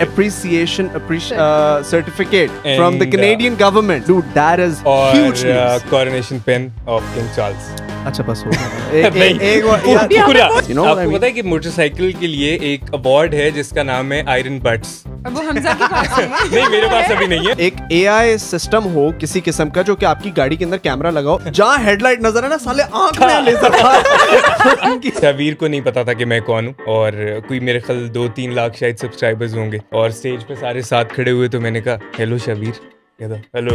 appreciation appreci- uh, certificate and from the Canadian uh, government. Dude, that is or, huge news. Uh, coronation pin of King Charles. अच्छा बस हो गया। आपको पता है कि मोटरसाइकिल के लिए एक अवार्ड है जिसका नाम है आयरन बट्स वो हमजा के पास है नहीं मेरे पास अभी नहीं है एक एआई सिस्टम हो किसी किस्म का जो कि आपकी गाड़ी के अंदर कैमरा लगाओ जहाँ हेडलाइट नजर है ना साले आंख में लेजर हाँ। सवीर को नहीं पता था कि मैं कौन हूँ और कोई मेरे ख्याल दो तीन लाख शायद सब्सक्राइबर्स होंगे और स्टेज पे सारे साथ खड़े हुए तो मैंने कहा हेलो शबीर कहता हेलो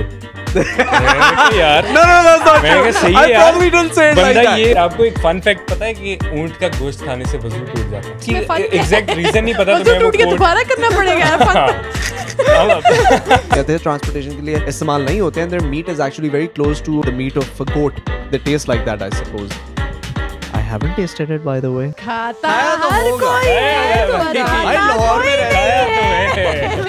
यार नो नो नो नॉट सही है यार I don't say it like ये आपको एक फन फैक्ट पता है कि ऊंट का गोश्त खाने से वजू टूट जाता है एग्जैक्ट रीजन नहीं पता तो टूट के तो दोबारा करना पड़ेगा हाँ, हाँ, हाँ। कहते हैं ट्रांसपोर्टेशन के लिए इस्तेमाल नहीं होते हैं their meat is actually very close to the meat of a goat the taste like that I suppose I haven't tasted it by the way. खाता तो हर कोई है, तो हर कोई है,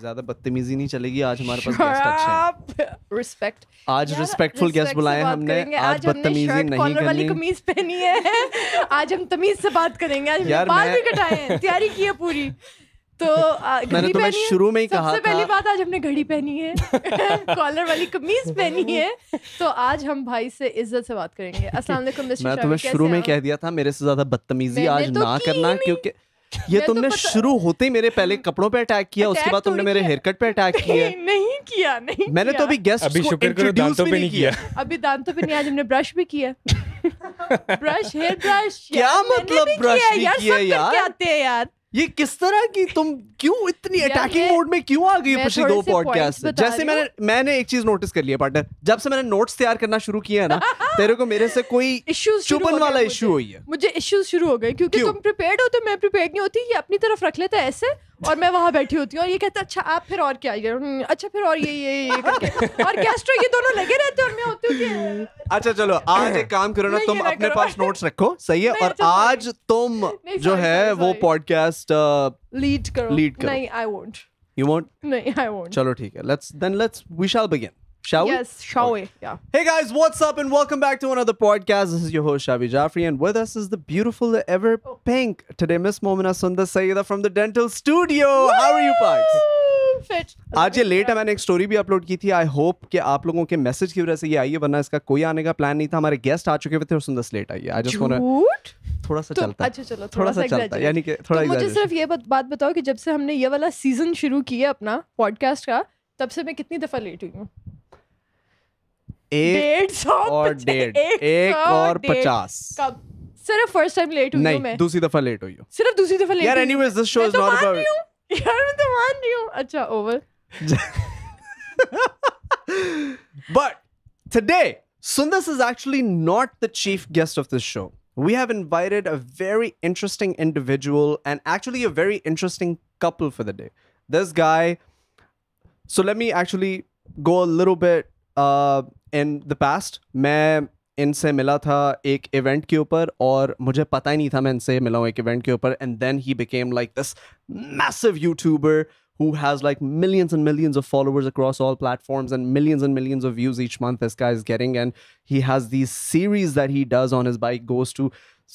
ज्यादा बदतमीजी नहीं चलेगी आज हमारे पास गेस्ट अच्छे हैं रिस्पेक्ट आज रिस्पेक्टफुल गेस्ट बुलाए हमने आज बदतमीजी नहीं करनी वाली कमीज पहनी है आज हम तमीज से बात करेंगे आज बाल भी कटाए हैं तैयारी की है पूरी तो मैंने तुम्हें तो शुरू में ही कहा सबसे पहली बात आज हमने घड़ी पहनी है कॉलर वाली कमीज पहनी है तो आज हम भाई से इज्जत से बात करेंगे अस्सलाम वालेकुम मिस्टर मैं तुम्हें तो शुरू में कह दिया था मेरे से ज्यादा बदतमीजी आज तो ना करना क्योंकि ये तो तुमने तो शुरू होते ही मेरे पहले कपड़ों पे अटैक किया उसके बाद तुमने मेरे हेयर कट पे अटैक किया नहीं किया नहीं मैंने तो अभी गेस्ट अभी शुक्र करो दांतों पे नहीं किया अभी दांतों पे नहीं आज हमने ब्रश भी किया ब्रश हेयर ब्रश क्या मतलब ब्रश भी किया यार आते हैं यार ये किस तरह की तुम क्यों इतनी अटैकिंग मोड में क्यों आ गई पिछले दो पॉडकास्ट जैसे मैंने मैंने एक चीज नोटिस कर लिया पार्टनर जब से मैंने नोट्स तैयार करना शुरू किया है ना तेरे को मेरे से कोई इश्यूज चुपन वाला इशू हुई है मुझे इश्यूज शुरू हो गए क्योंकि तुम प्रिपेयर्ड हो तो मैं प्रिपेयर्ड नहीं होती ये अपनी तरफ रख लेता ऐसे और मैं वहां बैठी होती हूँ और ये कहता अच्छा आप फिर और क्या ये हम्म, अच्छा फिर और ये ये ये करके और गैस्ट्रो ये दोनों लगे रहते हैं और मैं होती हूँ कि अच्छा चलो आज एक काम करो ना तुम अपने पास नोट्स रखो सही है और तो आज तुम जो है वो पॉडकास्ट लीड करो लीड करो नहीं आई वोंट यू वोंट नहीं आई वोंट चलो ठीक है let's then let's we shall begin Shall yes, we? Yes, shall okay. we? Yeah. Hey guys, what's up and welcome back to another podcast. This is your host Shavi Jaffrey, and with us is the beautiful the ever pink today Miss Momina Sundar Sayeda from the Dental Studio. Woo! How are you Parks? आज ये late है मैंने एक story भी upload की थी I hope कि आप लोगों के मैसेज की वजह से ये आई है वरना इसका कोई आने का प्लान नहीं था हमारे गेस्ट आ चुके हुए थे और सुंदर लेट आई है आई जस्ट थोड़ा सा तो चलता अच्छा चलो थोड़ा, सा चलता यानी कि थोड़ा तो मुझे सिर्फ ये बात बताओ कि जब से हमने ये वाला सीजन शुरू किया अपना पॉडकास्ट का तब से मैं कितनी दफा लेट हुई हूँ और और कब सिर्फ फर्स्ट टाइम लेट हुई मैं दूसरी दफा लेट हुई सिर्फ दूसरी दफा लेट यार anyways this show is not about यार मैं तो मान रही अच्छा over we have invited a very interesting individual and actually a very interesting couple for the day. This guy, so let me actually go a little bit uh, in the past. मैं इनसे मिला था एक event के ऊपर और मुझे पता ही नहीं था मैं इनसे मिला हूँ एक इवेंट के ऊपर and then he became like this massive YouTuber who has like millions and millions of followers across all platforms and millions and millions of views each month this guy is getting and he has these series that he does on his bike goes to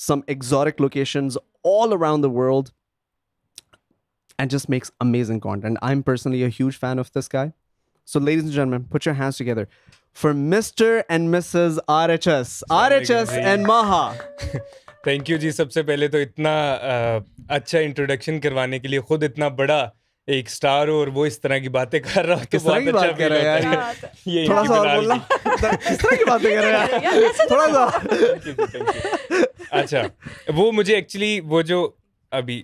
some exotic locations all around the world and just makes amazing content i'm personally a huge fan of this guy so ladies and gentlemen put your hands together for mr and mrs rhs rhs and maha thank you जी सबसे पहले तो इतना अच्छा introduction करवाने के लिए खुद इतना बड़ा एक स्टार और वो इस तरह की बातें कर रहा हूँ तो किस तरह की अच्छा बात कर रहा है यार ये थोड़ा सा और बोलना किस तरह की बातें कर रहा है थोड़ा तो सा अच्छा वो मुझे एक्चुअली वो जो अभी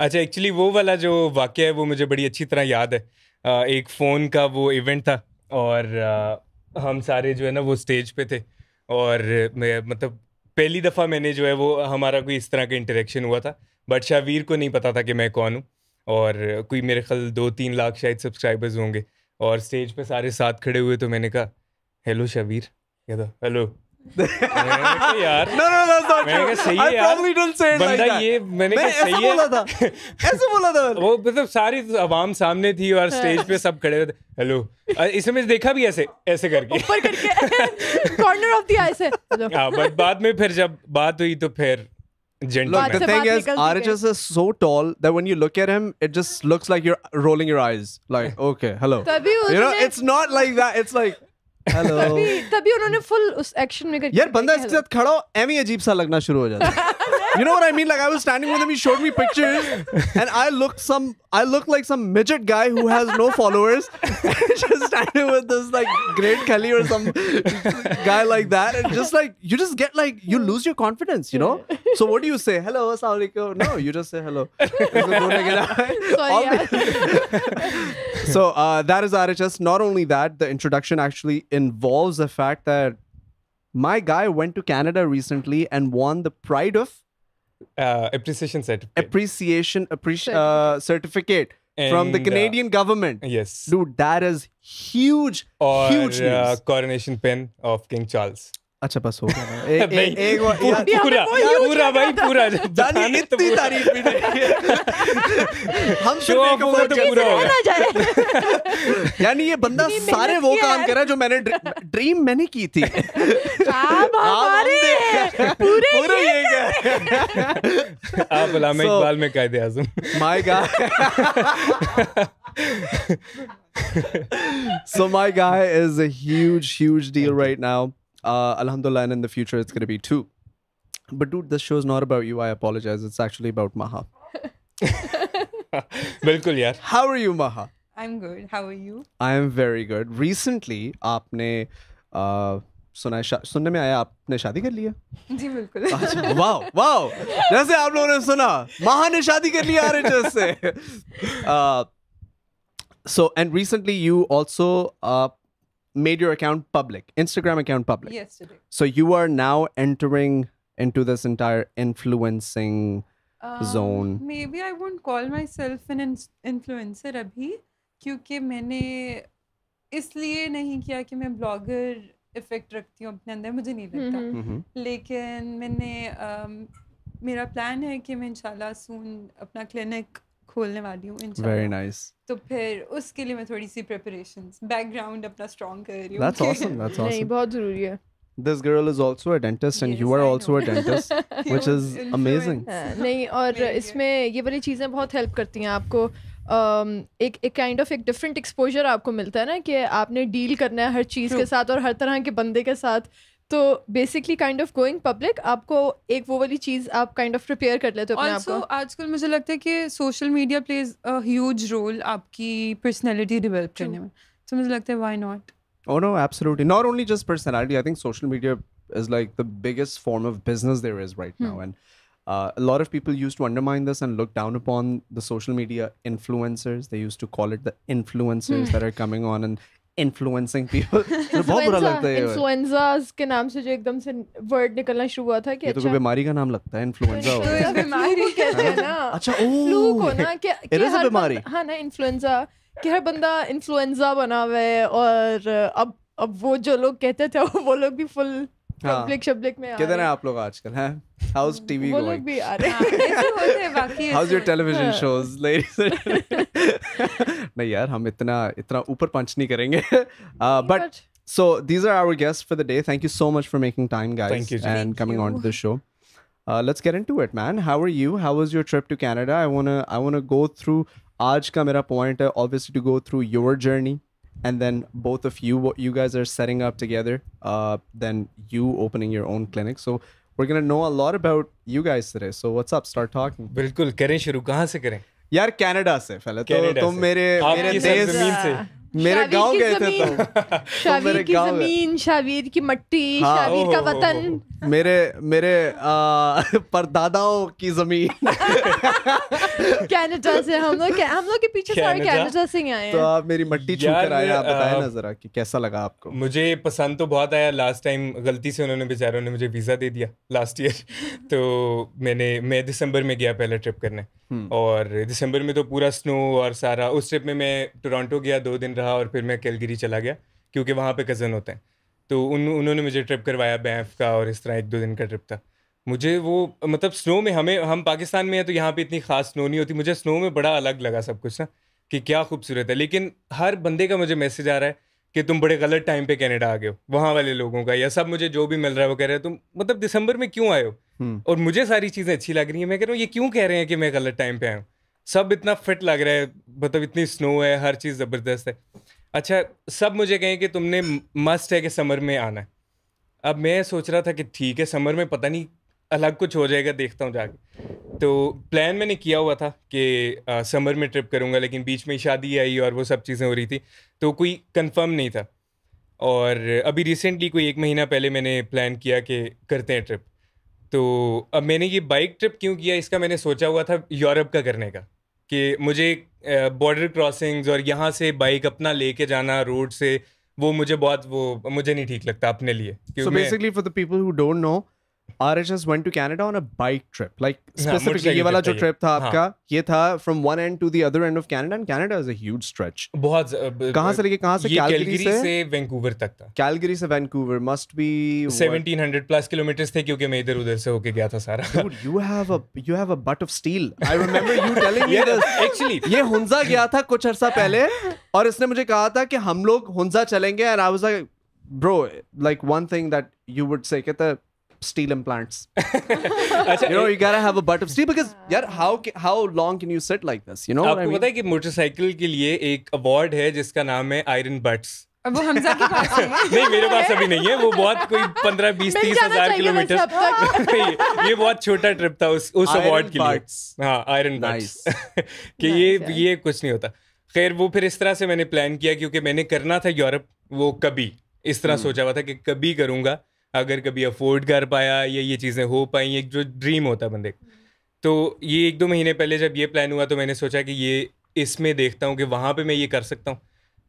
अच्छा एक्चुअली वो वाला जो वाक्य है वो मुझे बड़ी अच्छी तरह याद है एक फ़ोन का वो इवेंट था और हम सारे जो है ना वो स्टेज पे थे और मैं मतलब पहली दफ़ा मैंने जो है वो हमारा कोई इस तरह का इंटरेक्शन हुआ था बट शाहवीर को नहीं पता था कि मैं कौन हूँ और कोई मेरे ख्याल दो तीन लाख शायद सब्सक्राइबर्स होंगे और स्टेज पे सारे साथ खड़े हुए तो मैंने कहा हेलो शबीर था हेलो यार no, no, that's नो मैंने कहा सही है यार बंदा ये मैंने कहा सही है बोला था ऐसे बोला था वो मतलब सारी आवाम सामने थी और स्टेज हाँ। पे सब खड़े थे हेलो इसमें देखा भी ऐसे ऐसे करके ऊपर करके कॉर्नर ऑफ द आई से हां बट बाद में फिर जब बात हुई तो फिर Gentleman. Look, the thing is, RHS is so tall that when you look at him, it just looks like you're rolling your eyes. Like, okay, hello. you know, it's not like that. It's like, hello तभी उन्होंने full उस action में कर यार बंदा इसके साथ खड़ा हो एम ही अजीब सा लगना शुरू हो जाता है you know what I mean? Like I was standing with him, he showed me pictures, and I looked some I look like some midget guy who has no followers, just standing with this like great Kelly or some guy like that, and just like you just get like you lose your confidence, you know. So what do you say? Hello, assalamualaikum. No, you just say hello. so uh, that is RHS. Not only that, the introduction actually involves the fact that my guy went to Canada recently and won the Pride of uh, appreciation certificate. Appreciation appreci- uh, certificate. And, from the uh, Canadian uh, government. Yes. Dude, that is huge, or, huge uh, news. coronation pin of King Charles. अच्छा बस हो गया भाई पूरा इतनी तारीफ भी नहीं हम शो ऑफ होगा तो पूरा यानी ये बंदा सारे वो काम कर रहा है जो मैंने ड्रीम मैंने की थी आप पूरे पूरे ये क्या आप इकबाल में कायदे आजम my God so my guy is a huge huge deal right now uh, alhamdulillah and in the future it's going to be two but dude this show is not about you i apologize it's actually about maha bilkul yaar how are you maha i'm good how are you i am very good recently aapne uh, सुना है सुनने में आया आपने शादी कर ली है जी बिल्कुल वाओ वाओ जैसे आप लोगों ने सुना महा ने शादी कर लिया आर से so and recently you also made your account public, Instagram account public. Yes, Yesterday. So you are now entering into this entire influencing uh, zone. Maybe I won't call myself an influencer अभी क्योंकि मैंने इसलिए नहीं किया कि मैं blogger effect रखती हूँ अपने अंदर मुझे नहीं लगता mm-hmm. लेकिन mm-hmm. मैंने um, मेरा plan है कि मैं इंशाल्लाह soon अपना clinic खोलने वाली हूँ वेरी नाइस तो फिर उसके लिए मैं थोड़ी सी प्रिपरेशन बैकग्राउंड अपना स्ट्रॉन्ग कर रही हूँ That's awesome. That's awesome. नहीं बहुत जरूरी है This girl is also a dentist and yes, you are also a dentist, which is amazing. हाँ, नहीं और इसमें ये वाली चीज़ें बहुत हेल्प करती हैं आपको एक एक काइंड ऑफ एक डिफरेंट एक्सपोजर आपको मिलता है ना कि आपने डील करना है हर चीज़ के साथ और हर तरह के बंदे के साथ So basically, kind of going public. आपको एक वो वाली चीज आप काइंड ऑफ प्रिपेयर कर also, आपको आजकल social media plays a huge role plays a personality development. So personality develop करने में Oh no, absolutely. Not only just personality. I think social media is like the biggest form of business there is right now, hmm. and uh, a lot of people used to undermine this and look down upon the social media influencers. They used to call it the influencers hmm. that are coming on and influencing people बहुत बुरा लगता है influenza के नाम से जो एकदम से वर्ड निकलना शुरू हुआ था कि ये तो अच्छा, तो बीमारी का नाम लगता है इन्फ्लुएंजा तो बीमारी कहते हैं ना अच्छा ओ फ्लू को ना कि इट इज अ बीमारी हां ना इन्फ्लुएंजा कि हर बंदा इन्फ्लुएंजा बना हुआ है और अब अब वो जो लोग कहते थे वो लोग भी फुल पब्लिक हाँ। शब्लिक में किधर हैं आप लोग आजकल हैं हाउस टीवी वो लोग भी आ रहे हैं house your television shows ladies नहीं यार हम इतना इतना ऊपर पंच नहीं करेंगे but so these are our guest for the day thank you so much for making time guys and coming on to the show Uh, let's get into it, man. How are you? How was your trip to Canada? I wanna I wanna go through आज का मेरा point है obviously to go through your journey and then both of you what you guys are setting up together uh, then you opening your own clinic so we're gonna know a lot about you guys today so what's up start talking बिल्कुल करें शुरू कहाँ से करें यार Canada से पहले तो तुम मेरे मेरे देश मेरे तो। तो गांव गए थे तो शावीर की जमीन शावीर की मट्टी हाँ, शावीर का वतन मेरे मेरे परदादाओं की जमीन कनाडा से हम लोग हम लोग के पीछे सारे कनाडा से आए हैं तो आप मेरी मट्टी छू कर आए आप बताएं ना जरा कि कैसा लगा आपको मुझे पसंद तो बहुत आया लास्ट टाइम गलती से उन्होंने बेचारों ने मुझे वीज़ा दे दिया लास्ट ईयर तो मैंने मैं दिसंबर में गया पहला ट्रिप करने हम्म। और दिसंबर में तो पूरा स्नो और सारा उस ट्रिप में मैं टोरंटो गया दो दिन रहा रहा और फिर मैं कैलगिरी चला गया क्योंकि वहाँ पे कज़न होते हैं तो उन उन्होंने मुझे ट्रिप करवाया बैंफ का और इस तरह एक दो दिन का ट्रिप था मुझे वो मतलब स्नो में हमें हम पाकिस्तान में हैं तो यहाँ पे इतनी खास स्नो नहीं होती मुझे स्नो में बड़ा अलग लगा सब कुछ ना कि क्या खूबसूरत है लेकिन हर बंदे का मुझे मैसेज आ रहा है कि तुम बड़े गलत टाइम पे कनाडा आ गए हो वहाँ वाले लोगों का या सब मुझे जो भी मिल रहा है वो कह रहे हो तुम मतलब दिसंबर में क्यों आए हो हम्म। और मुझे सारी चीज़ें अच्छी लग रही हैं मैं कह रहा हूँ ये क्यों कह रहे हैं कि मैं गलत टाइम पे आया हूँ सब इतना फिट लग रहा है मतलब इतनी स्नो है हर चीज़ ज़बरदस्त है अच्छा सब मुझे कहें कि तुमने मस्ट है कि समर में आना है अब मैं सोच रहा था कि ठीक है समर में पता नहीं अलग कुछ हो जाएगा देखता हूँ जाके तो प्लान मैंने किया हुआ था कि आ, समर में ट्रिप करूँगा लेकिन बीच में शादी आई और वो सब चीज़ें हो रही थी तो कोई कंफर्म नहीं था और अभी रिसेंटली कोई एक महीना पहले मैंने प्लान किया कि करते हैं ट्रिप तो अब मैंने ये बाइक ट्रिप क्यों किया इसका मैंने सोचा हुआ था यूरोप का करने का कि मुझे बॉर्डर क्रॉसिंग्स और यहाँ से बाइक अपना लेके जाना रोड से वो मुझे बहुत वो मुझे नहीं ठीक लगता अपने लिए क्योंकि basically for the people who don't know RHS went to Canada on a bike trip. Like specifically ये वाला जो trip था आपका ये था from one end to the other end of Canada and Canada is a huge stretch. बहुत कहाँ से लेके कहाँ से कैलगरी से वैंकूवर तक था. कैलगरी से Vancouver must be 1700 plus kilometers थे क्योंकि मैं इधर उधर से होके गया था सारा. Dude, you have a you have a butt of steel. I remember you telling me this. Actually ये हुंजा गया था कुछ अरसा पहले और इसने मुझे कहा था कि हम लोग हुंजा चलेंगे and I was like bro like one thing that you would say कहता steel implants. you know, you eh, gotta have a butt of steel because yeah, यार how how long can you sit like this? You know. आपको I mean? पता है कि motorcycle के लिए एक award है जिसका नाम है आयरन बट्स. वो हमजा के पास है नहीं मेरे पास अभी नहीं है वो बहुत कोई पंद्रह बीस तीस हजार किलोमीटर ये बहुत छोटा ट्रिप था उस उस अवार्ड के लिए हाँ आयरन बट्स कि ये ये कुछ नहीं होता खैर वो फिर इस तरह से मैंने प्लान किया क्योंकि मैंने करना था यूरोप वो कभी इस तरह hmm. सोचा हुआ था कि कभी करूंगा अगर कभी अफोर्ड कर पाया या ये चीज़ें हो पाई एक जो ड्रीम होता है बंदे तो ये एक दो महीने पहले जब ये प्लान हुआ तो मैंने सोचा कि ये इसमें देखता हूँ कि वहाँ पे मैं ये कर सकता हूँ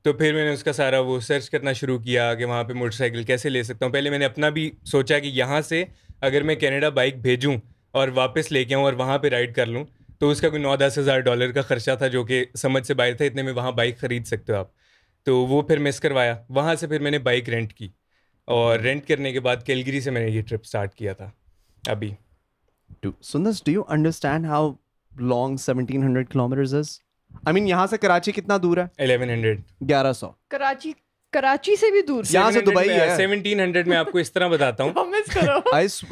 तो फिर मैंने उसका सारा वो सर्च करना शुरू किया कि वहाँ पे मोटरसाइकिल कैसे ले सकता हूँ पहले मैंने अपना भी सोचा कि यहाँ से अगर मैं कनाडा बाइक भेजूँ और वापस लेके आऊँ और वहाँ पर राइड कर लूँ तो उसका कोई नौ दस हज़ार डॉलर का ख़र्चा था जो कि समझ से बाहर था इतने में वहाँ बाइक ख़रीद सकते हो आप तो वो फिर मिस करवाया वहाँ से फिर मैंने बाइक रेंट की और रेंट करने के बाद कैलगरी से मैंने ये ट्रिप स्टार्ट किया था अभी Sundar do you understand how long 1700 kilometres is I mean यहाँ से कराची कितना दूर है 1100 1100 कराची कराची से भी दूर यहाँ से दुबई है सेवनटीन हंड्रेड में आपको इस तरह बताता हूँ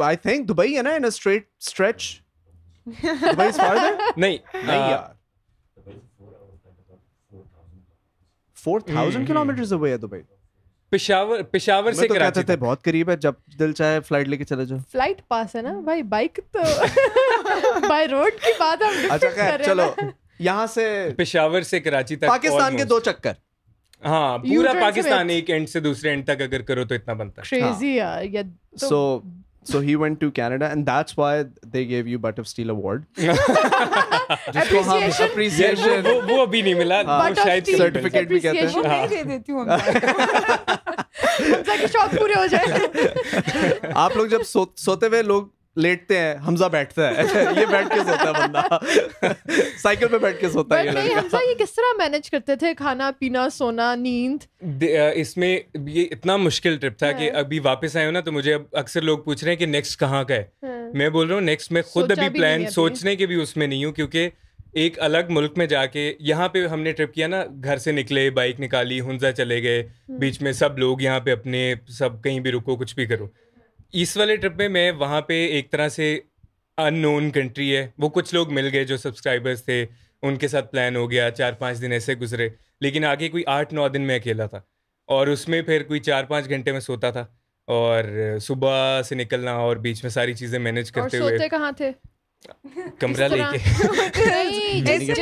आई थिंक दुबई है ना in straight stretch Dubai is नहीं नहीं यार 4000 किलोमीटर्स अवे है दुबई पिशावर पिशावर से तो कराची थे बहुत करीब है जब दिल चाहे फ्लाइट लेके चले जाओ फ्लाइट पास है ना भाई बाइक तो बाय रोड की बात हम अच्छा कर चलो यहाँ से पिशावर से कराची तक पाकिस्तान के दो चक्कर हाँ पूरा पाकिस्तान एक एंड से दूसरे एंड तक अगर करो तो इतना बनता है क्रेजी हाँ। यार या तो so, So he went to Canada, and that's why they gave you Butt of Steel award. appreciation certificate भी आप लोग जब सो, सोते हुए लोग लेटते हैं हमजा बैठता है ये बैठ के सोता है बंदा साइकिल पे बैठ के सोता है ये हमजा ये किस तरह मैनेज करते थे खाना पीना सोना नींद इसमें ये इतना मुश्किल ट्रिप था कि हाँ। अभी वापस आए हो ना तो मुझे अब अक्सर लोग पूछ रहे हैं कि नेक्स्ट कहाँ का है हाँ। मैं बोल रहा हूँ नेक्स्ट मैं खुद अभी प्लान सोचने के भी उसमें नहीं हूँ क्योंकि एक अलग मुल्क में जाके यहाँ पे हमने ट्रिप किया ना घर से निकले बाइक निकाली हुंजा चले गए हम्म। बीच में सब लोग यहाँ पे अपने सब कहीं भी रुको कुछ भी करो इस वाले ट्रिप में मैं वहाँ पे एक तरह से अननोन कंट्री है वो कुछ लोग मिल गए जो सब्सक्राइबर्स थे उनके साथ प्लान हो गया चार पाँच दिन ऐसे गुजरे लेकिन आगे कोई आठ नौ दिन में अकेला था और उसमें फिर कोई चार पाँच घंटे में सोता था और सुबह से निकलना और बीच में सारी चीज़ें मैनेज करते हुए सोते कहाँ थे कमरा लेके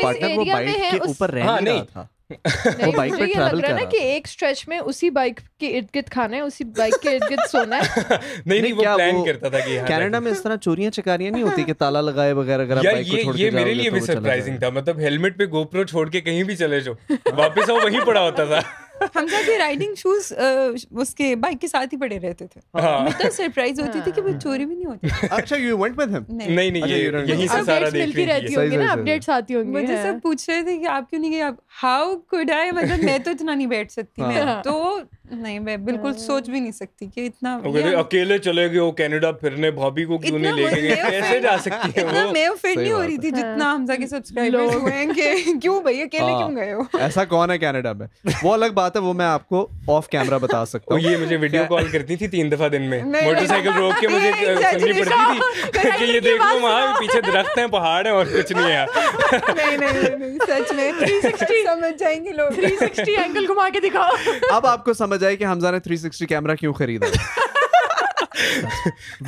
पार्टनर वो बाइक के ऊपर रहने हाँ, था वो बाइक पे ट्रैवल कर रहा है कि एक स्ट्रेच में उसी बाइक के इर्द गिर्द खाना है उसी बाइक के इर्द गिर्द सोना है नहीं नहीं वो प्लान करता था कि कनाडा में इस तरह चोरियां चकारियां नहीं होती कि ताला लगाए वगैरह अगर आप बाइक को छोड़ के ये मेरे लिए तो भी सरप्राइजिंग था मतलब हेलमेट पे गोप्रो छोड़ के कहीं भी चले जाओ वापस आओ वहीं पड़ा होता था हमजा के राइडिंग शूज उसके बाइक के साथ ही पड़े रहते थे हाँ। मैं तो सरप्राइज होती थी कि वो चोरी भी नहीं होती अच्छा यू वेंट विद हिम नहीं नहीं ये अच्छा, यहीं से सारा देख मिलती रहती होगी ना अपडेट्स आती होंगी मुझे सब पूछ रहे थे कि आप क्यों नहीं गए आप हाउ कुड आई मतलब मैं तो इतना नहीं बैठ सकती मैं हाँ। तो नहीं मैं बिल्कुल तो सोच भी नहीं सकती कि इतना okay, अकेले चले गए कनाडा फिरने भाभी को क्यों नहीं लेके गए कैसे जा सकती है वो मैं फिट नहीं हो रही थी जितना हमजा के सब्सक्राइबर्स हुए हैं कि क्यों भाई अकेले क्यों हाँ। गए हो ऐसा कौन है कनाडा में वो अलग बात है वो मैं आपको ऑफ कैमरा बता सकता हूं ये मुझे वीडियो कॉल करती थी तीन दफा दिन में मोटरसाइकिल रोक के मुझे सुननी पड़ती थी कि ये देख लो वहां पीछे दरख्त हैं पहाड़ हैं और कुछ नहीं है नहीं नहीं सच में 360 समझ जाएंगे लोग 360 एंगल घुमा के दिखाओ अब आपको समझ जाए कि हमजा ने 360 कैमरा क्यों खरीदा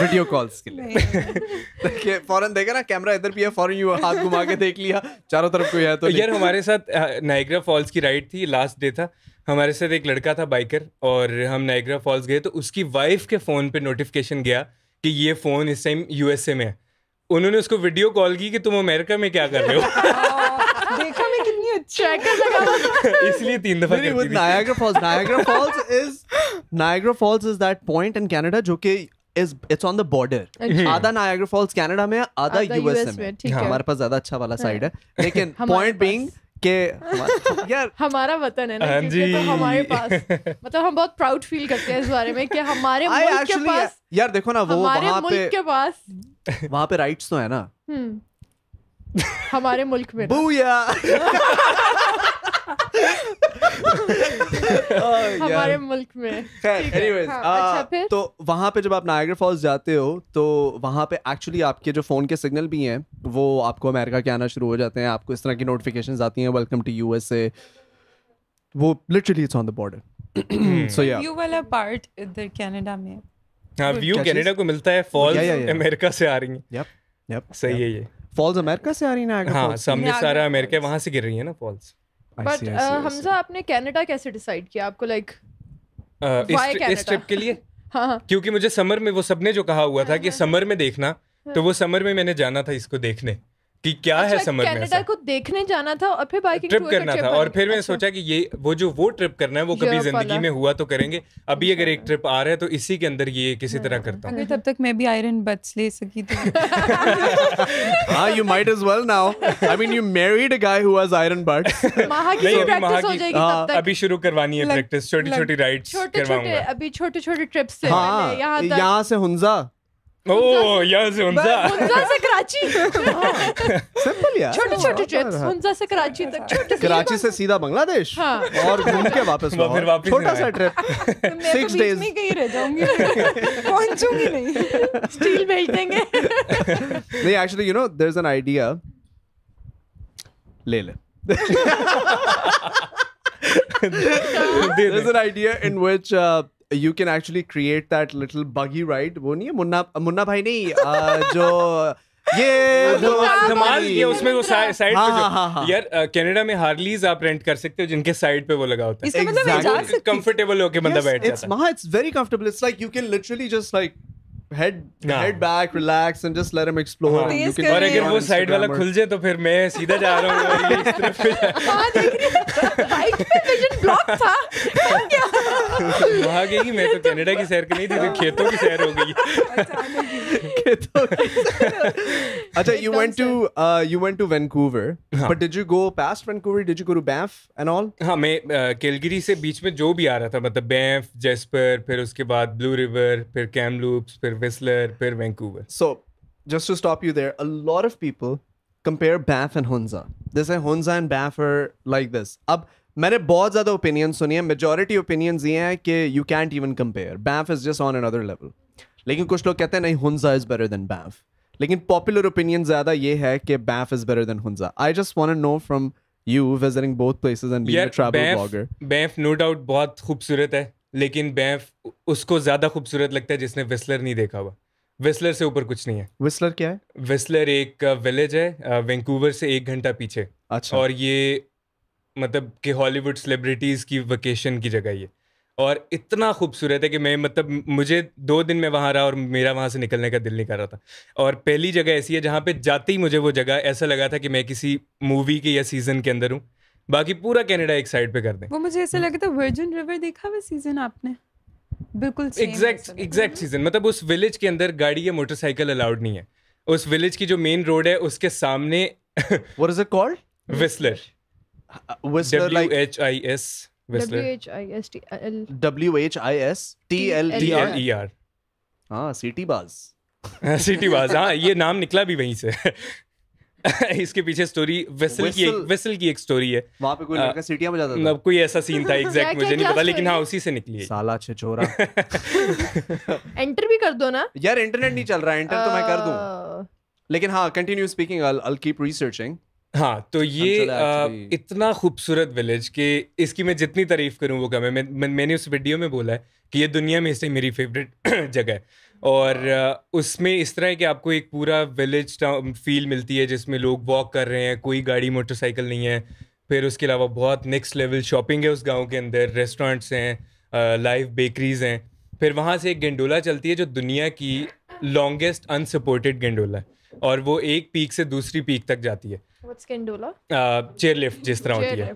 वीडियो कॉल्स के लिए देखिए फौरन देखा ना कैमरा इधर भी है फौरन यू हाथ घुमा के देख लिया चारों तरफ कोई है तो यार हमारे साथ नाइग्रा फॉल्स की राइड थी लास्ट डे था हमारे साथ एक लड़का था बाइकर और हम नाइग्रा फॉल्स गए तो उसकी वाइफ के फ़ोन पे नोटिफिकेशन गया कि ये फ़ोन इस टाइम यूएसए में है उन्होंने उसको वीडियो कॉल की कि तुम अमेरिका में क्या कर रहे हो इसलिए तीन दफा Niagara Falls Niagara Falls is Niagara Falls is that point in Canada जो कि is it's on the border आधा नायग्रा फॉल्स कनाडा में आधा में हमारे पास ज्यादा अच्छा वाला साइड हाँ। है लेकिन पॉइंट बीइंग के यार हमारा वतन है ना हाँ तो हमारे पास मतलब हम बहुत प्राउड फील करते हैं इस बारे में कि हमारे मुल्क के पास यार देखो ना वो वहां पे के पास पे राइट्स तो है ना हम्म। हमारे मुल्क में बूया हमारे मुल्क में हाँ, अच्छा, तो वहाँ पे जब आप नायगर फॉल्स जाते हो तो वहाँ पे एक्चुअली आपके जो फ़ोन के सिग्नल भी हैं वो आपको अमेरिका के आना शुरू हो जाते हैं आपको इस तरह की नोटिफिकेशन आती हैं welcome to U S A वो literally it's on the border so या यू वाला पार्ट इधर कनाडा में हाँ व्यू कनाडा को मिलता है फॉल्स अमेरिका से आ रही हैं यप यप सही है ये फॉल्स अमेरिका से आ रही ना हाँ सामने सारे अमेरिका वहां से गिर रही है ना फॉल्स बट हमजा आपने कनाडा कैसे डिसाइड किया आपको लाइक uh, इस ट्रिप के लिए हाँ, हाँ क्योंकि मुझे समर में वो सबने जो कहा हुआ था हाँ, कि हाँ. समर में देखना तो वो समर में मैंने जाना था इसको देखने कि क्या अच्छा, है समर कनाडा को देखने जाना था और फिर बाइकिंग ट्रिप करना था और फिर मैंने अच्छा। सोचा कि ये वो जो वो ट्रिप करना है वो कभी जिंदगी में हुआ तो करेंगे अभी अगर एक ट्रिप आ रहा है तो इसी के अंदर ये किसी तरह करता हूँ तब तक मैं भी आयरन बट्स ले सकी थी हाँ you might as well now I mean you married guy who has iron but अभी शुरू करवानी है प्रैक्टिस छोटी-छोटी राइड्स करवाऊंगा अभी छोटे-छोटे ट्रिप्स से हाँ, यहाँ से हुंजा ओ से कराची सिंपल यार छोटे छोटे से कराची तक छोटे कराची से सीधा बांग्लादेश हाँ। और घूम के वापस फिर वापस छोटा सा ट्रिप सिक्स डेज कहीं रह नहीं स्टील भेज देंगे नहीं actually you know there an ले ले there's an idea in which uh, you can actually create that little buggy ride वो नहीं है मुन्ना मुन्ना भाई नहीं uh, जो ये धमाल तो ये उसमें वो साइड पे हाँ, जो हाँ, हाँ, यार कनाडा में हार्लीज आप रेंट कर सकते हो जिनके साइड पे वो लगा होता है मतलब कंफर्टेबल होके बंदा बैठ जाता है it's very comfortable it's like you can literally just like head nah. हाँ। head back relax and just let him explore हाँ। you can और अगर वो साइड वाला खुल जाए तो फिर मैं सीधा जा रहा हूँ इस हाँ, देख रही है बाइक पे विजन ब्लॉक था क्या गई मैं तो कनाडा की सैर की नहीं थी तो खेतों की सैर हो गई अच्छा, खेतों अच्छा you went to you went to Vancouver but did you go past Vancouver did you go to Banff and all हां मैं केलगिरी uh, से बीच में जो भी आ रहा था मतलब बैंफ जेस्पर फिर उसके बाद ब्लू रिवर फिर कैमलूप्स फिर Whistler, फिर Vancouver. So, just to stop you there, a lot of people compare Banff and Hunza. They say Hunza and Banff are like this. अब मैंने बहुत ज़्यादा ओपिनियन सुनी है मेजोरिटी ओपिनियन ये हैं कि यू कैंट इवन कंपेयर बैफ is just on another level लेकिन कुछ लोग कहते हैं नहीं हुंजा इज़ बेटर देन बैफ लेकिन पॉपुलर ओपिनियन ज़्यादा ये है कि बैफ is better than Hunza I just want know from you visiting both places and travel blogger बैफ नो डाउट बहुत खूबसूरत है लेकिन बैंफ उसको ज़्यादा खूबसूरत लगता है जिसने विस्लर नहीं देखा हुआ विस्लर से ऊपर कुछ नहीं है विस्लर क्या है विस्लर एक विलेज uh, है वैंकूवर uh, से एक घंटा पीछे अच्छा और ये मतलब कि हॉलीवुड सेलिब्रिटीज़ की वेकेशन की जगह ये और इतना खूबसूरत है कि मैं मतलब मुझे दो दिन में वहाँ रहा और मेरा वहाँ से निकलने का दिल नहीं कर रहा था और पहली जगह ऐसी है जहाँ पे जाते ही मुझे वो जगह ऐसा लगा था कि मैं किसी मूवी के या सीज़न के अंदर हूँ बाकी पूरा कनाडा एक साइड पे कर दें वो मुझे ऐसा लगा था वर्जिन रिवर देखा हुआ सीजन आपने बिल्कुल एग्जैक्ट एग्जैक्ट सीजन मतलब उस विलेज के अंदर गाड़ी या मोटरसाइकिल अलाउड नहीं है उस विलेज की जो मेन रोड है उसके सामने what is it called Whistler Whistler like H I S W H I S T L T L E R हां सिटी बाज सिटी बाज हां ये नाम निकला भी वहीं से इसके पीछे स्टोरी वेसल की एक वेसल की एक स्टोरी है वहां पे कोई लड़का सीटियां बजाता था कोई ऐसा सीन था एग्जैक्ट मुझे नहीं पता लेकिन हाँ उसी से निकली है साला छिछोरा एंटर भी कर दो ना यार इंटरनेट नहीं चल रहा एंटर तो मैं कर दूं लेकिन हाँ continue speaking I will keep researching हाँ तो ये आ, इतना खूबसूरत विलेज कि इसकी मैं जितनी तारीफ करूँ वो कम है मैं, मैंने उस वीडियो में बोला है कि ये दुनिया में इससे मेरी फेवरेट जगह है और उसमें इस तरह कि आपको एक पूरा विलेज फील मिलती है जिसमें लोग वॉक कर रहे हैं कोई गाड़ी मोटरसाइकिल नहीं है फिर उसके अलावा बहुत नेक्स्ट लेवल शॉपिंग है उस गांव के अंदर रेस्टोरेंट्स हैं लाइव बेकरीज हैं फिर वहाँ से एक गेंडोला चलती है जो दुनिया की लॉन्गेस्ट अनसपोर्टेड गेंडोला है और वो एक पीक से दूसरी पीक तक जाती है चेयर लिफ्ट जिस तरह होती है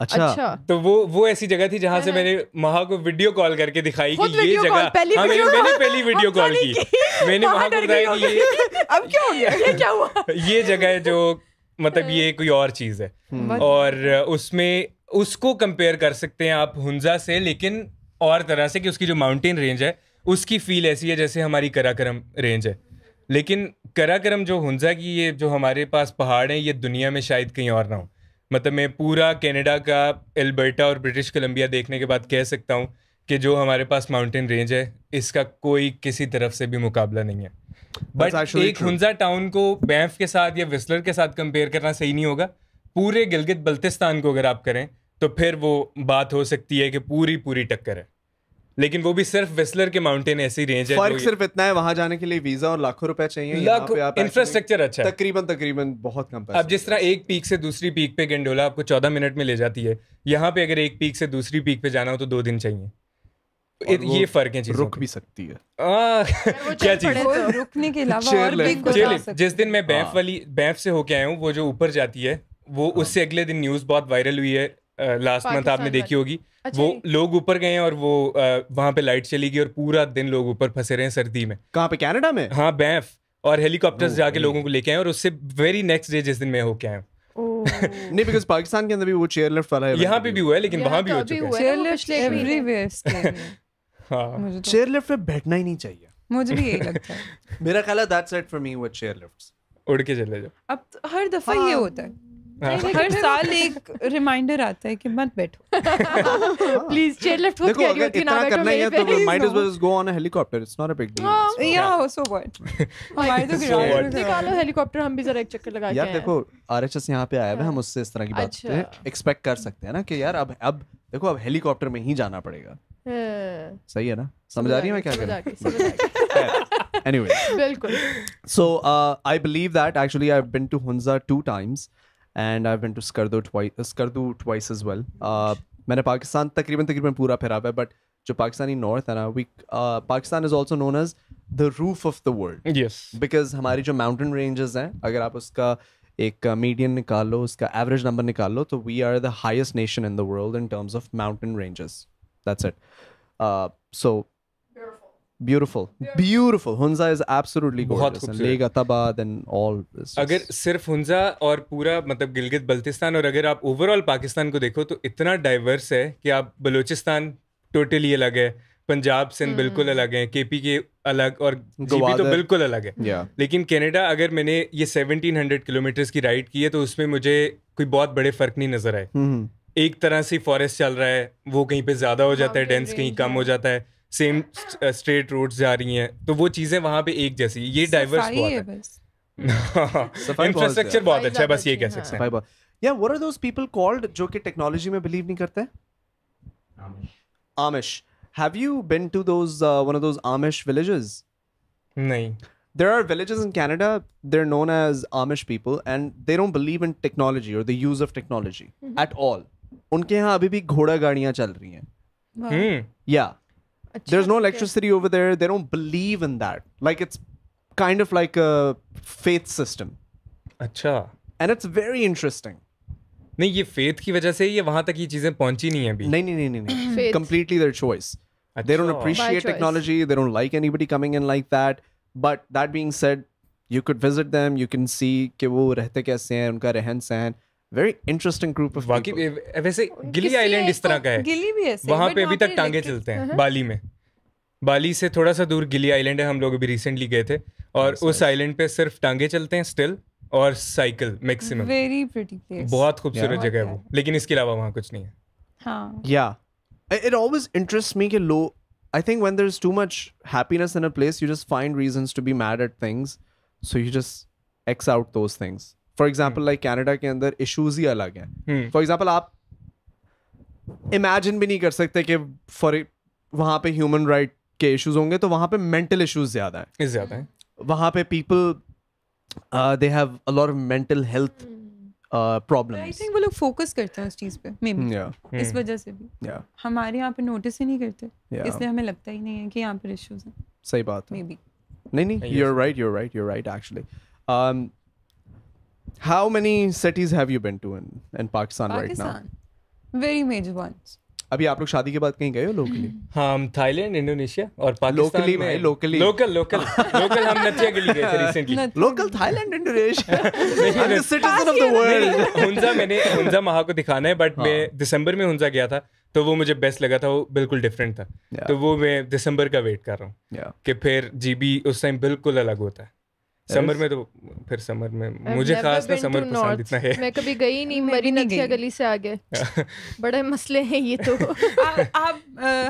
अच्छा, अच्छा तो वो वो ऐसी जगह थी जहाँ से मैंने महा को वीडियो कॉल करके दिखाई कि ये जगह पहली हाँ, मैंने, मैंने पहली वीडियो कॉल की मैंने महा को बताया कि ये अब क्या हो गया ये क्या हुआ ये जगह है जो मतलब ये कोई और चीज है हम्म। और उसमें उसको कंपेयर कर सकते हैं आप हुंजा से लेकिन और तरह से कि उसकी जो माउंटेन रेंज है उसकी फील ऐसी है जैसे हमारी कराकरम रेंज है लेकिन कराकरम जो हुंजा की ये जो हमारे पास पहाड़ हैं ये दुनिया में शायद कहीं और ना हो मतलब मैं पूरा कनाडा का एल्बर्टा और ब्रिटिश कोलंबिया देखने के बाद कह सकता हूँ कि जो हमारे पास माउंटेन रेंज है इसका कोई किसी तरफ से भी मुकाबला नहीं है बट एक हंजा टाउन को बैंफ के साथ या विस्लर के साथ कंपेयर करना सही नहीं होगा पूरे गिलगित बल्तिस्तान को अगर आप करें तो फिर वो बात हो सकती है कि पूरी पूरी टक्कर है लेकिन वो भी सिर्फ विस्लर के माउंटेन ऐसी रेंज है फर्क सिर्फ इतना है वहां जाने के लिए वीजा और लाखों रुपए चाहिए इंफ्रास्ट्रक्चर अच्छा है तकरीबन तकरीबन बहुत कम अब जिस तरह एक पीक से दूसरी पीक पे गेंडोला आपको चौदह मिनट में ले जाती है यहाँ पे अगर एक पीक से दूसरी पीक पे जाना हो तो दो दिन चाहिए ये फर्क है रुक भी सकती है आ, क्या चीज तो रुकने के अलावा जिस दिन मैं बैंफ वाली बैंफ से होके आया हूँ वो जो ऊपर जाती है वो हाँ। उससे अगले दिन न्यूज बहुत वायरल हुई है लास्ट मंथ आपने देखी होगी अच्छा वो लोग ऊपर गए और वो वहाँ पे लाइट चली गई और पूरा दिन लोग ऊपर फंसे रहे हैं सर्दी में कहाँ पे कनाडा में हाँ बैफ और हेलीकॉप्टर जाके लोगों को लेके आए और उससे वेरी नेक्स्ट डे जिस दिन मैं होके आया नहीं बिकॉज पाकिस्तान के अंदर भी वो चेयरलिफ्ट वाला है यहाँ पे भी हुआ है लेकिन वहाँ भी हो चुका है चेयरलिफ्ट हाँ। तो बैठना ही नहीं चाहिए मुझे भी यही लगता है मेरा ख्याल है that's it for me with chairlifts उड़ के चले जाओ अब तो हर दफा हाँ। ये होता है हाँ। हर साल एक रिमाइंडर आता है कि मत बैठो प्लीज चेयर लिफ्ट होती है होती ना बैठो मेरे तो पे तो might as well just go on a helicopter it's not a big deal या सो व्हाट हमारे तो ग्राउंड निकालो हेलीकॉप्टर हम भी जरा एक चक्कर लगा के यार देखो आरएचएस यहां पे आया है हम उससे इस तरह की बात एक्सपेक्ट अच्छा। कर सकते हैं ना कि यार अब अब देखो अब हेलीकॉप्टर में ही जाना पड़ेगा सही है ना समझ आ रही है मैं क्या कर एनीवे बिल्कुल so I believe that actually I have been to Hunza two times and I went to Skardu Skardu twice as well मैंने पाकिस्तान तकरीबन तकरीबन पूरा फिरा हुआ है बट जो पाकिस्तानी नॉर्थ है ना we uh, Pakistan is also known as the roof of the world because हमारी जो माउंटेन रेंजेस हैं अगर आप उसका एक मीडियम uh, निकाल लो उसका एवरेज नंबर निकाल लो तो we are the highest nation in the world in terms of mountain ranges that's it so beautiful beautiful hunza is absolutely gorgeous and lake atabad and all अगर सिर्फ हुंजा और पूरा मतलब गिलगित बल्तिस्तान और अगर आप ओवरऑल पाकिस्तान को देखो तो इतना डाइवर्स है कि आप बलूचिस्तान टोटली अलग है पंजाब सिंध hmm. बिल्कुल अलग है केपी के अलग और जीपी तो बिल्कुल अलग है yeah. लेकिन कनाडा अगर मैंने ये 1700 किलोमीटर की राइड की है तो उसमें मुझे कोई बहुत बड़े फर्क नहीं नजर आए hmm. एक तरह से फॉरेस्ट चल रहा है वो कहीं पे ज्यादा हो जाता है डेंस कहीं कम हो जाता है सेम स्ट्रेट रोड्स जा रही हैं तो वो चीज़ें वहां पे एक जैसी ये डाइवर्स बहुत है इंफ्रास्ट्रक्चर बहुत अच्छा है बस ये कह सकते हैं या what are those people called जो कि टेक्नोलॉजी में बिलीव नहीं करते Amish Amish have you been to those one of those Amish villages नहीं there are villages in Canada, they're known as Amish people, and they don't believe in technology or the use of technology mm-hmm. at उनके यहाँ अभी भी घोड़ा गाड़ियां चल रही हैं या there's no electricity over there they don't believe in that like it's kind of like a faith system अच्छा and it's very interesting नहीं ये फेथ की वजह से ये वहां तक ये चीजें पहुंची नहीं है अभी नहीं नहीं नहीं नहीं completely their choice they don't appreciate technology they don't like anybody coming in like that but that being said you could visit them you can see कि वो रहते कैसे हैं उनका रहन सहन वेरी इंटरेस्टिंग ग्रुप ऑफ बाकी वैसे गिली आइलैंड इस तो तरह का है गिली भी ऐसे वहां पे अभी तक टांगे चलते हैं हाँ। बाली में बाली से थोड़ा सा दूर गिली आइलैंड है हम लोग अभी रिसेंटली गए थे और उस आइलैंड पे सिर्फ टांगे चलते हैं स्टिल और cycle maximum very pretty place बहुत खूबसूरत जगह है वो लेकिन इसके अलावा वहाँ कुछ नहीं है हाँ या इट ऑलवेज इंटरेस्ट मी कि लो I think when there is too much happiness in a place you just find reasons to be mad at things so you just ex out those things for example like Canada के अंदर issues ही अलग है for example आप imagine भी नहीं कर सकते कि फॉर e, वहाँ पे ह्यूमन राइट के इश्यूज होंगे तो वहाँ पे मेंटल इश्यूज ज़्यादा है ज़्यादा है वहाँ पे people they have a lot mental health problem I think वो लोग फोकस करते हैं उस चीज़ पे मे बी इस hmm. वजह से भी हमारे यहाँ पे नोटिस ही नहीं करते इसलिए हमें लगता ही नहीं है कि यहाँ पर इश्यूज हैं सही बात मे बी नहीं नहीं you are right you are right you are right actually How many cities have you been to in, in Pakistan, Pakistan right Pakistan. now? Very major ones. अभी आप लोग शादी के बाद कहीं गए हो लोकली हम थाईलैंड इंडोनेशिया और लोकली में लोकली लोकल लोकल लोकल हम नचिया के लिए गए थे recently local Thailand Indonesia citizen of the world Hunza मैंने हुंजा महा को दिखाना है बट हाँ। मैं दिसंबर में हुंजा गया था तो वो मुझे बेस्ट लगा था वो बिल्कुल डिफरेंट था तो वो मैं दिसंबर का वेट कर रहा हूँ कि फिर जीबी उस टाइम बिल्कुल अलग होता है समर में तो फिर समर में मुझे खास में समर पसंद इतना है मैं कभी गई नहीं मरी नदिया गली से आगे बड़े मसले हैं ये तो आप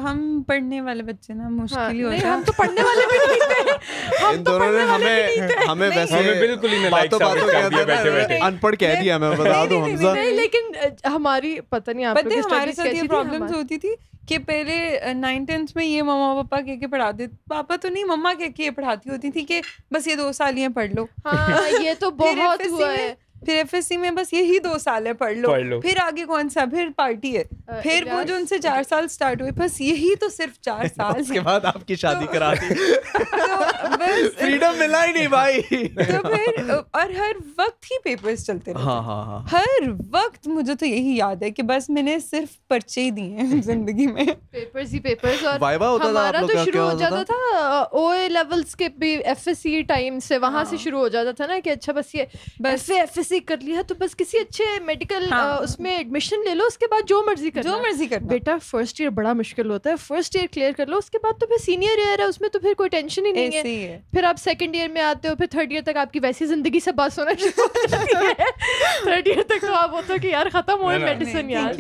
हम पढ़ने वाले बच्चे ना मुश्किल हाँ, हो हम तो पढ़ने वाले भी नहीं थे हम तो पढ़ने वाले हमें वैसे हमें बिल्कुल ही बातों बातों कह दिया बैठे बैठे अनपढ़ कह दिया मैं बता दूं हमजा लेकिन हमारी पता नहीं आपको हमारे साथ ये प्रॉब्लम्स होती थी कि पहले नाइन टेंथ में ये मम्मा पापा कह के पढ़ाते पापा तो नहीं मम्मा कह के पढ़ाती होती थी कि बस ये दो साल ये पढ़ लो हाँ ये तो बहुत हुआ है फिर एफ में बस यही दो साल है पढ़ लो, पढ़ लो। फिर आगे कौन सा फिर पार्टी है आ, फिर वो जो उनसे चार साल स्टार्ट हुए बस यही तो सिर्फ चार साल उसके बाद आपकी शादी तो, करा दी तो फ्रीडम मिला ही नहीं भाई तो फिर और हर वक्त ही पेपर्स चलते रहे हाँ, हाँ, हाँ. हर वक्त मुझे तो यही याद है कि बस मैंने सिर्फ पर्चे दिए हैं जिंदगी में पेपर्स ही पेपर्स और वाइवा होता था हमारा तो शुरू हो जाता था ओए लेवल्स के भी एफएससी टाइम से वहां से हाँ। शुरू हो जाता था ना कि अच्छा बस ये बस एफएससी बीएससी कर लिया तो बस किसी अच्छे मेडिकल हाँ. उसमें एडमिशन ले लो उसके बाद जो मर्जी कर जो मर्जी कर बेटा फर्स्ट ईयर बड़ा मुश्किल होता है फर्स्ट ईयर क्लियर कर लो उसके बाद तो फिर सीनियर ईयर है उसमें तो फिर कोई टेंशन ही नहीं है।, है फिर आप सेकंड ईयर में आते हो फिर थर्ड ईयर तक आपकी वैसी जिंदगी से बात होना शुरू थर्ड ईयर तक तो आप होते हो कि यार खत्म हो मेडिसिन यार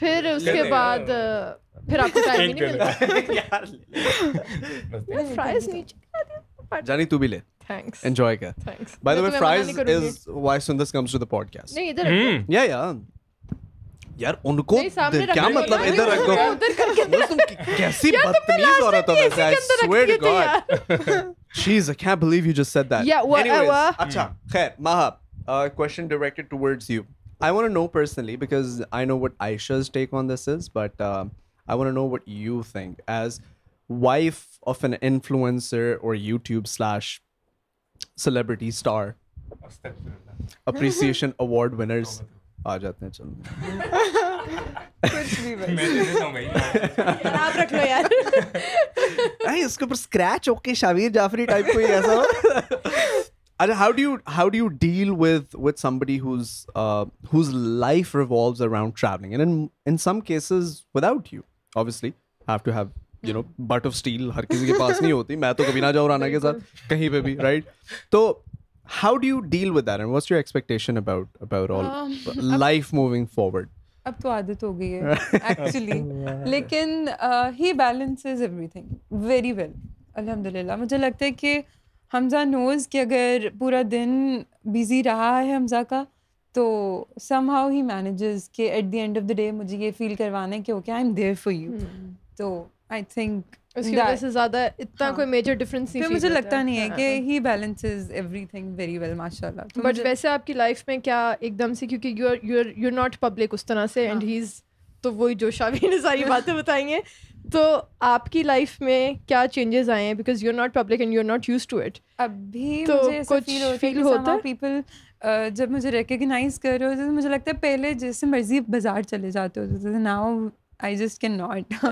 फिर उसके बाद फिर आपको टाइम नहीं मिलता नीचे जानी तू भी ले Thanks. थैंक्स एंजॉय कर thanks by the way fries is why Sundas comes to the podcast नहीं इधर Yeah, yeah. यार उनको क्या मतलब इधर रखो उधर करके कैसी बदतमीज औरत हो वैसे I swear to God Jeez, I can't believe you just said that. Yeah, whatever. अच्छा, खैर, Mahab, a question directed towards you. I want to know personally because I know what Aisha's take on this is, but uh, I want to know what you think as wife of an influencer or YouTube slash celebrity star appreciation award winners आ जाते हैं चलो कुछ भी बस आप रख लो यार नहीं इसके ऊपर scratch okay Shaveer Jafri type कोई ऐसा And how do you how do you deal with with somebody uh, whose uh, life revolves around traveling and in in some cases without you obviously have to have you know but of steel हर किसी के पास नहीं होती मैं तो कभी ना जाऊँ राना के साथ कहीं पे भी राइट तो how do you deal with that and what's your expectation about about all life moving forward अब तो आदत हो गई है एक्चुअली लेकिन he balances everything very well अल्हम्दुलिल्लाह मुझे लगता है कि हमजा नोज़ कि अगर पूरा दिन बिजी रहा है हमजा का तो सम हाउ ही मैनेजेस के at the end of the day मुझे ये फील करवाना है कि okay I am there for you तो आई थिंक उसकी से ज्यादा इतना हाँ. कोई मेजर डिफरेंस नहीं मुझे लगता नहीं है कि he balances everything very well माशाल्लाह बट तो वैसे आपकी लाइफ में क्या एकदम से क्योंकि you are you are you not public उस तरह से एंड ही इज तो वही जो शावी ने सारी बातें बताएंगे तो आपकी लाइफ में क्या चेंजेस आए हैं because you are not public and you are not use to it अभी तो मुझे कुछ फील होता है पीपल जब मुझे रिकगनाइज़ कर रहे होते तो मुझे लगता है पहले जैसे मर्जी बाज़ार चले जाते होते थे now I just can not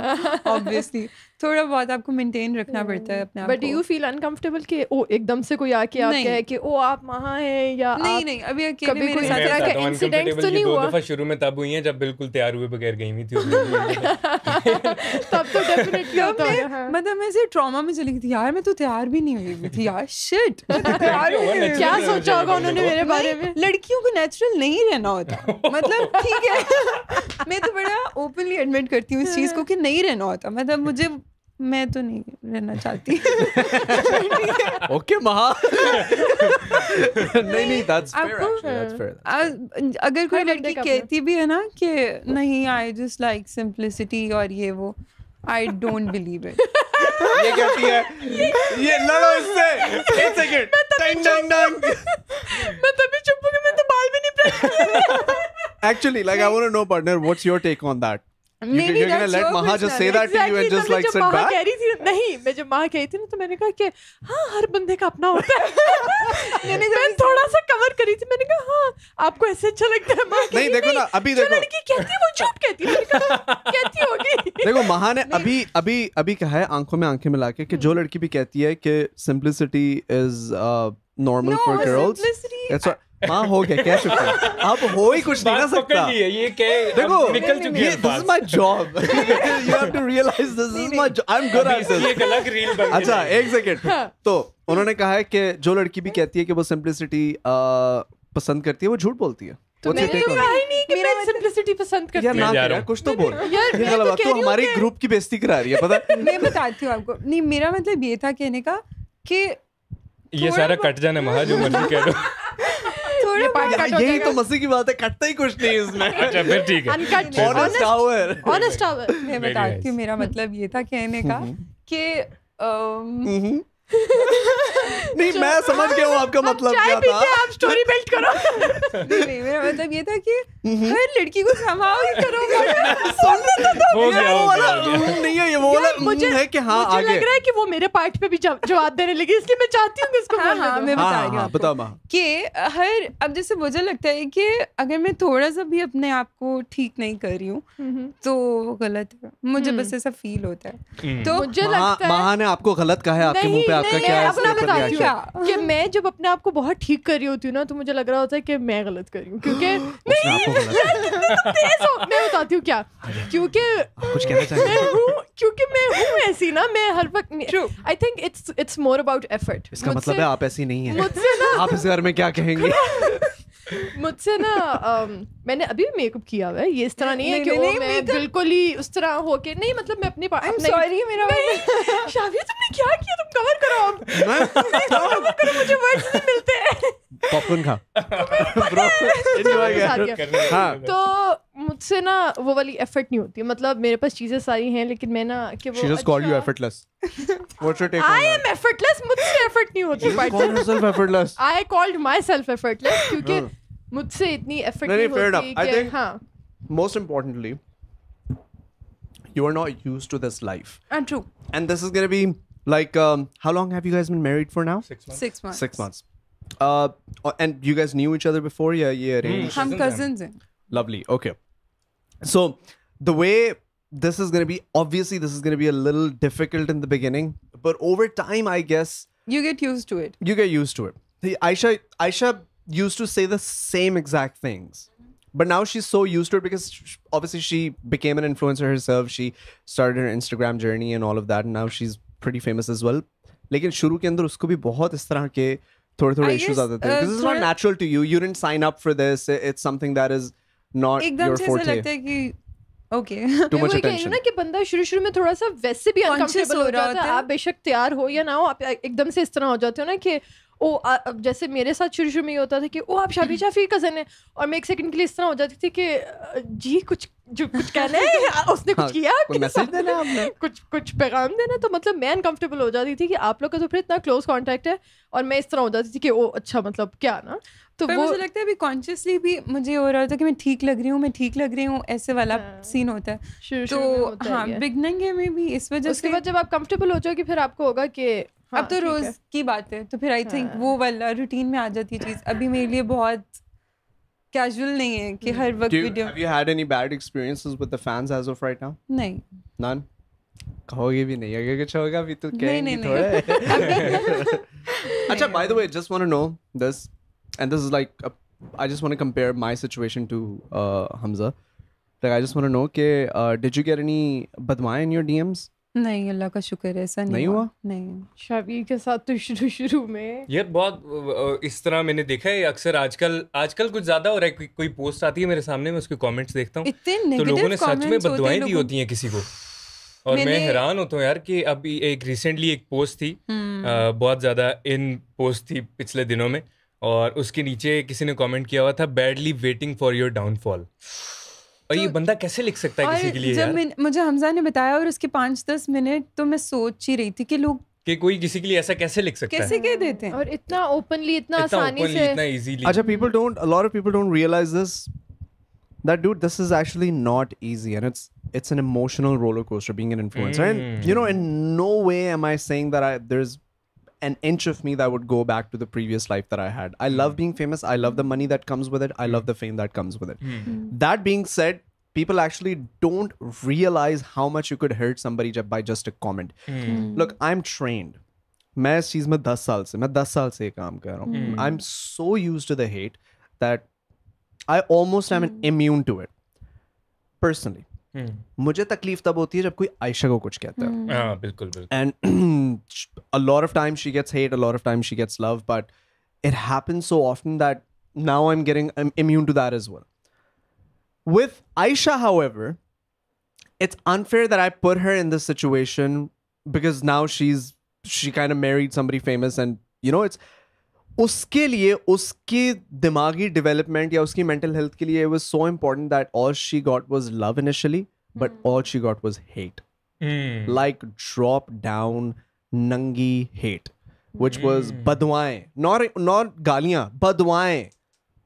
obviously थोड़ा बहुत आपको मेंटेन रखना hmm. पड़ता है अपने बट यू फील अनकंफर्टेबल कि ओ एकदम से कोई आके आप कहे कि ओ आप महा हैं या नहीं नहीं अभी अकेले कभी मेरे साथ तरह का इंसिडेंट तो नहीं हुआ दफा शुरू में तब हुई है जब बिल्कुल तैयार हुए बगैर गई हुई थी तब तो डेफिनेटली होता है हाँ। मतलब मैं से ट्रॉमा में चली गई थी यार मैं तो तैयार भी नहीं हुई थी यार शिट तो तैयार क्या सोचा होगा उन्होंने मेरे बारे में लड़कियों को नेचुरल नहीं रहना होता मतलब ठीक है मैं तो बड़ा ओपनली एडमिट करती हूँ इस चीज़ को कि हाँ। नहीं रहना होता मतलब मुझे मैं तो नहीं रहना चाहती ओके महा नहीं नहीं दैट्स फेयर अगर कोई लड़की कहती भी है ना कि नहीं आई जस्ट लाइक सिंपलिसिटी और ये वो आई डोंट बिलीव इट ये कहती है ये लड़ो इससे एक सेकंड टंग टंग टंग मैं तभी चुप हो गई मैं तो बाल भी नहीं press actually like I want to know partner what's your take on that मतलब नहीं मैं जब माँ कही थी ना तो मैंने कहा कि हाँ हर बंदे का अपना होता है मैंने थोड़ा सा कवर करी थी मैंने कहा हाँ आपको ऐसे अच्छा लगता है नहीं देखो ना अभी देखो लड़की कहती है वो कहती है हाँ, कहती होगी देखो महा ने अभी अभी अभी कहा है आंखों में आंखें मिला के जो हम्म। लड़की भी कहती है कि simplicity is normal for girls माँ हो गया क्या शुक्र अब हो ही कुछ नहीं ना सकता ये ये क्या देखो निकल चुकी है this is my job you have to realise this is my I am good at this ये अलग रील बन अच्छा एक सेकंड हाँ। तो उन्होंने कहा है कि जो लड़की भी कहती है कि वो सिंपलिसिटी पसंद करती है वो झूठ बोलती है तो मैंने तो कहा ही नहीं कि मैं सिंपलिसिटी मतलब- पसंद करती हूं यार ना यार कुछ तो बोल यार ये तो, मतलब तो हमारी ग्रुप की बेइज्जती करा रही है पता मैं बताती हूं आपको नहीं मेरा मतलब ये था कहने का कि ये सारा कट जाने महा जो मर्जी कह दो पार्ट कट यही तो मस्ती की बात है कटता ही कुछ नहीं इसमें अच्छा फिर ठीक है uncut honest hour honest hour मैं बताती हूँ मेरा मतलब ये था कहने का हम्म। कि हम्म। नहीं अच्छा, मैं हाँ, समझ गया हूँ मतलब आपका मतलब क्या था आप स्टोरी बिल्ड करो नहीं मेरा मतलब ये था कि हर लड़की को ही करो सुन रहे तो वो वाला हम्म, नहीं है ये वो वाला हम्म मुझे है कि हाँ आगे लग रहा है कि वो मेरे पार्ट पे भी जवाब देने लगी इसलिए मैं चाहती हूँ कि इसको हाँ हाँ मैं हाँ, बता हाँ, बताओ माँ कि हर अब जैसे मुझे लगता है कि अगर मैं थोड़ा सा भी अपने आप को ठीक नहीं कर रही हूँ तो गलत है मुझे बस हम्म। ऐसा फील होता है तो मुझे लगता है ने आपको गलत कहा है आपके मुंह पे आपका मैं, क्या अपना कि मैं जब अपने आप को बहुत ठीक कर रही होती हूँ ना तो मुझे लग रहा होता है कि मैं गलत कर रही हूँ क्योंकि अच्छा, मैं बताती हूँ क्या क्योंकि कुछ कहना क्योंकि मैं हूँ ऐसी ना मैं हर वक्त I think it's it's more about effort इसका मतलब है आप ऐसी नहीं है आप इस घर में क्या कहेंगे मुझसे ना मैंने अभी भी मेकअप किया हुआ है ये इस तरह नहीं, नहीं है कि नहीं, मैं बिल्कुल ही उस तरह हो के नहीं मतलब मैं अपने पास सॉरी मेरा शाबिया तुमने क्या किया तुम कवर करो अब मैं कवर करो मुझे वर्ड्स नहीं मिलते पॉपकॉर्न खा हाँ, तो मुझसे ना वो वाली एफर्ट नहीं होती मतलब मेरे पास चीजें सारी हैं लेकिन मैं ना कि वो she just called you effortless what's your take I am effortless मुझसे एफर्ट नहीं होती. But I called effortless. I called क्योंकि मुझसे इतनी एफर्ट नहीं फेयर आई थिंक हां most you are not used to this life. And true. And this is gonna be like um, how long have you guys been married for now? Six months. Six months. Six months. Uh, uh and you guys knew each other before? Yeah, yeah. Mm, हम cousins Lovely. Okay. So the way this is gonna be obviously this is gonna be a little difficult in the beginning, but over time I guess you get used to it. You get used to it. The Aisha Aisha used to say the same exact things. Mm-hmm. But now she's so used to it because she, obviously she became an influencer herself. She started her Instagram journey and all of that. And now she's pretty famous as well. लेकिन in के अंदर उसको भी बहुत इस तरह के थोड़े थोड़े इश्यूज आते थे this is not natural to you you didn't sign up for this it's something that is not your forte एकदम लगता है कि ओके टू मच अटेंशन ना कि बंदा शुरू शुरू में थोड़ा सा वैसे भी अनकंफर्टेबल हो रहा होता है आप बेशक तैयार हो या ना हो आप एकदम से इस ओ आ, जैसे मेरे साथ शुरू शुरू में ये होता था कि ओ आप शाबी शाफी कज़न है और मैं एक सेकंड के लिए इस तरह हो जाती थी कि जी कुछ जो कुछ कहना है उसने कुछ किया कोई मैसेज देना आपने कुछ कुछ पैगाम देना तो मतलब मैं अनकंफर्टेबल हो जाती थी कि आप लोग का तो फिर इतना क्लोज कांटेक्ट है और मैं इस तरह हो जाती थी कि ओ अच्छा मतलब क्या ना तो वो मुझे लगता है अभी कॉन्शियसली भी मुझे हो रहा होता है कि मैं ठीक लग रही हूँ मैं ठीक लग रही हूँ ऐसे वाला सीन हाँ। होता है तो हाँ बिगनिंग में भी इस वजह से बाद जब आप कंफर्टेबल हो जाओगे फिर आपको होगा कि हाँ, अब तो रोज की बात है तो फिर आई थिंक हाँ। वो वाला रूटीन में आ जाती है चीज़ अभी मेरे लिए बहुत कैजुअल नहीं है कि हर hmm. वक्त video have you had any bad experiences with the fans as of right now नहीं नन कहोगे भी नहीं अगर कुछ होगा भी तो कहेंगे थोड़े अच्छा by the way just want to know this and this is like I just want to compare my situation to Hamza like I just want to know के did you get any any in your DMs नहीं, अल्लाह का शुक्र है ऐसा नहीं, नहीं हुआ नहीं शाबी के साथ तो शुरू शुरू में यार बहुत इस तरह मैंने देखा है अक्सर आजकल आजकल कुछ ज्यादा हो रहा है को, कोई पोस्ट आती है मेरे सामने मैं उसके कमेंट्स देखता हूँ तो लोगों ने सच में बदवाएं दी होती हैं किसी को और मैं हैरान होता हूँ यार कि अभी एक रिसेंटली एक पोस्ट थी हम्म। बहुत ज्यादा इन पोस्ट थी पिछले दिनों में और उसके नीचे किसी ने कमेंट किया हुआ था badly waiting for your downfall और तो, ये बंदा कैसे लिख सकता है किसी के लिए जब यार? मुझे हमजा ने बताया और उसके पांच दस मिनट तो मैं सोच ही रही थी कि लोग कि कोई किसी के लिए ऐसा कैसे लिख सकता कैसे है कैसे कह देते हैं और इतना ओपनली इतना आसानी से इतना इजीली अच्छा people don't a lot of people don't realise this that dude this is actually not easy and it's it's an emotional roller coaster being an influencer mm. and you know hmm. in no way am i saying that i there's an inch of me that would go back to the previous life that I had. I love hmm. being famous. I love the money that comes with it. I love hmm. the fame that comes with it. Mm. That being said, people actually don't realize how much you could hurt somebody by just a comment. Mm. Look, I'm trained. मैं इस चीज़ में 10 साल से मैं 10 साल से काम कर रहा हूँ I'm am so used to the hate that I मुझे तकलीफ तब होती है जब कोई आयशा को कुछ कहता है बिल्कुल and a lot of time she gets hate a lot of time she gets love but it happens so often that now I am getting I am immune to that as well with Aisha however it's unfair that I put her in this situation because now she's she kind of married somebody famous and you know it's उसके लिए उसकी दिमागी development या उसकी mental health के लिए was so important that all she got was love initially but all she got was hate like drop down नंगी hate which was बदवाएं नॉर नॉर गालियां बदवाएं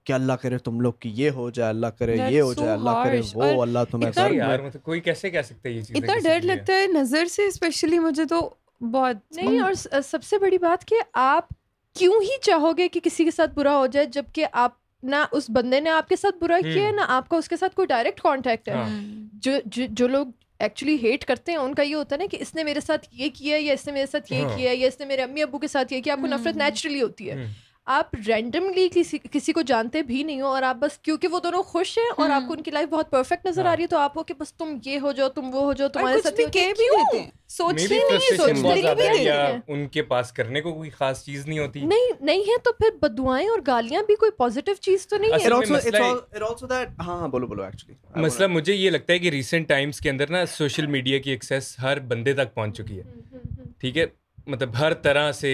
कि अल्लाह करे तुम लोग की ये हो जाए अल्लाह करे That's ये हो जाए अल्लाह करे वो अल्लाह तुम्हें कर यार मतलब कोई कैसे कह सकता है ये चीज इतना डर लगता है नजर से स्पेशली मुझे तो बहुत नहीं और सबसे बड़ी बात कि आप क्यों ही चाहोगे कि किसी के साथ बुरा हो जाए जबकि आप ना उस बंदे ने आपके साथ बुरा किया है हम्म। ना आपका उसके साथ कोई डायरेक्ट कांटेक्ट है हाँ। जो जो जो लोग एक्चुअली हेट करते हैं उनका ये होता है ना कि इसने मेरे साथ ये किया या इसने मेरे साथ ये हाँ। किया या इसने मेरे अम्मी अबू के साथ ये किया आपको हम्म, नफरत नेचुरली हम्म, होती है आप रेंडमली किसी किसी को जानते भी नहीं हो और आप बस क्योंकि वो दोनों खुश हैं और हम्म। आपको उनकी लाइफ बहुत परफेक्ट नजर आ रही है तो आप हो कि बस तुम ये हो जाओ तुम वो हो जाओ तुम्हारे साथ भी भी हैं सोचते नहीं सोचते भी नहीं उनके पास करने को कोई खास चीज नहीं होती नहीं नहीं है तो फिर बदुआएं और गालियां भी कोई पॉजिटिव चीज तो नहीं है हाँ, हाँ, बोलो बोलो एक्चुअली मसला मुझे ये लगता है कि रिसेंट टाइम्स के अंदर ना सोशल मीडिया की एक्सेस हर बंदे तक पहुंच चुकी है हम्म, हम्म, ठीक है मतलब हर तरह से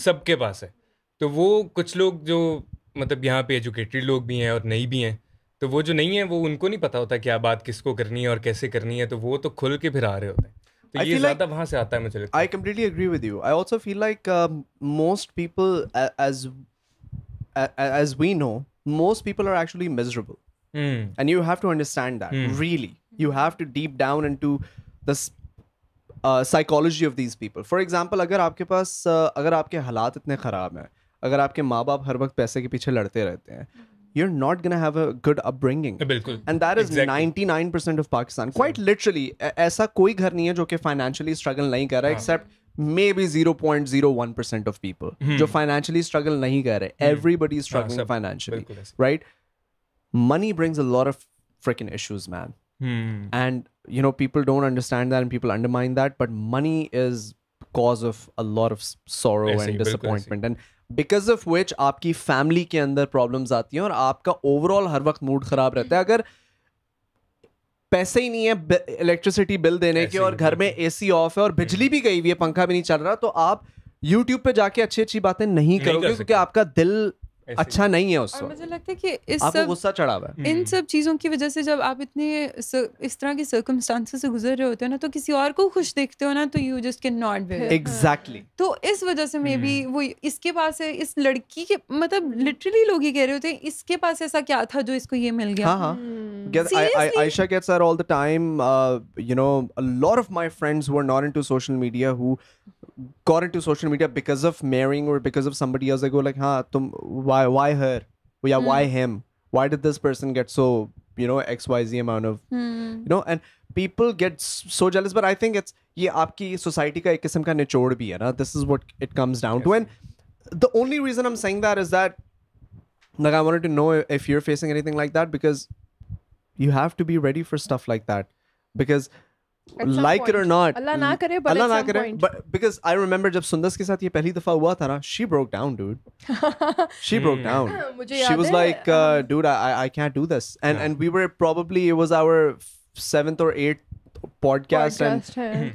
सबके पास है तो वो कुछ लोग जो मतलब यहाँ पे एजुकेटेड लोग भी हैं और नहीं भी हैं तो वो जो नहीं है वो उनको नहीं पता होता क्या बात किसको करनी है और कैसे करनी है तो वो तो खुल के फिर आ रहे होते हैं तो ये ज़्यादा like, वहाँ से आता है मुझे लगता है I completely agree with you I also feel like most people as as we know most people are actually measurable and you have to understand that really you have to deep down into this psychology of these people for example अगर आपके पास uh, अगर आपके हालात इतने ख़राब हैं अगर आपके माँ बाप हर वक्त पैसे के पीछे लड़ते रहते हैं you're not going to have a good upbringing बिल्कुल and that is exactly. 99% of pakistan quite literally ऐसा कोई घर नहीं है जो कि financially struggle नहीं कर रहा except maybe 0.01% of people hmm. जो financially struggle नहीं कर रहे hmm. everybody is struggling हाँ, financially right money brings a lot of freaking issues man hmm. and you know people don't understand that and people undermine that but money is cause of a lot of sorrow ऐसे, and disappointment and because of which आपकी family के अंदर problems आती हैं और आपका overall हर वक्त mood खराब रहता है अगर पैसे ही नहीं है इलेक्ट्रिसिटी बिल देने के और घर में एसी ऑफ है और बिजली भी गई हुई है पंखा भी नहीं चल रहा तो आप यूट्यूब पे जाके अच्छी अच्छी बातें नहीं, नहीं करोगे क्योंकि आपका दिल अच्छा नहीं है उसको मुझे लगता है कि इस आपको गुस्सा चढ़ा हुआ है इन हम्म। सब चीज़ों की वजह से जब आप इतने इस तरह के सर्कमस्टांसेस से गुजर रहे होते हो ना तो किसी और को खुश देखते हो ना तो you just can not be exactly तो इस वजह से मे हम्म। बी वो इसके पास है इस लड़की के मतलब लिटरली लोग ही कह रहे होते हैं इसके पास ऐसा क्या था जो इसको ये मिल गया हां हाँ। हम्म। Aisha gets that all the time. Uh, you know, a lot of my friends who not into social media who got into social media because of marrying or because of somebody else. They go like, "Huh, tum, why, why her? Well, yeah, mm. why hmm. him? Why did this person get so you know X Y Z amount of mm. you know?" And people get so jealous. But I think it's yeah, आपकी society का एक किस्म का निचोड़ भी This is what it comes down yes. to. And the only reason I'm saying that is that like I wanted to know if you're facing anything like that because you have to be ready for stuff like that because like it or not allah na mm, kare but allah na kare point. but because i remember jab sundas ke sath ye pehli dafa hua tha na she broke down dude she broke hmm. down she was like uh, dude i i can't do this and yeah. and we were probably it was our 7th or 8th podcast, podcast and hmm.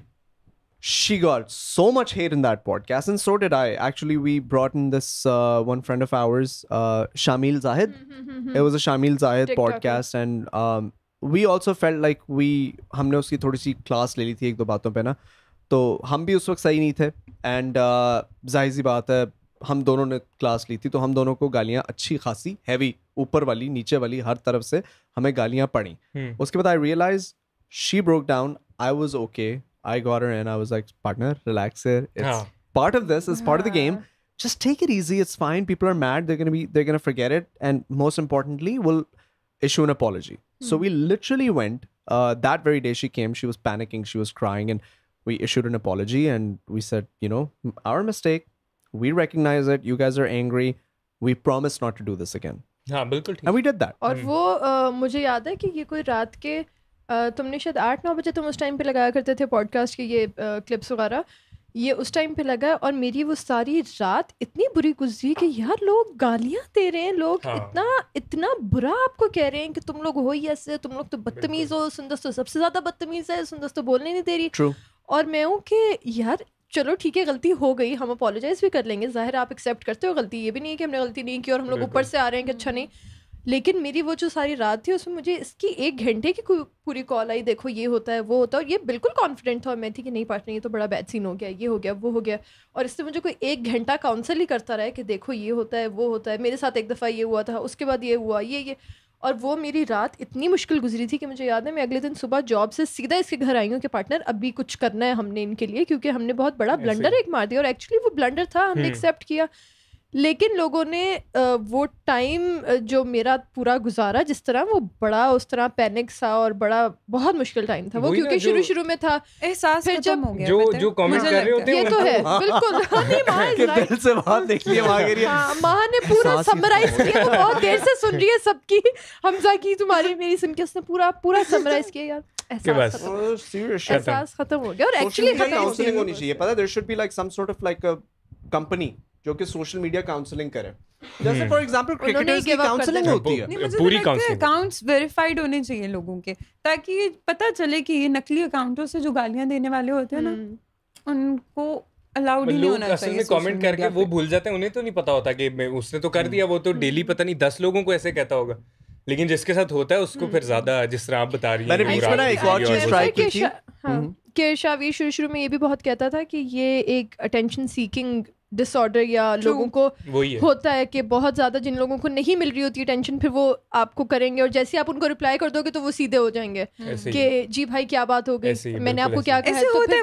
she got so much hate in that podcast and so did i actually we brought in this uh, one friend of ours uh, shamil zahid mm-hmm, mm-hmm, mm-hmm. it was a shamil zahid TikTok. podcast and um, we also felt like we हमने उसकी थोड़ी सी class ले ली थी एक दो बातों पे ना तो हम भी उस वक्त सही नहीं थे एंड uh, जाहिर सी बात है हम दोनों ने क्लास ली थी तो हम दोनों को गालियाँ अच्छी खासी हैवी ऊपर वाली नीचे वाली हर तरफ से हमें गालियाँ पड़ी hmm. उसके बाद I realise she broke down I was okay I got and I was like partner relax it's part of this is part of the game just take it easy it's fine people are mad they're going to be they're going to forget it and most importantly So we hmm. literally went uh, that very day. She came. She was panicking. She was crying, and we issued an apology. And we said, you know, our mistake. We recognize it. You guys are angry. We promise not to do this again. हाँ बिल्कुल ठीक and we did that और hmm. वो मुझे याद है कि ये कोई रात के तुमने शायद आठ नौ बजे तुम उस टाइम पे लगाया करते थे पॉडकास्ट के ये क्लिप्स वगैरह ये उस टाइम पे लगा और मेरी वो सारी रात इतनी बुरी गुजरी कि यार लोग गालियां दे रहे हैं लोग हाँ। इतना इतना बुरा आपको कह रहे हैं कि तुम लोग हो ही ऐसे तुम लोग तो बदतमीज हो सुंदर तो सबसे ज्यादा बदतमीज है सुंदर तो बोलने नहीं दे रही True. और मैं हूँ कि यार चलो ठीक है गलती हो गई हम अपोलोजाइज भी कर लेंगे जाहिर आप एक्सेप्ट करते हो गलती ये भी नहीं है कि हमने गलती नहीं की और हम लोग ऊपर से आ रहे हैं कि अच्छा हम्म। नहीं लेकिन मेरी वो जो सारी रात थी उसमें मुझे इसकी एक घंटे की पूरी कॉल आई देखो ये होता है वो होता है और ये बिल्कुल कॉन्फिडेंट था और मैं थी कि नहीं पार्टनर ये तो बड़ा बैड सीन हो गया ये हो गया वो हो गया और इससे मुझे कोई एक घंटा काउंसिल ही करता रहा है कि देखो ये होता है वो होता है मेरे साथ एक दफ़ा ये हुआ था उसके बाद ये हुआ ये ये और वो मेरी रात इतनी मुश्किल गुजरी थी कि मुझे याद है मैं अगले दिन सुबह जॉब से सीधा इसके घर आई हूँ कि पार्टनर अभी कुछ करना है हमने इनके लिए क्योंकि हमने बहुत बड़ा ब्लंडर एक मार दिया और एक्चुअली वो ब्लंडर था हमने एक्सेप्ट हम्म। किया लेकिन लोगों ने वो टाइम जो मेरा पूरा गुजारा जिस तरह वो बड़ा उस तरह पैनिक सा और बड़ा बहुत मुश्किल टाइम था वो क्योंकि शुरू शुरू में था एहसास फिर जब हो गया जो जो कमेंट कर रहे होते हैं ये तो है बिल्कुल नहीं हाँ। दिल से बात देखिए मांगेरिया हां मां ने पूरा समराइज किया वो बहुत देर से सुन रही है सबकी हमजा की तुम्हारी मेरी सिम के उसने पूरा पूरा समराइज किया यार oh, एहसास खत्म हो गया और एक्चुअली खत्म होनी चाहिए पता there should be like some sort of like a company जो कि सोशल मीडिया काउंसलिंग करें जैसे फॉर एग्जांपल क्रिकेटर्स की काउंसलिंग होती है पूरी काउंसलिंग अकाउंट्स वेरीफाइड होने चाहिए लोगों के ताकि पता चले कि ये नकली अकाउंटों से जो गालियां देने वाले होते हैं ना हम्म। उनको अलाउड ही नहीं होना चाहिए में कमेंट करके वो भूल जाते हैं उन्हें तो नहीं पता होता कि उसने तो कर दिया वो तो डेली हम्म। पता नहीं दस लोगों को ऐसे कहता होगा लेकिन जिसके साथ होता है उसको फिर हम्म। ज्यादा जिस तरह आप बता रही हैं मैंने बीच एक और चीज ट्राई की थी कि शावी हाँ, शुरू शुरू में ये भी बहुत कहता था कि ये एक अटेंशन सीकिंग डिसऑर्डर या True. लोगों को है। होता है कि बहुत ज़्यादा जिन लोगों को नहीं मिल रही होती है टेंशन फिर वो आपको करेंगे और जैसे आप उनको रिप्लाई कर दोगे तो वो सीधे हो जाएंगे हम्म। कि जी भाई क्या बात हो गई मैंने आपको क्या कहा सॉरी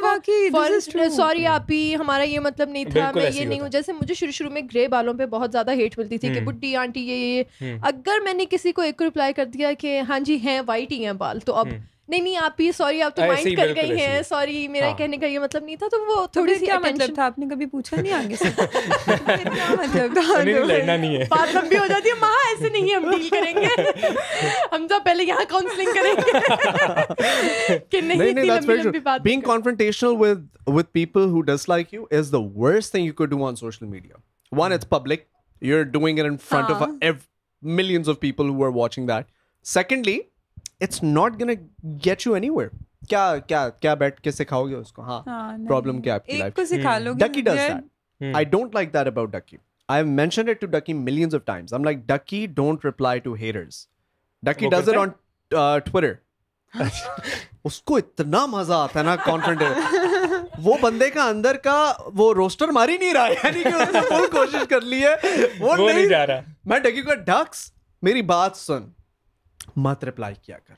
तो हम्म। आप ही हमारा ये मतलब नहीं था मैं ये नहीं हूँ जैसे मुझे शुरू शुरू में ग्रे बालों पर बहुत ज़्यादा हेट मिलती थी कि हम्म। बुढ़ी आंटी ये ये अगर मैंने किसी को एक को रिप्लाई कर दिया कि हाँ जी हैं वाइट ही हैं बाल तो अब नहीं नहीं आप ही सॉरी आप तो माइंड कर गई हैं सॉरी मेरा हाँ। कहने का ये मतलब नहीं था तो वो तो थोड़ी सी क्या मतलब तो था आपने कभी पूछा नहीं आगे से मतलब था नहीं लड़ना नहीं है बात लंबी हो जाती है माँ ऐसे नहीं है हम डील करेंगे हम तो पहले यहाँ काउंसलिंग करेंगे कि नहीं नहीं that's very true being confrontational with with people who dislike you is the worst thing you could do on social media one it's public you are doing it in front of millions of people who are watching that secondly it's not gonna get you any क्या क्या क्या बैठ के सिखाओगे उसको हाँ problem हाँ, क्या आपकी लाइफ को सिखा hmm. लोगे Ducky does that I don't like that about Ducky I have mentioned it to Ducky millions of times I am like Ducky don't reply to haters Ducky does it on Twitter उसको इतना मजा आता है ना कॉन्फिडेंट वो बंदे का अंदर का वो रोस्टर मार ही नहीं रहा यानी कि उसने फुल कोशिश कर ली है वो, वो नहीं, नहीं जा रहा मैं डकी को डक्स मेरी बात सुन मत रिप्लाई किया कर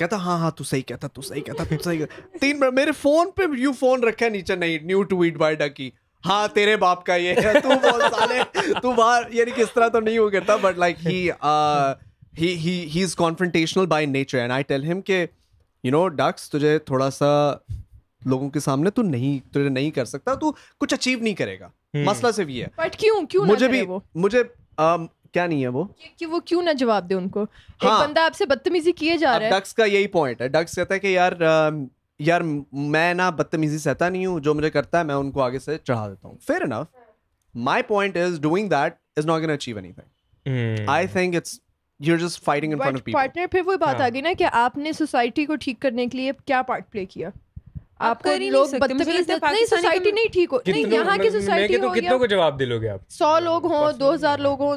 कहता हाँ हाँ तू सही कहता तू सही कहता तू सही कहता तीन मिनट मेरे फोन पे यू फोन रखे नीचे नहीं न्यू ट्वीट बाय डकी हाँ तेरे बाप का ये है तू बोल साले तू बाहर यानी किस तरह तो नहीं हो करता but like he he he is confrontational by nature and I tell him के यू नो डक्स तुझे थोड़ा सा लोगों के सामने तू नहीं तुझे नहीं कर सकता तू कुछ अचीव नहीं करेगा हम्म। मसला सिर्फ ये है बट क्यों क्यों मुझे भी मुझे um, क्या नहीं है वो कि वो क्यों ना जवाब दे उनको हाँ, एक बंदा आपसे बदतमीजी किए जा रहा है डक्स का यही पॉइंट है डक्स कहता है कि यार यार मैं ना बदतमीजी सहता नहीं हूँ जो मुझे करता है मैं उनको आगे से चढ़ा देता हूँ फिर enough my point is doing that is not gonna achieve anything I think it's you are just fighting in front of people partner फिर वो बात हाँ। आ गई ना कि आपने सोसाइटी को ठीक करने के लिए क्या पार्ट प्ले किया आपको लोग नहीं सोसाइटी नहीं ठीक हो नहीं यहाँ की सोसाइटी कितनों को जवाब दिलोगे आप सौ लोग हों दो हजार लोग हों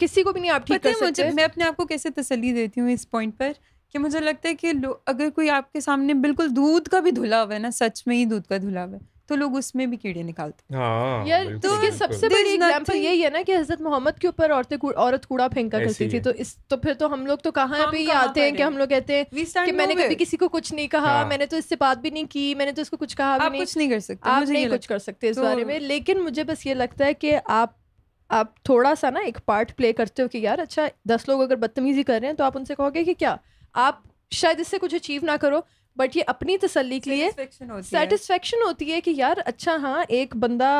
किसी को भी नहीं आप ठीक कर सकते मुझे मैं अपने आप को कैसे तसली देती हूँ इस पॉइंट पर कि मुझे लगता है कि अगर कोई आपके सामने बिल्कुल दूध का भी धुला हुआ है ना सच में ही दूध का धुला हुआ है तो लोग उसमें भी कीड़े निकालते हैं हाँ, यार तो इसके सबसे बड़ी एग्जांपल यही है ना कि हजरत मोहम्मद के ऊपर औरतें औरत कूड़ा फेंका करती थी तो इस तो फिर तो हम लोग तो कहाँ पे ये आते हैं कि हम लोग कहते हैं कि मैंने कभी किसी को कुछ नहीं कहा हाँ। मैंने तो इससे बात भी नहीं की मैंने तो इसको कुछ कहा भी नहीं कुछ नहीं कर सकते आप नहीं कुछ कर सकते इस तो बारे में लेकिन मुझे बस ये लगता है कि आप आप थोड़ा सा ना एक पार्ट प्ले करते हो कि यार अच्छा दस लोग अगर बदतमीजी कर रहे हैं तो आप उनसे कहोगे कि क्या आप शायद इससे कुछ अचीव ना करो बट ये अपनी तसल्ली के लिए सेटिस्फेक्शन होती है कि यार अच्छा हाँ एक बंदा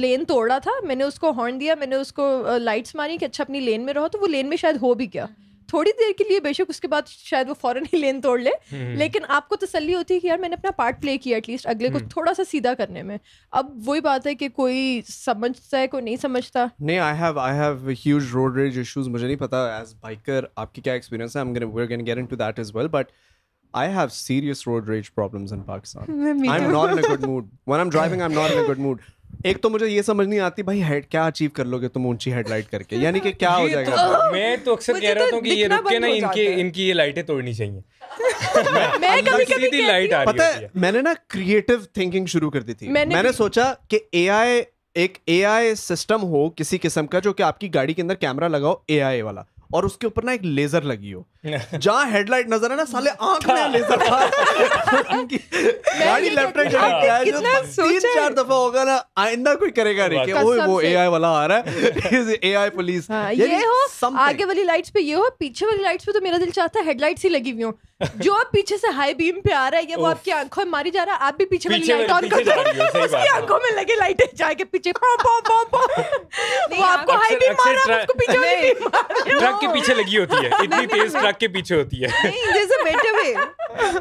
लेन तोड़ा था मैंने उसको हॉर्न दिया मैंने उसको लाइट्स मारी कि अच्छा अपनी लेन में रहो तो वो लेन में शायद हो भी गया mm-hmm. थोड़ी देर के लिए बेशक उसके बाद शायद वो फॉरन ही लेन तोड़ ले हम्म, हम्म। लेकिन आपको तसली होती है कि यार मैंने अपना पार्ट प्ले किया एटलीस्ट अगले को हम्म। थोड़ा सा सीधा करने में अब वही बात है कि कोई समझता है कोई नहीं समझता नहीं I have I have huge road rage issues मुझे नहीं पता एज बाइकर आपकी क्या एक्सपीरियंस है I am we are get into that as well but I have serious road rage problems in Pakistan. I'm not in a good mood. When I'm driving, I'm not in a good mood. एक तो मुझे ये समझ नहीं आती भाई head क्या achieve कर लोगे तुम ऊंची हेडलाइट करके यानी कि क्या हो जाएगा तो, मैं तो अक्सर कह रहा हूँ तो कि ये रुक के ना इनके इनकी ये लाइटें तोड़नी चाहिए मैं कभी कभी लाइट आ रही पता है मैंने ना क्रिएटिव थिंकिंग शुरू कर दी थी मैंने सोचा कि एआई एक एआई सिस्टम हो किसी किस्म का जो कि आपकी गाड़ी के अंदर कैमरा लगाओ एआई वाला और उसके ऊपर ना एक लेजर लगी हो जहाँ हेडलाइट नजर है ना साले आंख में हाँ। लेजर गाड़ी लेफ्ट राइट तीन चार दफा होगा ना आइंदा कोई करेगा नहीं वो वो एआई वाला आ रहा है एआई पुलिस हाँ, ये हो आगे वाली लाइट्स पे ये हो पीछे वाली लाइट्स पे तो मेरा दिल चाहता है हेडलाइट्स ही लगी हुई हो जो आप पीछे से हाई बीम पे आ रहा है ये वो आपकी आंखों में मारी जा रहा है आप भी पीछे वाली लाइट ऑन कर दो उसकी आंखों में लगे लाइटें जाके पीछे वो हाँ, आपको हाई बीम मार रहा है उसको पीछे वाली बीम मार ट्रक के पीछे लगी होती है इतनी तेज ट्रक के पीछे होती है नहीं जैसे बैठे हुए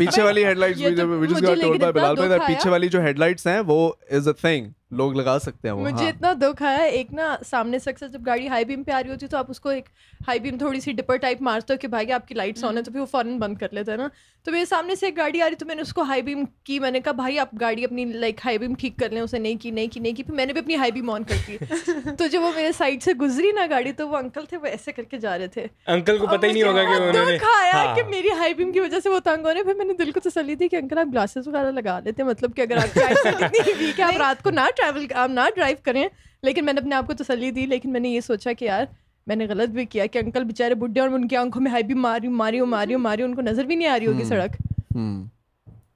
पीछे वाली headlights तो पीछे वाली जो हेडलाइट्स हैं वो इज अ थिंग लोग लगा सकते हैं मुझे हाँ। इतना दुख आया एक ना सामने से अक्सर जब गाड़ी हाई बीम पे आ रही होती है तो आप उसको एक हाई बीम थोड़ी सी डिपर टाइप मारते हो कि भाई आपकी लाइट्स ऑन है हम्म। तो फिर वो फॉरन बंद कर लेते हैं ना तो मेरे सामने से एक गाड़ी आ रही तो मैंने उसको हाई बीम की मैंने कहा भाई आप गाड़ी अपनी लाइक हाई बीम ठीक कर लें उसे नहीं की नहीं की नहीं की फिर मैंने भी अपनी हाई बीम ऑन कर दी तो जब वो मेरे साइड से गुजरी ना गाड़ी तो वो अंकल थे वो ऐसे करके जा रहे थे अंकल को पता ही नहीं होगा कि खाया हाँ। कि मेरी हाई बीम की वजह से वो तंग हो रहे फिर मैंने दिल को तसली थी कि अंकल आप ग्लासेस वगैरह लगा लेते मतलब कि अगर आपकी वीक है आप रात को ना ट्रैवल आप ना ड्राइव करें लेकिन मैंने अपने आप को तसली दी लेकिन मैंने ये सोचा कि यार मैंने गलत भी किया कि अंकल बेचारे बुढ़े और उनकी आंखों में हाई भी मारी मारी मारी मारी उनको नजर भी नहीं आ रही होगी हम्म। सड़क हम्म।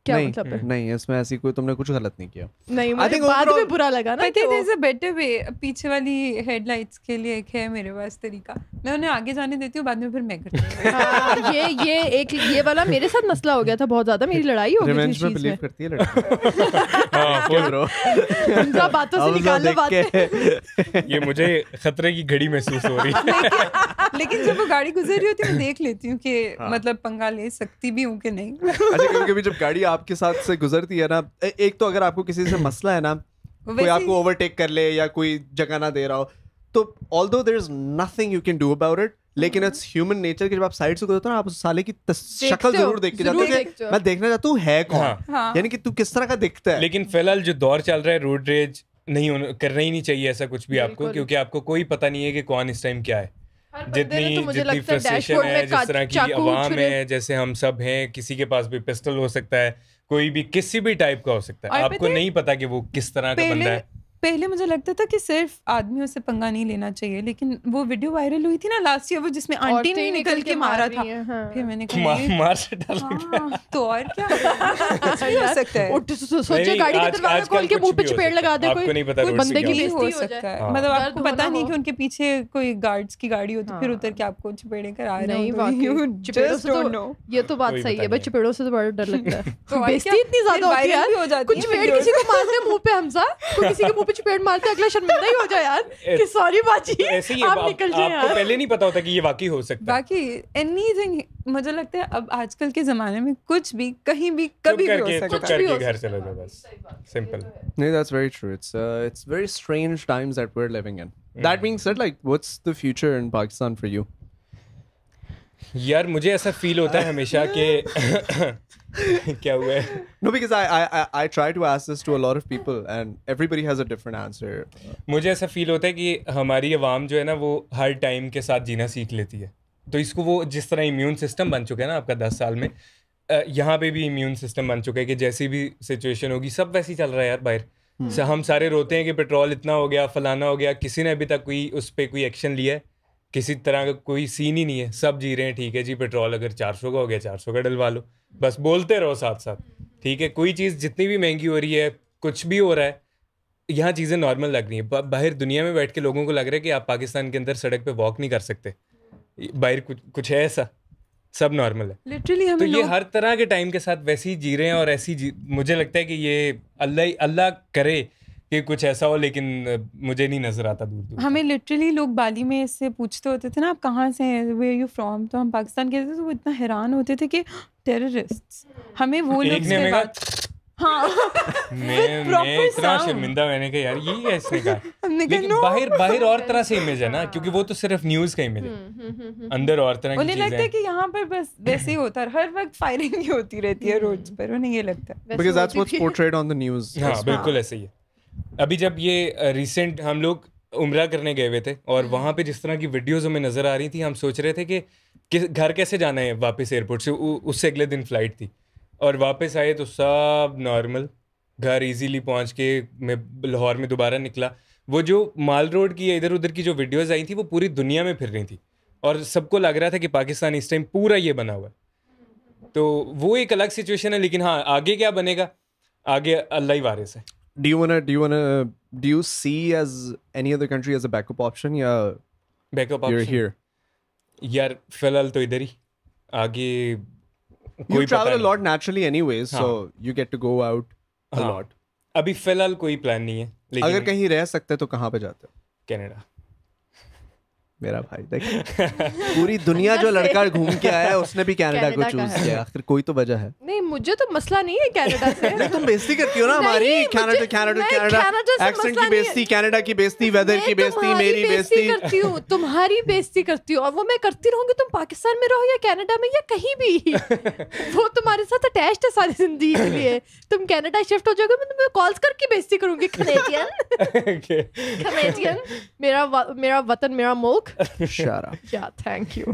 क्या नहीं, मतलब है हम्म, नहीं इसमें ऐसी कोई तुमने कुछ गलत नहीं किया नहीं मुझे बाद में बुरा लगा ना इज अ बेटर वे पीछे वाली हेडलाइट्स के लिए एक है मेरे पास तरीका मैं उन्हें आगे जाने देती हूँ बाद में फिर मैं करती हूँ हाँ, ये ये एक ये वाला मेरे साथ मसला हो गया था बहुत ज्यादा मेरी लड़ाई हो गई थी बिलीव करती है लड़की हाँ, बातों से ये मुझे खतरे की घड़ी महसूस हो रही है लेकिन जब वो गाड़ी गुजर रही होती मैं देख लेती हूँ कि हाँ। मतलब पंगा ले सकती भी हूँ कि नहीं अच्छा, जब गाड़ी आपके साथ से गुजरती है ना एक तो अगर आपको किसी से मसला है ना कोई आपको ओवरटेक कर ले या कोई जगह ना दे रहा हो तो although there is nothing you can do about it लेकिन इट्स ह्यूमन नेचर के जब आप साइड से गुजरते हो ना आप उस साले की शक्ल जरूर देख के जाते हो मैं देखना चाहता हूँ है कौन हाँ।, हाँ। यानी कि तू किस तरह का दिखता है लेकिन फिलहाल जो दौर चल रहा है रोड रेज नहीं करना ही नहीं चाहिए ऐसा कुछ भी आपको क्योंकि आपको कोई पता नहीं है कि कौन इस टाइम क्या है जितनी तो जितनी फ्रस्ट्रेशन है जिस तरह की आवाम है जैसे हम सब हैं किसी के पास भी पिस्टल हो सकता है कोई भी किसी भी टाइप का हो सकता है आपको नहीं पता कि वो किस तरह का बंदा है पहले मुझे लगता था कि सिर्फ आदमियों से पंगा नहीं लेना चाहिए लेकिन वो वीडियो वायरल हुई थी ना लास्ट ईयर वो जिसमें आंटी ने निकल के मारा था हाँ। फिर मैंने कहा मार से डर लग गया हाँ, तो और क्या हो सकता है उठ सोचो गाड़ी के दरवाजे खोल के मुंह पे चपेड़ लगा दे कोई कोई बंदे की बेइज्जती हो सकता है हाँ। मतलब आपको पता नहीं कि उनके पीछे कोई गार्ड्स की गाड़ी हो तो फिर उतर के आपको चपेड़े कर आ रहे हो ये तो बात सही है भाई चपेड़ों से तो बड़ा डर लगता है तो बेइज्जती इतनी ज्यादा होती है कुछ पेड़ किसी को मारते मुंह पे हमसा किसी के मुंह पे चपेट मारते अगला शर्मिंदा ही हो जाए यार कि सॉरी बाजी तो ऐसे ही आप, आप निकल जाए आपको पहले नहीं पता होता कि ये वाकई हो सकता बाकी एनीथिंग मुझे लगता है अब आजकल के जमाने में कुछ भी कहीं भी कभी भी हो सकता है चुप करके घर चले जाओ बस सिंपल नहीं that's very true it's it's very strange times that we are living in that being said like what's the future in Pakistan for you यार मुझे ऐसा फील होता है हमेशा कि क्या हुआ है no because I I I try to ask this to a lot of people and everybody has a different answer मुझे ऐसा फील होता है कि हमारी आवाम जो है ना वो हर टाइम के साथ जीना सीख लेती है तो इसको वो जिस तरह इम्यून सिस्टम बन चुका है ना आपका दस साल में यहाँ पे भी इम्यून सिस्टम बन चुका है कि जैसी भी सिचुएशन होगी सब वैसे ही चल रहा है यार बाहर hmm. हम सारे रोते हैं कि पेट्रोल इतना हो गया फलाना हो गया किसी ने अभी तक कोई उस पर कोई एक्शन लिया है किसी तरह का कोई सीन ही नहीं है सब जी रहे हैं ठीक है जी पेट्रोल अगर चार सौ का हो गया चार सौ का डलवा लो बस बोलते रहो साथ साथ ठीक है कोई चीज़ जितनी भी महंगी हो रही है कुछ भी हो रहा है यहाँ चीज़ें नॉर्मल लग रही हैं बाहर दुनिया में बैठ के लोगों को लग रहा है कि आप पाकिस्तान के अंदर सड़क पर वॉक नहीं कर सकते बाहर कुछ कुछ है ऐसा सब नॉर्मल है लिटरली हमें तो ये हर तरह के टाइम के साथ वैसे ही जी रहे हैं और ऐसी जी मुझे लगता है कि ये अल्लाह अल्लाह करे कि कुछ ऐसा हो लेकिन मुझे नहीं नजर आता दूर दूर हमें लिटरली लोग बाली में इससे पूछते होते थे ना आप कहाँ से हैं वे यू फ्रॉम तो हम पाकिस्तान के थे तो वो इतना हैरान होते थे कि टेररिस्ट हमें वो लोग हाँ मैं मैं इतना शर्मिंदा मैंने कहा यार ये कैसे कहा लेकिन बाहर बाहर और तरह से इमेज है ना क्योंकि वो तो सिर्फ न्यूज का इमेज है हम्म, हम्म, हम्म, अंदर और तरह उन्हें लगता है कि यहाँ पर बस वैसे ही होता है हर वक्त फायरिंग ही होती रहती है रोड पर उन्हें ये लगता है because that's what's portrayed on the news हां बिल्कुल हाँ। ऐसे ही है अभी जब ये रिसेंट हम लोग उम्र करने गए हुए थे और हम्म। वहाँ पे जिस तरह की वीडियोज़ हमें नज़र आ रही थी हम सोच रहे थे कि किस घर कैसे जाना है वापस एयरपोर्ट से उससे अगले दिन फ़्लाइट थी और वापस आए तो सब नॉर्मल घर इजीली पहुँच के मैं लाहौर में दोबारा निकला वो जो माल रोड की इधर उधर की जो वीडियोज़ आई थी वो पूरी दुनिया में फिर रही थी और सबको लग रहा था कि पाकिस्तान इस टाइम पूरा ये बना हुआ है तो वो एक अलग सिचुएशन है लेकिन हाँ आगे क्या बनेगा आगे अल्लाह ही वारिस है do you wanna do you wanna do you see as any other country as a backup option? Yeah. Backup option. You're here. Yeah, फिलहाल to इधर Agi. You travel a lot naturally, anyways, so you get to go out a lot. Lot अभी फिलहाल कोई plan नहीं है लेकिन अगर कहीं रह सकते तो कहाँ पे जाते हो कनाडा मेरा भाई देख पूरी दुनिया जो लड़का घूम के आया है उसने भी कनाडा को चूज किया आखिर कोई तो वजह है नहीं मुझे तो मसला नहीं है कनाडा से नहीं तुम बेइज्जती करती हो ना हमारी कनाडा कनाडा कनाडा एक्सेंट की बेइज्जती कनाडा की बेइज्जती वेदर की बेइज्जती मेरी बेइज्जती करती हूं तुम्हारी बेइज्जती करती हूं और वो मैं करती रहूंगी तुम पाकिस्तान में रहो या कनाडा में या कहीं भी वो तुम्हारे साथ अटैच्ड है सारी जिंदगी के लिए तुम कनाडा शिफ्ट हो जाओगे मैं तुम्हें कॉल्स करके बेइज्जती करूंगी कनेडियन कनेडियन मेरा मेरा वतन मेरा मुल्क Shut up. Yeah, thank you.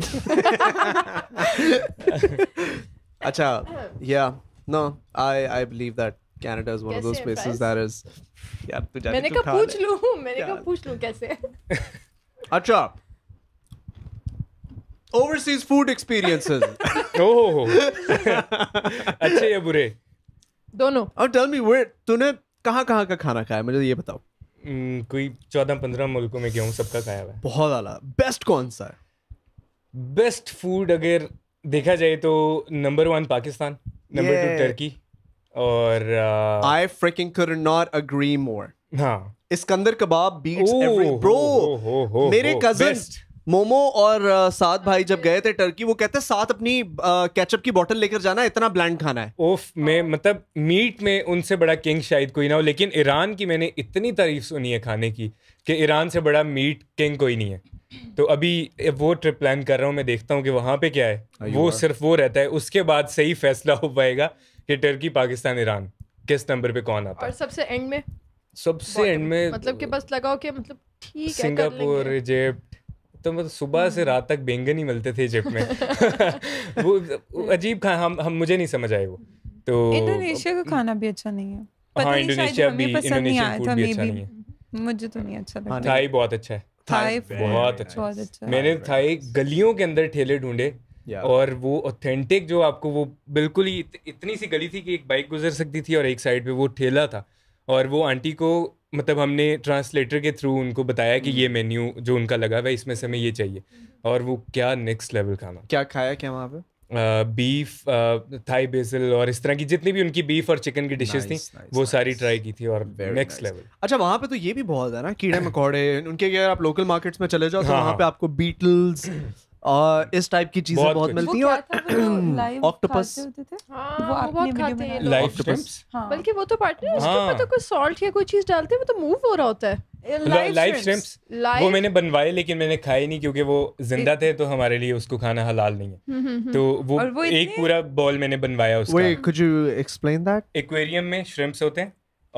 acha, yeah. No, I I believe that Canada is one of those places price? that is Yeah, तू जाके मैंने तू कहा खा पूछ ले। लूं मैंने कहा यार। पूछ लूं कैसे अच्छा overseas food experiences ओह अच्छे या बुरे दोनों और टेल मी वेयर तूने कहाँ कहाँ का खाना खाया मुझे ये बताओ हम्म, कोई चौदह पंद्रह मुल्कों में गया हूँ सबका खाया हुआ है बहुत आला बेस्ट कौन सा है बेस्ट फूड अगर देखा जाए तो number one Pakistan number two Turkey और I freaking can not agree more हाँ Iskender kebab beats every bro मेरे कजन मोमो और साथ भाई जब गए थे टर्की वो कहते साथ अपनी कैचअप की बोतल लेकर जाना इतना ब्लैंड खाना है ओफ मैं मतलब मीट में उनसे बड़ा किंग शायद कोई ना हो लेकिन ईरान की मैंने इतनी तारीफ सुनी है खाने की कि ईरान से बड़ा मीट किंग कोई नहीं है तो अभी वो ट्रिप प्लान कर रहा हूँ मैं देखता हूँ कि वहाँ पे क्या है वो सिर्फ वो रहता है उसके बाद सही फैसला हो पाएगा कि टर्की पाकिस्तान ईरान किस नंबर पे कौन आता है सबसे एंड में सबसे एंड में मतलब कि बस लगाओ कि मतलब ठीक है सिंगापुर इजिप्ट तो मतलब सुबह से हम्म। रात तक बैंगन ही मिलते थे इजिप्ट में वो अजीब खा हम हम मुझे नहीं समझ आए वो तो इंडोनेशिया का खाना भी अच्छा नहीं है हाँ इंडोनेशिया भी इंडोनेशिया फूड भी अच्छा नहीं है मुझे तो नहीं अच्छा हाँ, लगता थाई बहुत अच्छा है थाई अच्छा। बहुत अच्छा मैंने थाई गलियों के अंदर ठेले ढूंढे Yeah. और वो ऑथेंटिक जो आपको वो बिल्कुल ही इत, इतनी सी गली थी कि एक बाइक गुजर सकती थी और एक साइड पे वो ठेला था और वो आंटी को मतलब हमने ट्रांसलेटर के थ्रू उनको बताया कि ये मेन्यू जो उनका लगा हुआ है इसमें से हमें ये चाहिए और वो क्या नेक्स्ट लेवल खाना क्या खाया क्या वहाँ पे बीफ थाई बेसल और इस तरह की जितनी भी उनकी बीफ और चिकन की डिशेस nice, थी nice, वो nice. सारी ट्राई की थी और नेक्स्ट लेवल अच्छा वहाँ पे तो ये भी बहुत है ना कीड़े मकोड़े उनके अगर आप लोकल मार्केट्स में चले जाओ तो हाँ, वहाँ हाँ। पे आपको बीटल्स और इस टाइप की चीजें बहुत, मिलती हैं और ऑक्टोपस हाँ, हाँ। बल्कि वो तो पार्टनर उसके हाँ। ऊपर तो कोई सॉल्ट या कोई चीज डालते हैं वो तो मूव हो रहा होता है लाइव स्ट्रिप्स वो मैंने बनवाए लेकिन मैंने खाए नहीं क्योंकि वो जिंदा थे तो हमारे लिए उसको खाना हलाल नहीं है हम्म, हम्म, तो हम्म। वो, वो एक पूरा बॉल मैंने बनवाया उसका Wait, could you explain aquarium में श्रिम्प्स होते हैं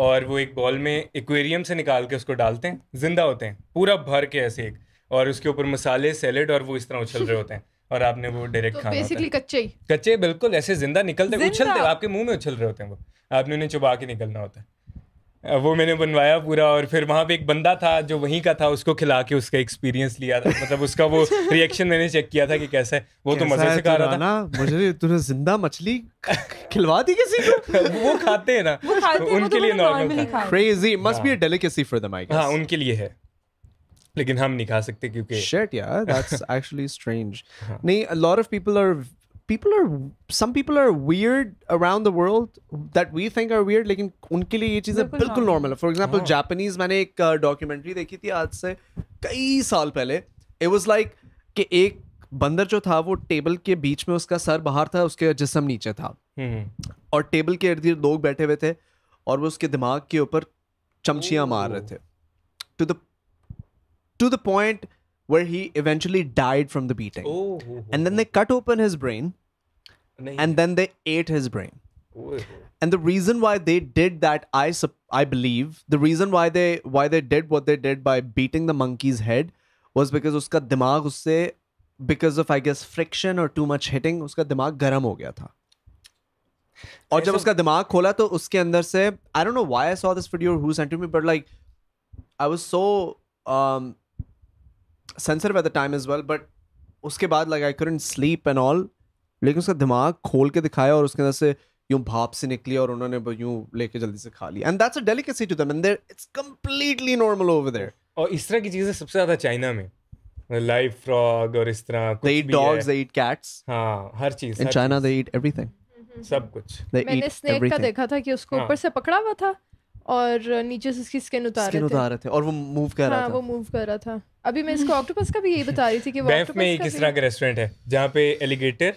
और वो एक बॉल में एक्वेरियम से निकाल के उसको डालते हैं जिंदा होते हैं पूरा भर के ऐसे एक और उसके ऊपर मसाले सैलेड और वो इस तरह उछल रहे होते हैं और आपने वो डायरेक्ट तो खाना बेसिकली कच्चे ही कच्चे बिल्कुल ऐसे जिंदा निकलते उछलते आपके मुंह में उछल रहे होते हैं वो आपने उन्हें चुबा के निकलना होता है वो मैंने बनवाया पूरा और फिर वहाँ पे एक बंदा था जो वहीं का था उसको खिला के उसका एक्सपीरियंस लिया था मतलब उसका वो रिएक्शन मैंने चेक किया था कि कैसा है वो तो मजे से खा रहा था मुझे तूने जिंदा मछली खिलवा दी किसी को वो खाते हैं ना तो उनके लिए normal crazy must be a delicacy for them I हां उनके लिए है लेकिन हम नहीं खा सकते क्योंकि शिट यार दैट्स एक्चुअली स्ट्रेंज नहीं a lot of people are people are some people are weird around the world that we think are weird लेकिन उनके लिए ये चीजें बिल्कुल नॉर्मल है फॉर एग्जाम्पल जापानीज मैंने एक डॉक्यूमेंट्री uh, देखी थी आज से कई साल पहले इट वॉज लाइक कि एक बंदर जो था वो टेबल के बीच में उसका सर बाहर था उसके जिसम नीचे था hmm. और टेबल के इर्द गिर्द लोग बैठे हुए थे और वो उसके दिमाग के ऊपर चमचियाँ मार रहे थे to the to the point where he eventually died from the beating. Oh, oh, oh and then they oh. cut open his brain and then they ate his brain. And the reason why they did that, I I believe, the reason why they why they did what they did by beating the monkey's head was because uska dimag usse because of I guess friction or too much hitting उसका दिमाग गर्म हो गया था और जब उसका दिमाग खोला तो उसके अंदर से I don't know why I saw this video who sent to me but like I was so um sensitive at the time is well but उसके बाद like I couldn't sleep and all लेकिन उसका दिमाग खोल के दिखाया और उसके अंदर से यूं भाप से निकली और उन्होंने यूं लेके जल्दी से खा ली and that's a delicacy to them and there it's completely normal over there और इस तरह की चीजें सबसे ज्यादा चाइना में लाइव फ्रॉग और इस तरह कुछ they eat dogs they eat cats हाँ हर चीज in China they eat everything सब कुछ मैंने स्नेक का देखा था कि उसको हाँ। ऊपर हाँ. से पकड़ा हुआ था और नीचे से उसकी स्किन उतार स्किन उतार रहे थे और वो मूव कर रहा हाँ, था वो मूव कर रहा था अभी मैं इसको ऑक्टोपस का भी यही बता रही थी कि बैंफ में किस तरह का रेस्टोरेंट है जहाँ पे एलिगेटर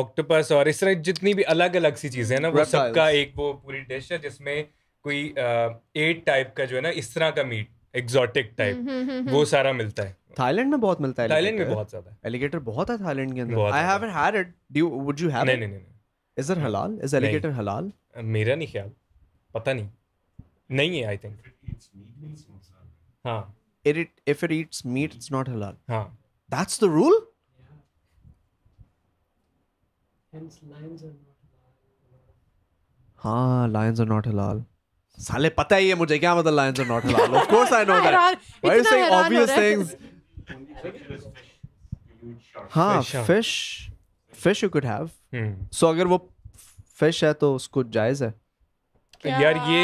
ऑक्टोपस और इस तरह जितनी भी अलग अलग सी चीजें हैं ना वो सबका एक वो पूरी डिश है जिसमें कोई एट टाइप का जो है ना इस तरह का मीट एग्जॉटिक टाइप वो सारा मिलता है थाईलैंड में बहुत मिलता है थाईलैंड में बहुत ज्यादा एलिगेटर बहुत है थाईलैंड के अंदर I haven't had it do would you have नहीं नहीं नहीं इज इट हलाल इज एलिगेटर हलाल मेरा नहीं ख्याल पता नहीं नहीं है आई थिंक हाँ it, if it eats meat, it's not halal. Huh. हाँ। That's the rule? Yeah. Hence, lions are हाँ लायंस आर नॉट हलाल साले पता ही है मुझे क्या मतलब लायंस आर नॉट हलाल of course I know that why you saying obvious things हां fish fish you could have so अगर वो फिश है तो उसको जायज है तो यार ये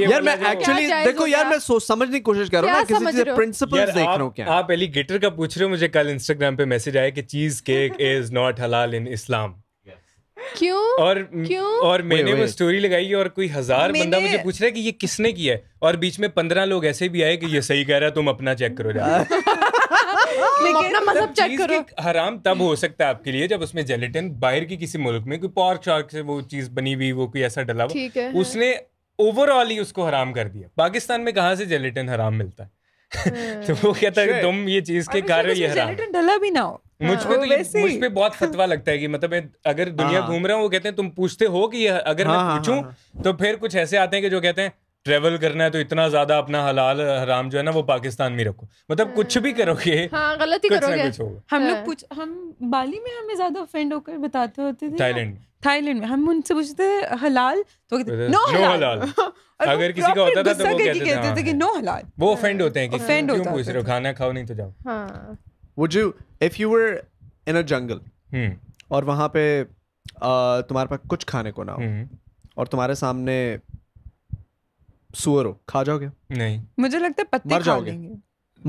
ये यार मैं एक्चुअली देखो यार मैं सोच समझने की कोशिश कर रहा हूँ किसी चीज प्रिंसिपल देख रहा हूँ क्या आप एलिगेटर का पूछ रहे हो मुझे कल इंस्टाग्राम पे मैसेज आया कि चीज केक इज नॉट हलाल इन इस्लाम क्यों और क्यों और मैंने वो स्टोरी लगाई और कोई हजार बंदा मुझे पूछ रहा है कि ये किसने किया है और बीच में पंद्रह लोग ऐसे भी आए कि ये सही कह रहा है तुम अपना चेक करो जा हाँ। अपना चेक मतलब मतलब करो हराम तब हो सकता है आपके लिए जब उसमें जेलेटिन बाहर की किसी मुल्क में कोई पॉर्क शॉर्क से वो चीज बनी हुई वो कोई ऐसा डला हाँ। उसने ओवरऑल ही उसको हराम कर दिया पाकिस्तान में कहा से जेलेटिन हराम मिलता है तो वो कहता है तुम ये चीज के कारण ये हराम डला भी ना हो मुझ पे हाँ, तो ये मुझ पे बहुत फतवा लगता है कि मतलब अगर दुनिया घूम रहा हूँ वो कहते हैं तुम पूछते हो कि अगर मैं पूछूं तो फिर कुछ ऐसे आते हैं कि जो कहते हैं ट्रेवल करना है तो इतना ज्यादा अपना हलाल हराम जो है ना वो पाकिस्तान में रखो मतलब कुछ भी हम्म। करोगे हाँ, गलत ही करोगे कुछ हम लोग कुछ हाँ। हम बाली में हमें ज्यादा ऑफेंड होकर बताते होते थे थाईलैंड थाईलैंड में हम उनसे पूछते हलाल तो कहते नो हलाल हलाल। अगर किसी का होता था तो वो कहते थे कि हाँ। नो हलाल वो ऑफेंड होते हैं कि क्यों पूछ रहे हो खाना खाओ नहीं तो जाओ would you if you were in a jungle और वहां पे तुम्हारे पास कुछ खाने को ना हो हम्म। और तुम्हारे सामने सुअर हो खा जाओगे नहीं मुझे लगता है पत्ते मर जाओगे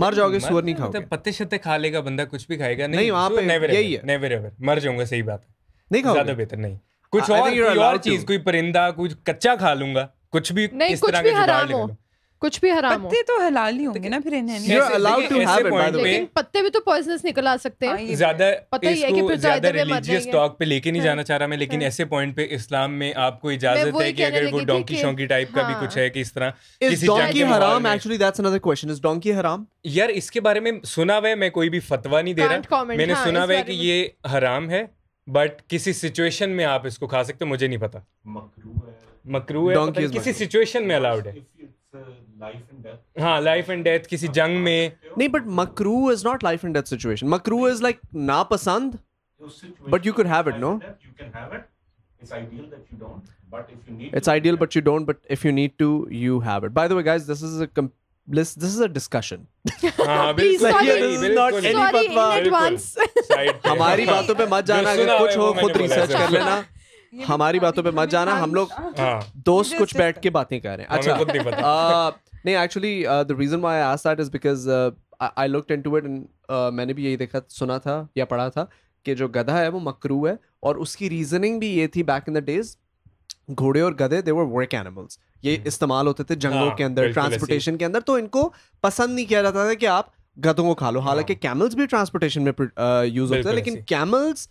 मर जाओगे सुअर नहीं तो खाओगे पत्ते शत्ते खा लेगा बंदा कुछ भी खाएगा नहीं वहाँ पे यही है नेवर एवर मर जाऊंगा सही बात है नहीं खाओगे ज्यादा बेहतर नहीं कुछ और कोई और चीज कोई परिंदा कुछ कच्चा खा लूंगा कुछ भी नहीं कुछ भी हराम हो कुछ भी हराम पत्ते तो हलाल ही होंगे ना फिर इन्हें allowed to have it by the way पत्ते भी तो पॉइजनस निकल आ सकते हैं ज्यादा हाँ, पता ही है कि फिर ज्यादा रिलीजियस टॉक पे लेके नहीं जाना चाह रहा मैं लेकिन ऐसे पॉइंट पे इस्लाम में आपको इजाजत है कि अगर वो डोंकी शोंकी टाइप का भी कुछ हाँ। है कि इस तरह किसी डोंकी हराम actually that's another question is donkey हराम यार इसके बारे में सुना हुआ है मैं कोई भी फतवा नहीं दे रहा मैंने हाँ, सुना हुआ है कि ये हराम है बट किसी सिचुएशन में आप इसको खा सकते हो मुझे नहीं पता मकरू है मकरू है किसी सिचुएशन में अलाउड है हाँ, हाँ, लाइफ हमारी बातों पर मत जाना अगर कुछ हो खुद रिसर्च कर लेना हमारी तो बातों पे मत जाना हम लोग हाँ। हाँ। दोस्त कुछ बैठ के बातें कर रहे हैं हाँ, अच्छा नहीं actually the reason why I that is because I look into it मैंने भी यही देखा सुना था या पढ़ा था कि जो गधा है वो मकरू है और उसकी रीजनिंग भी ये थी बैक इन द डेज घोड़े और गधे दे वर वर्क एनिमल्स ये हम्म। इस्तेमाल होते थे जंगलों के अंदर ट्रांसपोर्टेशन के अंदर तो इनको पसंद नहीं किया जाता था कि आप गधों को खा लो हालांकि कैमल्स भी ट्रांसपोर्टेशन में यूज uh, होते थे लेकिन कैमल्स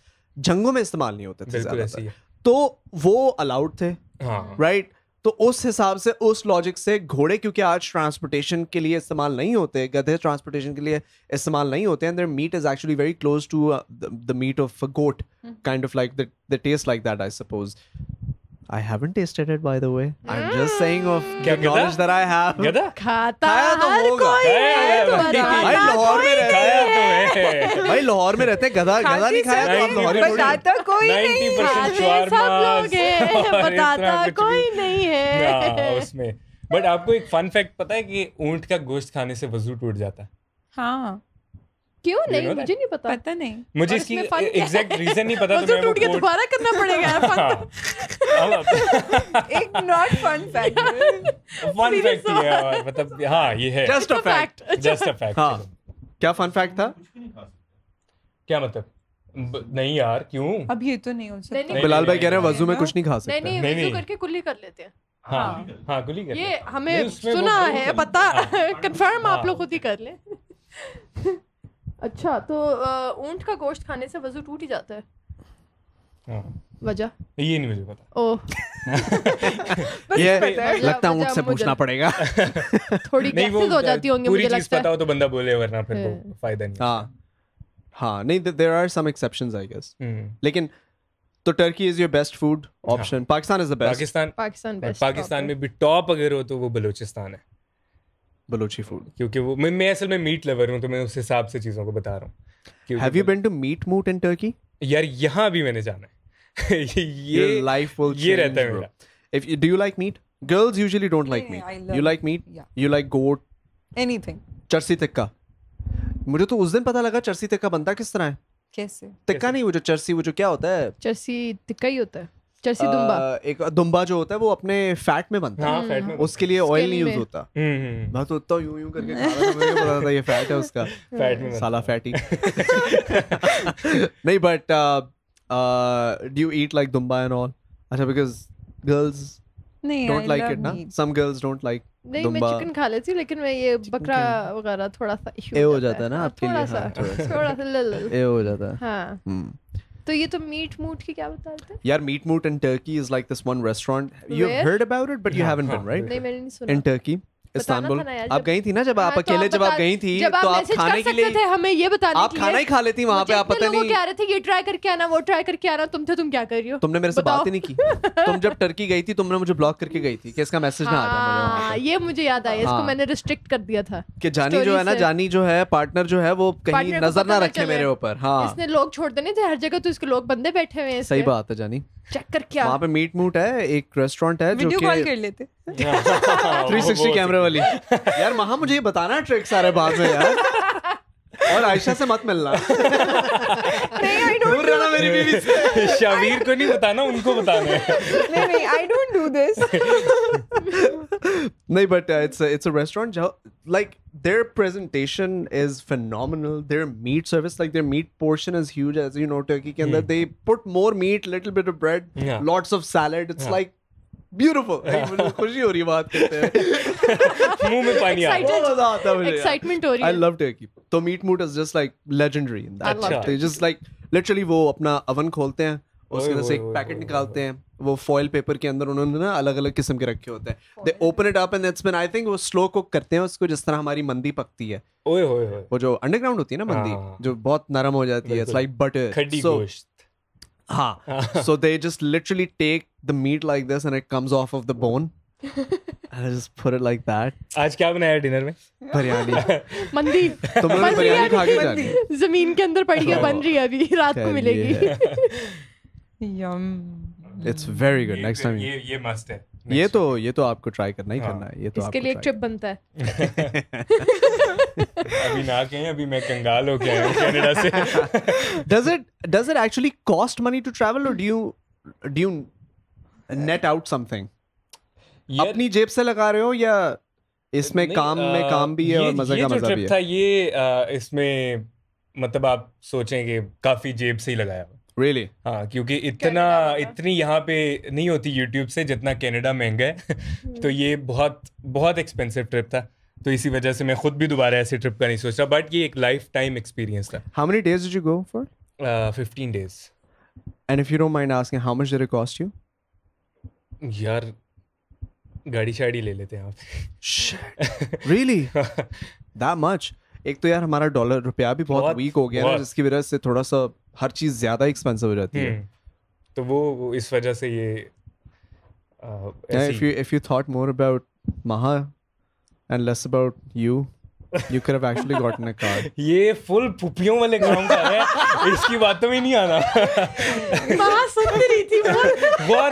जंगों में इस्तेमाल नहीं होते थे तो वो अलाउड थे राइट हाँ। तो उस हिसाब से उस लॉजिक से घोड़े क्योंकि आज ट्रांसपोर्टेशन के लिए इस्तेमाल नहीं होते गधे ट्रांसपोर्टेशन के लिए इस्तेमाल नहीं होते and meat is actually very close to the meat of goat kind of like the taste like that I suppose I haven't tasted it by the way. I'm just saying of hmm. the knowledge that I have. खाया तो होगा। तो, तो लाहौर में रहते हैं तो, भाई लाहौर में रहते हैं गधा गधा नहीं खाया तो आप लाहौर में थोड़ी- बताता कोई नहीं 90% सब लोग हैं बताता तो कोई नहीं है हाँ, उसमें बट आपको एक फन फैक्ट पता है कि ऊंट का गोश्त खाने से वजू टूट जाता है हाँ क्यों You नहीं know मुझे नहीं पता पता नहीं मुझे इसकी एग्जैक्ट रीजन नहीं पता तो मैं टूट के दोबारा करना पड़ेगा यार, तो- एक not fun fact fun fact ये मतलब हाँ ये है just a fact just a fact हाँ क्या फन फैक्ट था क्या मतलब नहीं यार क्यों अब ये तो नहीं हो सकता बिलाल भाई कह रहे हैं वजू में कुछ नहीं खा सकते नहीं नहीं वजू करके कुल्ली कर लेते हैं हाँ हाँ कुल्ली कर हाँ, ये हमें सुना है पता कंफर्म हाँ। आप हाँ। लोग खुद ही कर लें अच्छा तो ऊंट का गोश्त खाने से वजू टूट ही जाता है वजह ये नहीं मुझे पता ओ ये लगता है उनसे पूछना पड़ेगा थोड़ी नहीं, वो, हो जाती होंगी मुझे लगता है पता हो तो बंदा बोले वरना फिर वो फायदा नहीं हाँ हाँ नहीं there are some exceptions I guess लेकिन तो Turkey is your best food option Pakistan is the best Pakistan Pakistan best Pakistan में भी टॉप अगर हो तो वो बलूचिस्तान है बलूची फूड क्योंकि वो मैं मैं असल में मीट लवर हूँ तो मैं उस हिसाब से चीज़ों को बता रहा हूँ have you been to Meat Moot in Turkey यार यहाँ भी मैंने जाना है ये लाइफ विल ये रहता है मेरा if do you like meat girls usually don't like meat you like meat you like goat anything Charsi tikka मुझे तो उस दिन पता लगा चरसी तिक्का बनता किस तरह है कैसे तिक्का नहीं वो जो चरसी वो जो क्या होता है चरसी तिक्का ही होता है चरसी दुम्बा एक दुम्बा जो होता है वो अपने फैट में बनता है हाँ, फैट में हम्म, उसके लिए ऑयल नहीं यूज होता हम्म, हम्म, मैं तो उतना यूं यूं करके खा रहा था ये फैट है उसका फैट में साला फैटी नहीं but uh, do you eat like dumba and all? Acha, because girls नहीं don't I like it ना some girls don't like नहीं मैं चिकन खा लेती हूँ लेकिन मैं ये बकरा वगैरह थोड़ा सा इशू हो जाता है ना हाँ, आपके लिए हाँ, थोड़ा सा थोड़ा सा लल ए हो जाता है हाँ हम्म। तो ये तो मीट मूट की क्या बता रहे थे यार Meat Moot in Turkey is like this one restaurant you have heard about it but you haven't been right नहीं मैंने नहीं सुना इन टर्की इस्तानबुल आप गई थी ना जब आप हाँ, तो अकेले जब आप गई थी तो आप खाने के लिए हमें ये बताने आप खाना ही खा लेती वहाँ पे आप पता नहीं क्या रहे थे ये ट्राई करके आना वो ट्राई करके आना तुम थे तो तुम क्या कर रही हो तुमने मेरे से बात ही नहीं की तुम जब टर्की गई थी तुमने मुझे ब्लॉक करके गई थी इसका मैसेज ना आ जाए हाँ, ये मुझे याद आया इसको हाँ। मैंने रिस्ट्रिक्ट कर दिया था कि जानी जो है ना जानी जो है पार्टनर जो है वो कहीं नजर ना रखे मेरे ऊपर हाँ इसने लोग छोड़ देने थे हर जगह तो इसके लोग बंदे बैठे हुए हैं सही बात है जानी चेक करके वहाँ पे मीट मूट है एक रेस्टोरेंट है जो कॉल कर लेते 360 कैमरा करने वाली यार महा मुझे ये बताना ट्रिक सारे बाद में यार और आयशा से मत मिलना नहीं आई डोंट मेरी बीवी से शबीर को नहीं बताना उनको बताना नहीं नहीं आई डोंट डू दिस नहीं but it's it's a restaurant like their presentation is phenomenal their meat service like their meat portion is huge as you know turkey can hmm. they put more meat little bit of bread lots of salad it's like beautiful खुशी हो रही बात करते हैं मुंह में पानी आ रहा है मजा आता है मुझे एक्साइटमेंट हो रही है आई लव टर्की तो Meat Moot is just like legendary in that they just like literally वो अपना ओवन खोलते हैं उसके अंदर से एक पैकेट निकालते हैं वो फॉइल पेपर के अंदर उन्होंने ना अलग अलग किस्म के रखे होते हैं they open it up and that's when I think वो स्लो कुक करते हैं उसको जिस तरह हमारी मंदी पकती है ओए होए होए वो जो अंडरग्राउंड होती है ना मंदी हाँ। जो बहुत नरम हो जाती है इट्स लाइक बटर सो हाँ so they just literally take the meat like this and it comes off off the bone And I just put it like that. आज क्या बनाया डिनर में बिरयानी मंदी तुम लोग बिरयानी खा के जानी जमीन के अंदर पड़ी है हाँ। बन रही है अभी रात को मिलेगी yum it's very good next time ये ये मस्ट है ये तो ये तो आपको ट्राई करना ही हाँ। करना है ये तो इसके लिए एक ट्रिप बनता है अभी ना कहें अभी मैं कंगाल हो गया हूं कनाडा से does it does it actually cost money to travel और do you do you net out something अपनी जेब से लगा रहे हो या इसमें काम में काम भी है और मजे का मजा भी है था ये इसमें मतलब आप सोचेंगे काफी जेब से ही लगाया really? हाँ क्योंकि इतना इतनी यहाँ पे नहीं होती यूट्यूब से जितना कनाडा महंगा है हम्म। तो ये बहुत बहुत एक्सपेंसिव ट्रिप था तो इसी वजह से मैं खुद भी दोबारा ऐसी ट्रिप का नहीं सोच रहा बट ये एक लाइफ टाइम एक्सपीरियंस था how many days you go for 15 days and if you don't mind asking how much did it cost you यार गाड़ी शाड़ी ले लेते हैं आप रियली दैट मच एक तो यार हमारा डॉलर रुपया भी बहुत वीक हो गया है जिसकी वजह से थोड़ा सा हर चीज़ ज़्यादा एक्सपेंसिव हो जाती है हम्म, तो वो इस वजह से ये if you if you thought more about Maha and less about you you can have actually gotten a car ये फुल पुपियों वाले काम का है इसकी बात तो भी नहीं आना महा हाँ,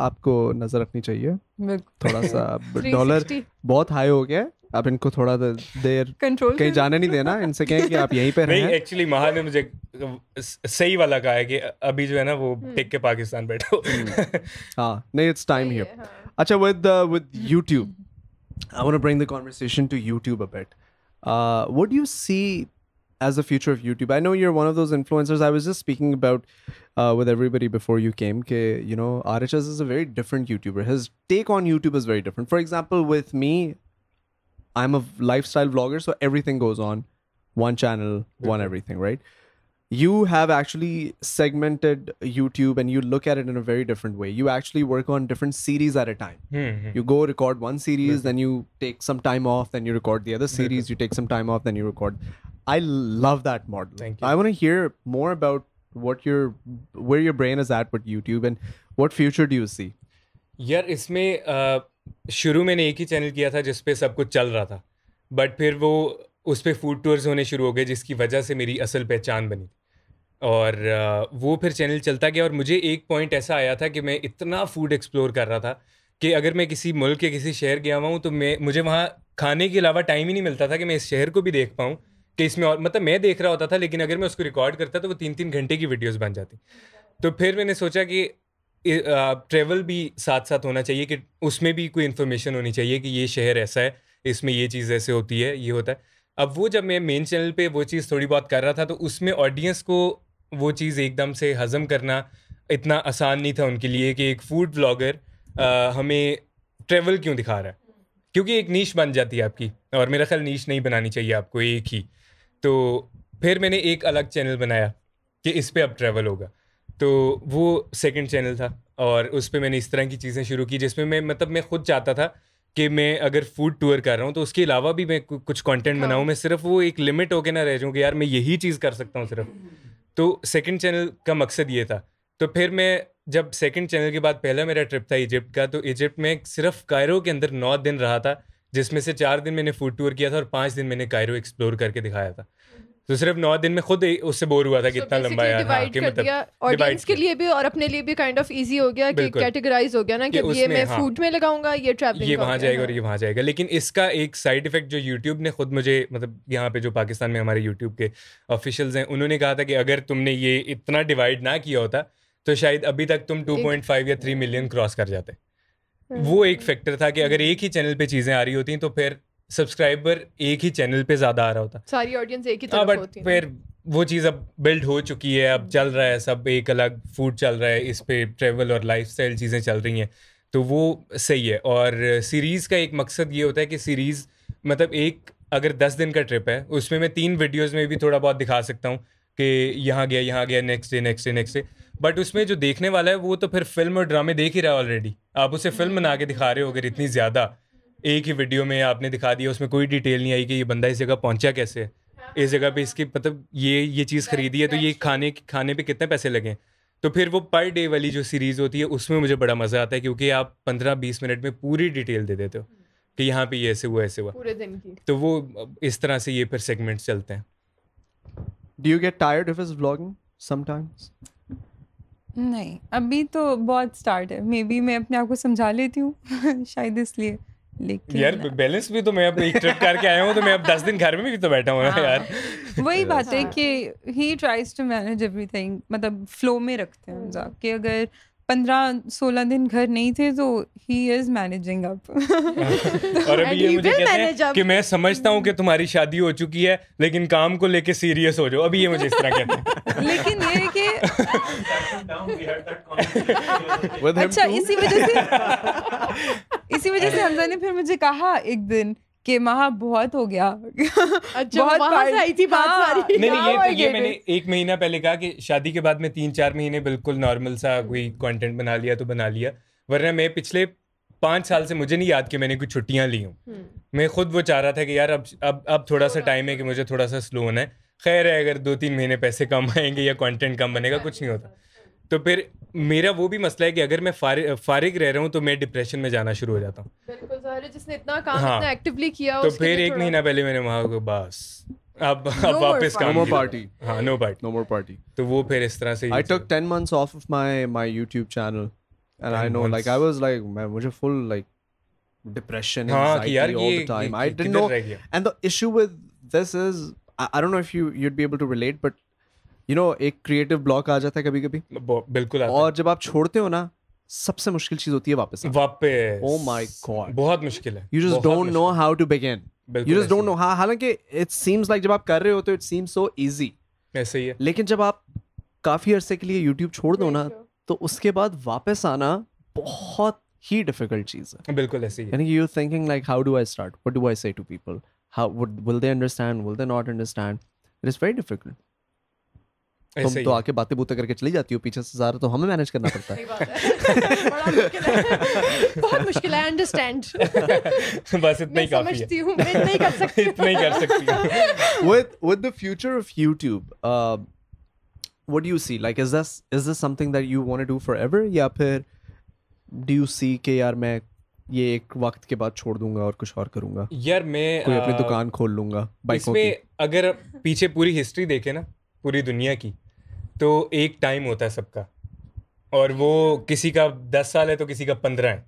आपको नजर रखनी चाहिए थोड़ा सा डॉलर बहुत हाई हो गया आप इनको थोड़ा देर कंट्रोल कहीं जाने नहीं देना इनसे कहें कि आप यहीं पे रहें एक्चुअली महा ने मुझे सही वाला कहा है कि अभी जो है ना वो हम्म। टेक के पाकिस्तान बैठो हम्म। हाँ नहीं इट्स टाइम हियर अच्छा with with YouTube I want to bring the conversation to YouTube a bit. Uh, what do you see as the future of YouTube? I know you're one of those influencers. I was just speaking about uh, with everybody before you came. Okay, you know, RHS is a very different YouTuber. His take on YouTube is very different. For example, with me, I'm a lifestyle vlogger, so everything goes on one channel, one everything, right? you have actually segmented YouTube and you look at it in a very different way. You actually work on different series at a time. Mm-hmm. You go record one series, mm-hmm. then you take some time off, then you record the other series, mm-hmm. you take some time off, then you record. I love that model. Thank you. I want to hear more about what your where your brain is at with YouTube and what future do you see? यार इसमें शुरू मैंने एक ही channel किया था जिस सब कुछ चल रहा था बट फिर वो उस पर फूड टूर्स होने शुरू हो गए जिसकी वजह से मेरी असल पहचान बनी और वो फिर चैनल चलता गया और मुझे एक पॉइंट ऐसा आया था कि मैं इतना फूड एक्सप्लोर कर रहा था कि अगर मैं किसी मुल्क या किसी शहर गया हुआ हूँ तो मैं मुझे वहाँ खाने के अलावा टाइम ही नहीं मिलता था कि मैं इस शहर को भी देख पाऊँ कि इसमें और मतलब मैं देख रहा होता था लेकिन अगर मैं उसको रिकॉर्ड करता तो वो तीन तीन घंटे की वीडियोस बन जाती तो फिर मैंने सोचा कि ट्रैवल भी साथ साथ होना चाहिए कि उसमें भी कोई इन्फॉर्मेशन होनी चाहिए कि ये शहर ऐसा है इसमें ये चीज़ ऐसे होती है ये होता है अब वो जब मैं मेन चैनल पे वो चीज़ थोड़ी बहुत कर रहा था तो उसमें ऑडियंस को वो चीज़ एकदम से हज़म करना इतना आसान नहीं था उनके लिए कि एक फूड ब्लॉगर हमें ट्रेवल क्यों दिखा रहा है क्योंकि एक नीच बन जाती है आपकी और मेरा ख्याल नीच नहीं बनानी चाहिए आपको एक ही तो फिर मैंने एक अलग चैनल बनाया कि इस पर अब ट्रैवल होगा तो वो सेकंड चैनल था और उस पर मैंने इस तरह की चीज़ें शुरू की जिसमें मैं मतलब मैं खुद चाहता था कि मैं अगर फूड टूर कर रहा हूँ तो उसके अलावा भी मैं कुछ कंटेंट हाँ। बनाऊँ मैं सिर्फ वो एक लिमिट होके ना रह जाऊँ कि यार मैं यही चीज़ कर सकता हूँ सिर्फ तो सेकंड चैनल का मकसद ये था तो फिर मैं जब सेकंड चैनल के बाद पहला मेरा ट्रिप था इजिप्ट का तो इजिप्ट में सिर्फ कायरो के अंदर नौ दिन रहा था जिसमें से चार दिन मैंने फूड टूर किया था और पाँच दिन मैंने कायरो एक्सप्लोर करके दिखाया था तो सिर्फ नौ दिन में खुद उससे बोर हुआ था कितना लंबा यार कि मतलब ऑडियंस के लिए भी और अपने लिए भी काइंड ऑफ इजी हो गया कि कैटेगराइज हो गया ना कि, ये मैं फूड हाँ। में लगाऊंगा ये ट्रैवलिंग ये वहां जाएगा और ये वहां जाएगा लेकिन इसका एक साइड इफेक्ट जो यूट्यूब ने खुद मुझे मतलब यहाँ पे जो पाकिस्तान में हमारे यूट्यूब के ऑफिशियल्स हैं उन्होंने कहा था कि अगर तुमने ये इतना डिवाइड ना किया होता तो शायद अभी तक तुम 2.5 या 3 मिलियन क्रॉस कर जाते hmm. वो एक फैक्टर था कि अगर एक ही चैनल पे चीज़ें आ रही होती तो फिर सब्सक्राइबर एक ही चैनल पे ज्यादा आ रहा होता सारी ऑडियंस एक ही हाँ, तरफ बट होती फिर वो चीज़ अब बिल्ड हो चुकी है अब चल रहा है सब एक अलग फूड चल रहा है इस पे ट्रेवल और लाइफ चीज़ें चल रही हैं तो वो सही है और सीरीज़ का एक मकसद ये होता है कि सीरीज़ मतलब एक अगर दस दिन का ट्रिप है उसमें मैं तीन वीडियोज़ में भी थोड़ा बहुत दिखा सकता हूँ कि यहाँ गया यहाँ गया next day next day next day but उसमें जो देखने वाला है वो तो फिर फिल्म और ड्रामे देख ही रहा है ऑलरेडी आप उसे फिल्म बना के दिखा रहे हो अगर इतनी ज़्यादा एक ही वीडियो में आपने दिखा दिया उसमें कोई डिटेल नहीं आई कि ये बंदा इस जगह पहुंचा कैसे इस जगह पे इसकी मतलब ये ये चीज़ खरीदी है तो ये खाने खाने पे कितने पैसे लगे तो फिर वो पर डे वाली जो सीरीज़ होती है उसमें मुझे बड़ा मज़ा आता है क्योंकि आप पंद्रह बीस मिनट में पूरी डिटेल दे देते हो कि यहाँ पे ये ऐसे हुआ ऐसे हुआ पूरे दिन की तो वो इस तरह से ये फिर सेगमेंट्स चलते हैं do you get tired of vlogging sometimes नहीं अभी तो बहुत स्टार्ट है मे बी मैं अपने आप को समझा लेती हूँ शायद इसलिए लेकिन यार बैलेंस भी तो मैं अब एक ट्रिप करके आया हूँ तो मैं अब दस दिन घर में भी तो बैठा हूँ हाँ। यार वही बात है हाँ। कि he tries to manage everything मतलब फ्लो में रखते हैं हम hmm. कि अगर पंद्रह सोलह दिन घर नहीं थे तो ही इज मैनेजिंग अप और अभी ये मुझे कहते हैं कि मैं समझता हूँ कि तुम्हारी शादी हो चुकी है लेकिन काम को लेके सीरियस हो जाओ अभी ये मुझे इस तरह कहते हैं लेकिन ये कि अच्छा इसी वजह से इसी वजह से हमजा ने फिर मुझे कहा एक दिन कि महा बहुत हो गया अच्छा बहुत वहां आई थी बात हाँ, सारी नहीं नहीं ये तो ये मैंने एक महीना पहले कहा कि शादी के बाद मैं तीन चार महीने बिल्कुल नॉर्मल सा कोई कंटेंट बना लिया तो बना लिया वरना मैं पिछले पाँच साल से मुझे नहीं याद कि मैंने कुछ छुट्टियां ली हूँ हम्म। मैं खुद वो चाह रहा था कि यार अब अब अब थोड़ा सा टाइम है कि मुझे थोड़ा सा स्लो होना है खैर है अगर दो तीन महीने पैसे कम आएंगे या कंटेंट कम बनेगा कुछ नहीं होता तो फिर मेरा वो भी मसला है कि अगर मैं फारिग रह रहा हूँ तो मैं डिप्रेशन में जाना शुरू हो जाता हूँ जिसने इतना काम हाँ, इतना एक्टिवली किया तो फिर एक महीना पहले मैंने वहां को बस अब अब वापस काम नो पार्टी हाँ no party no more party तो वो फिर इस तरह से I took 10 months of of my my YouTube channel and I know like I was like मैं मुझे full like depression anxiety all the time I didn't know and the issue with this is I don't know if you you'd be able to relate but you know एक creative block आ जाता है कभी कभी बिल्कुल आता और जब आप छोड़ते हो ना सबसे मुश्किल चीज होती है वापस वापस ओ माय गॉड बहुत मुश्किल है you just don't know how to begin you just don't know हां हालांकि इट सीम्स लाइक जब आप कर रहे हो तो इट सीम्स सो इजी ऐसे ही है लेकिन जब आप काफी अरसे के लिए यूट्यूब छोड़ दो ना तो उसके बाद वापस आना बहुत ही डिफिकल्ट चीज है बिल्कुल ऐसे ही यानी you thinking like how do I start what do I say to people how will they understand will they not understand it is very difficult तुम तो आके बातें बूते करके चली जाती हो पीछे से सारा तो हमें मैनेज करना पड़ता है बहुत मुश्किल है अंडरस्टैंड बस इतना ही काफी है मैं इतना ही कर सकती हूं इतना ही कर सकती with with the future of YouTube what do you see like is this is this something that you want to do forever या फिर डू यू सी के यार मैं ये एक वक्त के बाद छोड़ दूंगा और कुछ और करूंगा यार मैं कोई अपनी दुकान खोल लूंगा बाइकों की अगर पीछे पूरी हिस्ट्री देखे ना पूरी दुनिया की तो एक टाइम होता है सबका और वो किसी का दस साल है तो किसी का पंद्रह है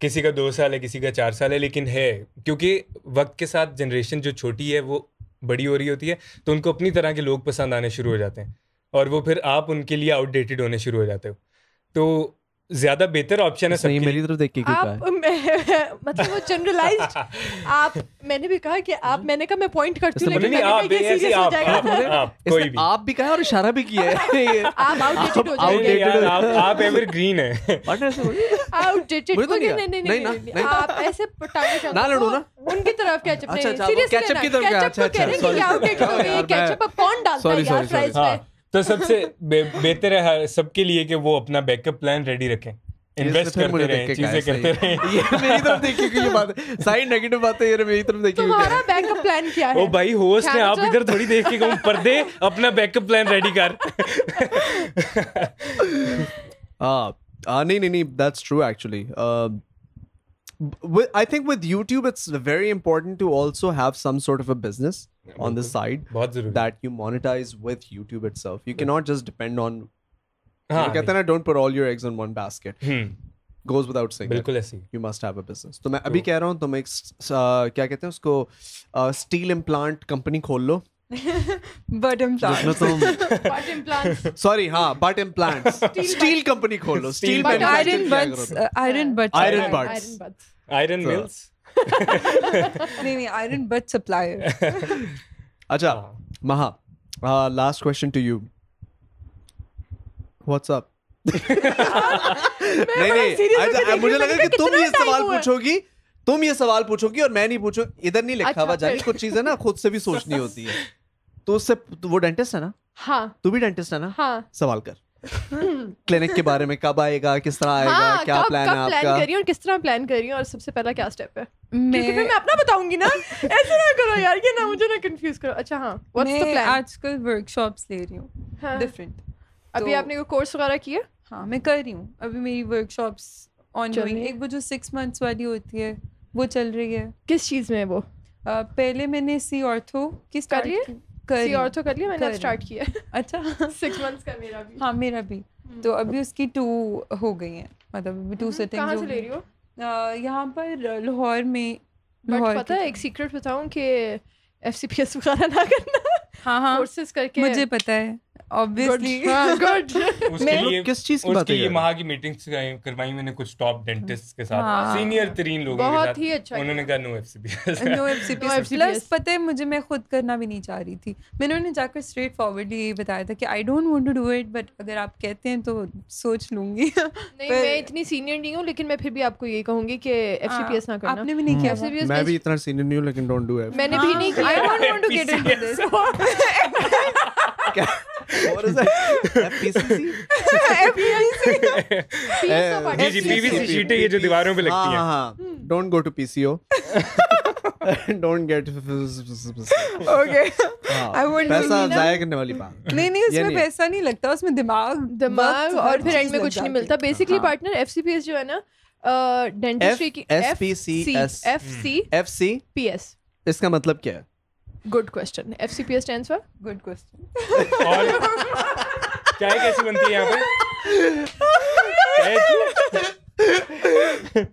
किसी का दो साल है किसी का चार साल है लेकिन है क्योंकि वक्त के साथ जनरेशन जो छोटी है वो बड़ी हो रही होती है तो उनको अपनी तरह के लोग पसंद आने शुरू हो जाते हैं और वो फिर आप उनके लिए आउटडेटेड होने शुरू हो जाते हो तो ज्यादा बेहतर ऑप्शन है सही मेरी तरफ देख के क्यों आप मतलब वो जनरलाइज्ड आप मैंने भी कहा कि आप मैंने कहा मैं पॉइंट करती हूं लेकिन आप ऐसे आप, आप, आप कोई भी आप भी कहा और इशारा भी किया है आप आउटडेटेड हो जाएंगे आप आप एवरग्रीन है आउटडेटेड नहीं नहीं नहीं आप ऐसे पटाने ना लड़ो तो ना उनकी तरफ कैचअप नहीं सीरियसली कैचअप की तरफ कैचअप कह रहे कैचअप कौन डालता है यार फ्राइज में तो सबसे बेहतर है सबके लिए कि वो अपना बैकअप प्लान रेडी रखें इन्वेस्ट भाई होस्ट आप इधर थोड़ी with, I think with YouTube, it's very important to also have some sort of a business on the side that you monetize with YouTube itself. You cannot just depend on. हाँ, कहते हैं ना don't put all your eggs on one basket goes without saying बिल्कुल ऐसी you must have a business तो मैं I'm. But implant sorry हाँ but implant steel company खोलो steel iron butts iron butts iron butts iron mills नहीं नहीं iron but supplier अच्छा Maha last question to you what's up नहीं नहीं मुझे लगा कि तुम ये सवाल पूछोगी तुम ये सवाल पूछोगी और मैं नहीं पूछू इधर नहीं लिखा हुआ अच्छा, जाए कुछ चीजें ना खुद से भी सोचनी होती है तो उससे तो वो डेंटिस्ट है ना हाँ तू भी डेंटिस्ट है ना हाँ सवाल कर क्लिनिक के बारे में कब आएगा किस तरह आएगा हाँ, क्या कब, प्लान कब है आपका प्लान करिए और किस तरह प्लान कर रही करिए और सबसे पहला क्या स्टेप है मैं क्योंकि मैं अपना बताऊंगी ना ऐसे ना करो यार ये ना मुझे ना कंफ्यूज करो अच्छा हाँ व्हाट्स द प्लान आजकल वर्कशॉप्स ले रही हूँ डिफरेंट हाँ। अभी तो- आपने कोई कोर्स वगैरह किया हाँ मैं कर रही हूँ अभी मेरी वर्कशॉप्स ऑनगोइंग एक वो जो सिक्स मंथ्स वाली होती है वो चल रही है किस चीज़ में है वो पहले मैंने सी ऑर्थो की स्टार्ट और तो कर लिया मैंने स्टार्ट किया अच्छा सिक्स मंथ्स का मेरा भी हाँ मेरा भी हम्म। तो अभी उसकी टू हो गई है मतलब टू हम्म, कहाँ से ले रही हो यहाँ पर लाहौर में लाहौर पता है एक सीक्रेट बताऊँ कि एफ सी पी एस वगैरह ना करना हाँ हाँ कोर्सेज करके मुझे पता है मुझे मैं खुद करना भी नहीं चाह रही थी मैंने उन्हें जाकर स्ट्रेट फॉरवर्डली बताया था कि I don't want to do it but अगर आप कहते हैं तो सोच लूंगी नहीं मैं इतनी सीनियर नहीं हूँ लेकिन मैं फिर भी आपको यही कहूंगी कि एफसीपीएस हाँ, ना करना आपने भी नहीं किया मैं भी इतना सीनियर नहीं लेकिन डोंट डू इट मैंने भी हाँ। नहीं किया I don't want to get into this ये जो दीवारों पे लगती हैं। हाँ don't go to PCO. Don't get. okay. हाँ, I wouldn't. पैसा जाया करने वाली बात। नहीं नहीं उसमें पैसा नहीं लगता उसमें दिमाग दिमाग और फिर एंड में कुछ नहीं मिलता बेसिकली पार्टनर एफसीपीएस जो है ना डेंटिस्ट्री की एफपीसी एफसी एफसी पीएस इसका मतलब क्या है good question F C P S stand for good question और चाय कैसी बनती है यहाँ पे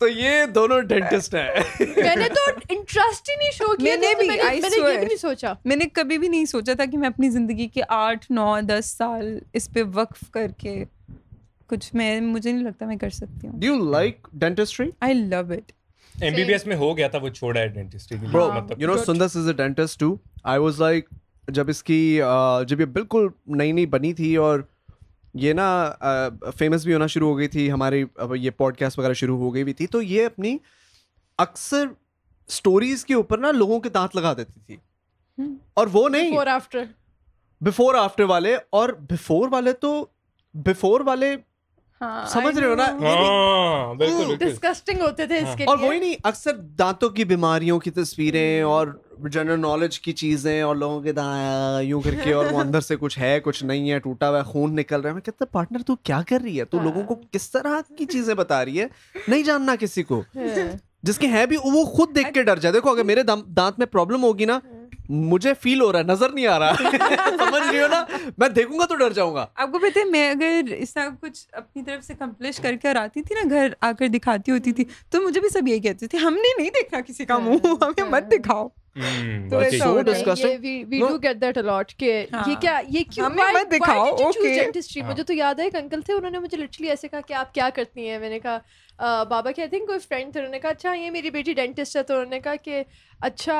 तो ये दोनों डेंटिस्ट हैं मैंने तो इंटरेस्ट ही नहीं शो किया मैंने तो भी मैंने, मैंने ये भी नहीं सोचा मैंने कभी भी नहीं सोचा था कि मैं अपनी जिंदगी के आठ नौ दस साल इस पे वक्फ करके कुछ मैं मुझे नहीं लगता मैं कर सकती हूँ do you like dentistry I love it MBBS में हो गया था वो छोड़ा है डेंटिस्ट्री के लिए मतलब you know Sundar is a dentist too I was like जब इसकी जब ये बिल्कुल नई नई बनी थी और ये ना फेमस भी होना शुरू हो गई थी हमारी ये पॉडकास्ट वगैरह शुरू हो गई भी थी तो ये अपनी अक्सर स्टोरीज के ऊपर ना लोगों के दांत लगा देती थी hmm. और वो नहीं बिफोर आफ्टर बिफोर आफ्टर वाले और बिफोर वाले तो बिफोर वाले हाँ, समझ रहे हो ना हाँ, बिल्कुल डिस्कस्टिंग होते थे हाँ। इसके और वही नहीं अक्सर दांतों की बीमारियों की तस्वीरें hmm. और जनरल नॉलेज की चीजें और लोगों के यूं करके और वो अंदर से कुछ है कुछ नहीं है टूटा हुआ खून निकल रहा है मैं कहता पार्टनर तू क्या कर रही है तू लोगों को किस तरह की चीजें बता रही है नहीं जानना किसी को hmm. जिसके हैं भी वो खुद देख के डर जाए देखो अगर hmm. मेरे दांत में प्रॉब्लम होगी ना मुझे फील हो रहा है नजर नहीं आ रहा समझ रही हो ना मैं देखूंगा तो डर जाऊंगा आपको पता है मैं अगर इस कुछ अपनी तरफ से कम्प्लिश करके और आती थी ना घर आकर दिखाती होती थी हम्म। तो मुझे भी सब यही कहते थे हमने नहीं देखा किसी का मुंह हम्म। हमें मत दिखाओ हम्म। तो के हाँ। मुझे हाँ। तो याद है एक अंकल थे उन्होंने मुझे लिटरली ऐसे कहा कि आप क्या करती हैं मैंने कहा बाबा के आई थिंक कोई फ्रेंड थे उन्होंने कहा अच्छा ये मेरी बेटी डेंटिस्ट है तो उन्होंने कहा कि अच्छा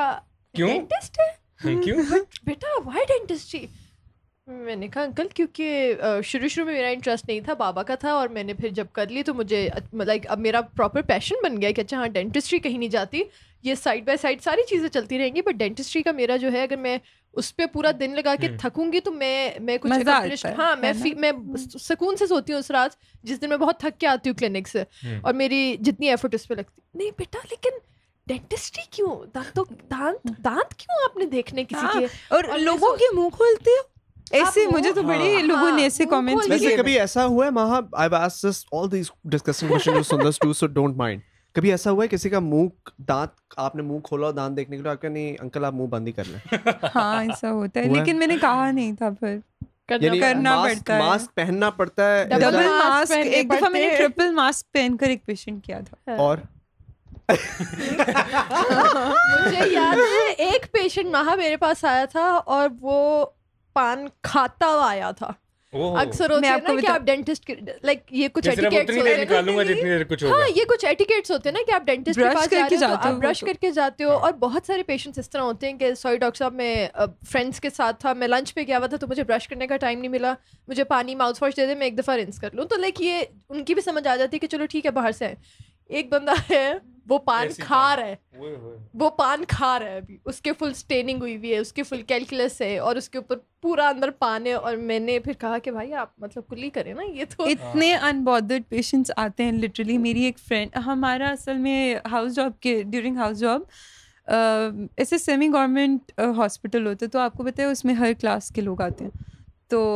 क्यों डेंटिस्ट है हाँ, क्यों बेटा व्हाई डेंटिस्ट्री मैंने कहा अंकल क्योंकि शुरू शुरू में मेरा इंटरेस्ट नहीं था बाबा का था और मैंने फिर जब कर ली तो मुझे लाइक अब मेरा प्रॉपर पैशन बन गया कि अच्छा हाँ डेंटिस्ट्री कहीं नहीं जाती ये साइड बाय साइड सारी चीज़ें चलती रहेंगी बट डेंटिस्ट्री का मेरा जो है अगर मैं उस पर पूरा दिन लगा के हम्म। थकूंगी तो मैं मैं कुछ हाँ मैं फी, मैं हम्म। सुकून से सोती हूँ उस रात जिस दिन मैं बहुत थक के आती हूँ क्लिनिक से हम्म। और मेरी जितनी एफर्ट उस पर लगती नहीं बेटा लेकिन डेंटिस्ट्री क्यों दांतों दांत हम्म। दांत क्यों आपने देखने किसी हाँ, के और, और लोगों के मुंह खोलते हो ऐसे मुझे तो हाँ। बड़े हाँ, लोगों ने ऐसे कमेंट्स वैसे कभी ऐसा हुआ है Maha I have asked this all these discussing question with Sundar too so don't mind कभी ऐसा हुआ है किसी का मुंह दांत आपने मुंह खोला और दांत देखने के लिए आपका नहीं अंकल आप मुंह बंद ही कर लें हां ऐसा होता है लेकिन मैंने कहा नहीं था फिर करना, पड़ता है मास्क पहनना पड़ता है डबल मास्क एक दफा मैंने ट्रिपल मास्क पहनकर एक पेशेंट किया था हाँ। और मुझे याद है एक पेशेंट महा मेरे पास आया था और वो पान खाता हुआ आया था अक्सर होते हैं ना कि आप डेंटिस्ट लाइक ये कुछ एटिकेट्स होते हैं जितनी देर कुछ होगा हाँ ये कुछ एटिकेट्स होते हैं ना कि आप डेंटिस्ट के पास जा रहे हो तो आप ब्रश करके जाते हो हाँ। और बहुत सारे पेशेंट्स इस तरह होते हैं कि सॉरी डॉक्टर साहब मैं फ्रेंड्स के साथ था मैं लंच पे गया हुआ था तो मुझे ब्रश करने का टाइम नहीं मिला मुझे पानी माउथ वॉश दे दे मैं एक दफा रिंस कर लूँ तो लाइक ये उनकी भी समझ आ जाती है कि चलो ठीक है बाहर से आए एक बंदा है वो पान खा रहा है वो पान खा रहा है अभी उसके फुल स्टेनिंग हुई हुई है उसके फुल कैलकुलस है और उसके ऊपर पूरा अंदर पान है और मैंने फिर कहा कि भाई आप मतलब कुल्ली करें ना ये तो इतने अनबॉर्डर्ड हाँ। पेशेंट्स आते हैं लिटरली मेरी एक फ्रेंड हमारा असल में हाउस जॉब के ड्यूरिंग हाउस जॉब ऐसे सेमी गवर्नमेंट हॉस्पिटल होते तो आपको पता है उसमें हर क्लास के लोग आते हैं तो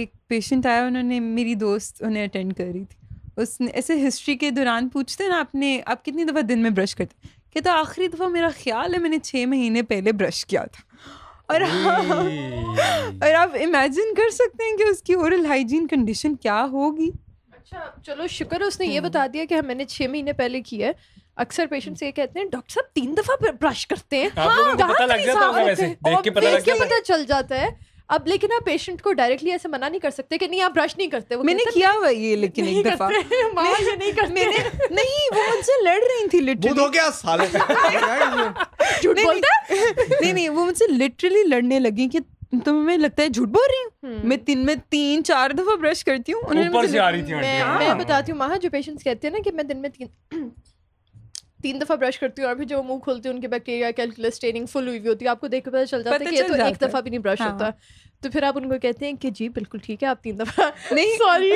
एक पेशेंट आया उन्होंने मेरी दोस्त उन्हें अटेंड कर रही थी उसने ऐसे हिस्ट्री के दौरान पूछते हैं ना आपने आप कितनी दफ़ा दिन में ब्रश करते तो आखिरी दफ़ा मेरा ख्याल है मैंने छः महीने पहले ब्रश किया था और और आप इमेजिन कर सकते हैं कि उसकी ओरल हाइजीन कंडीशन क्या होगी अच्छा चलो शुक्र है उसने ये बता हम्म। दिया कि हाँ, मैंने छः महीने पहले किया है अक्सर पेशेंट्स ये कहते हैं डॉक्टर साहब तीन दफा ब्रश करते हैं हाँ, पता लग तो जाता है चल जाता है अब लेकिन आप पेशेंट को डायरेक्टली ऐसे मना नहीं कर सकते कि नहीं आप ब्रश नहीं करते वो मैंने किया हुआ ये लेकिन एक दफा मैंने नहीं करते मैंने नहीं वो मुझसे लड़ रही थी लिटरली हो क्या साले झूठ बोलता नहीं नहीं वो मुझसे लिटरली लड़ने लगी कि तो मैं लगता है झूठ बोल रही हूँ हम्म। मैं तीन में तीन चार दफा ब्रश करती हूँ मैं, मैं हाँ। बताती हूँ महा जो पेशेंट्स कहते हैं ना कि मैं दिन में तीन तीन दफ़ा ब्रश करती हूँ और फिर जो मुंह खोलती हूँ उनके बैक्टीरिया कैलकुलस ट्रेनिंग फुल हुई होती है आपको देख पता चल जाता है कि ये तो एक दफ़ा भी नहीं ब्रश होता हाँ। तो फिर आप उनको कहते हैं कि जी बिल्कुल ठीक है आप तीन दफ़ा नहीं सॉरी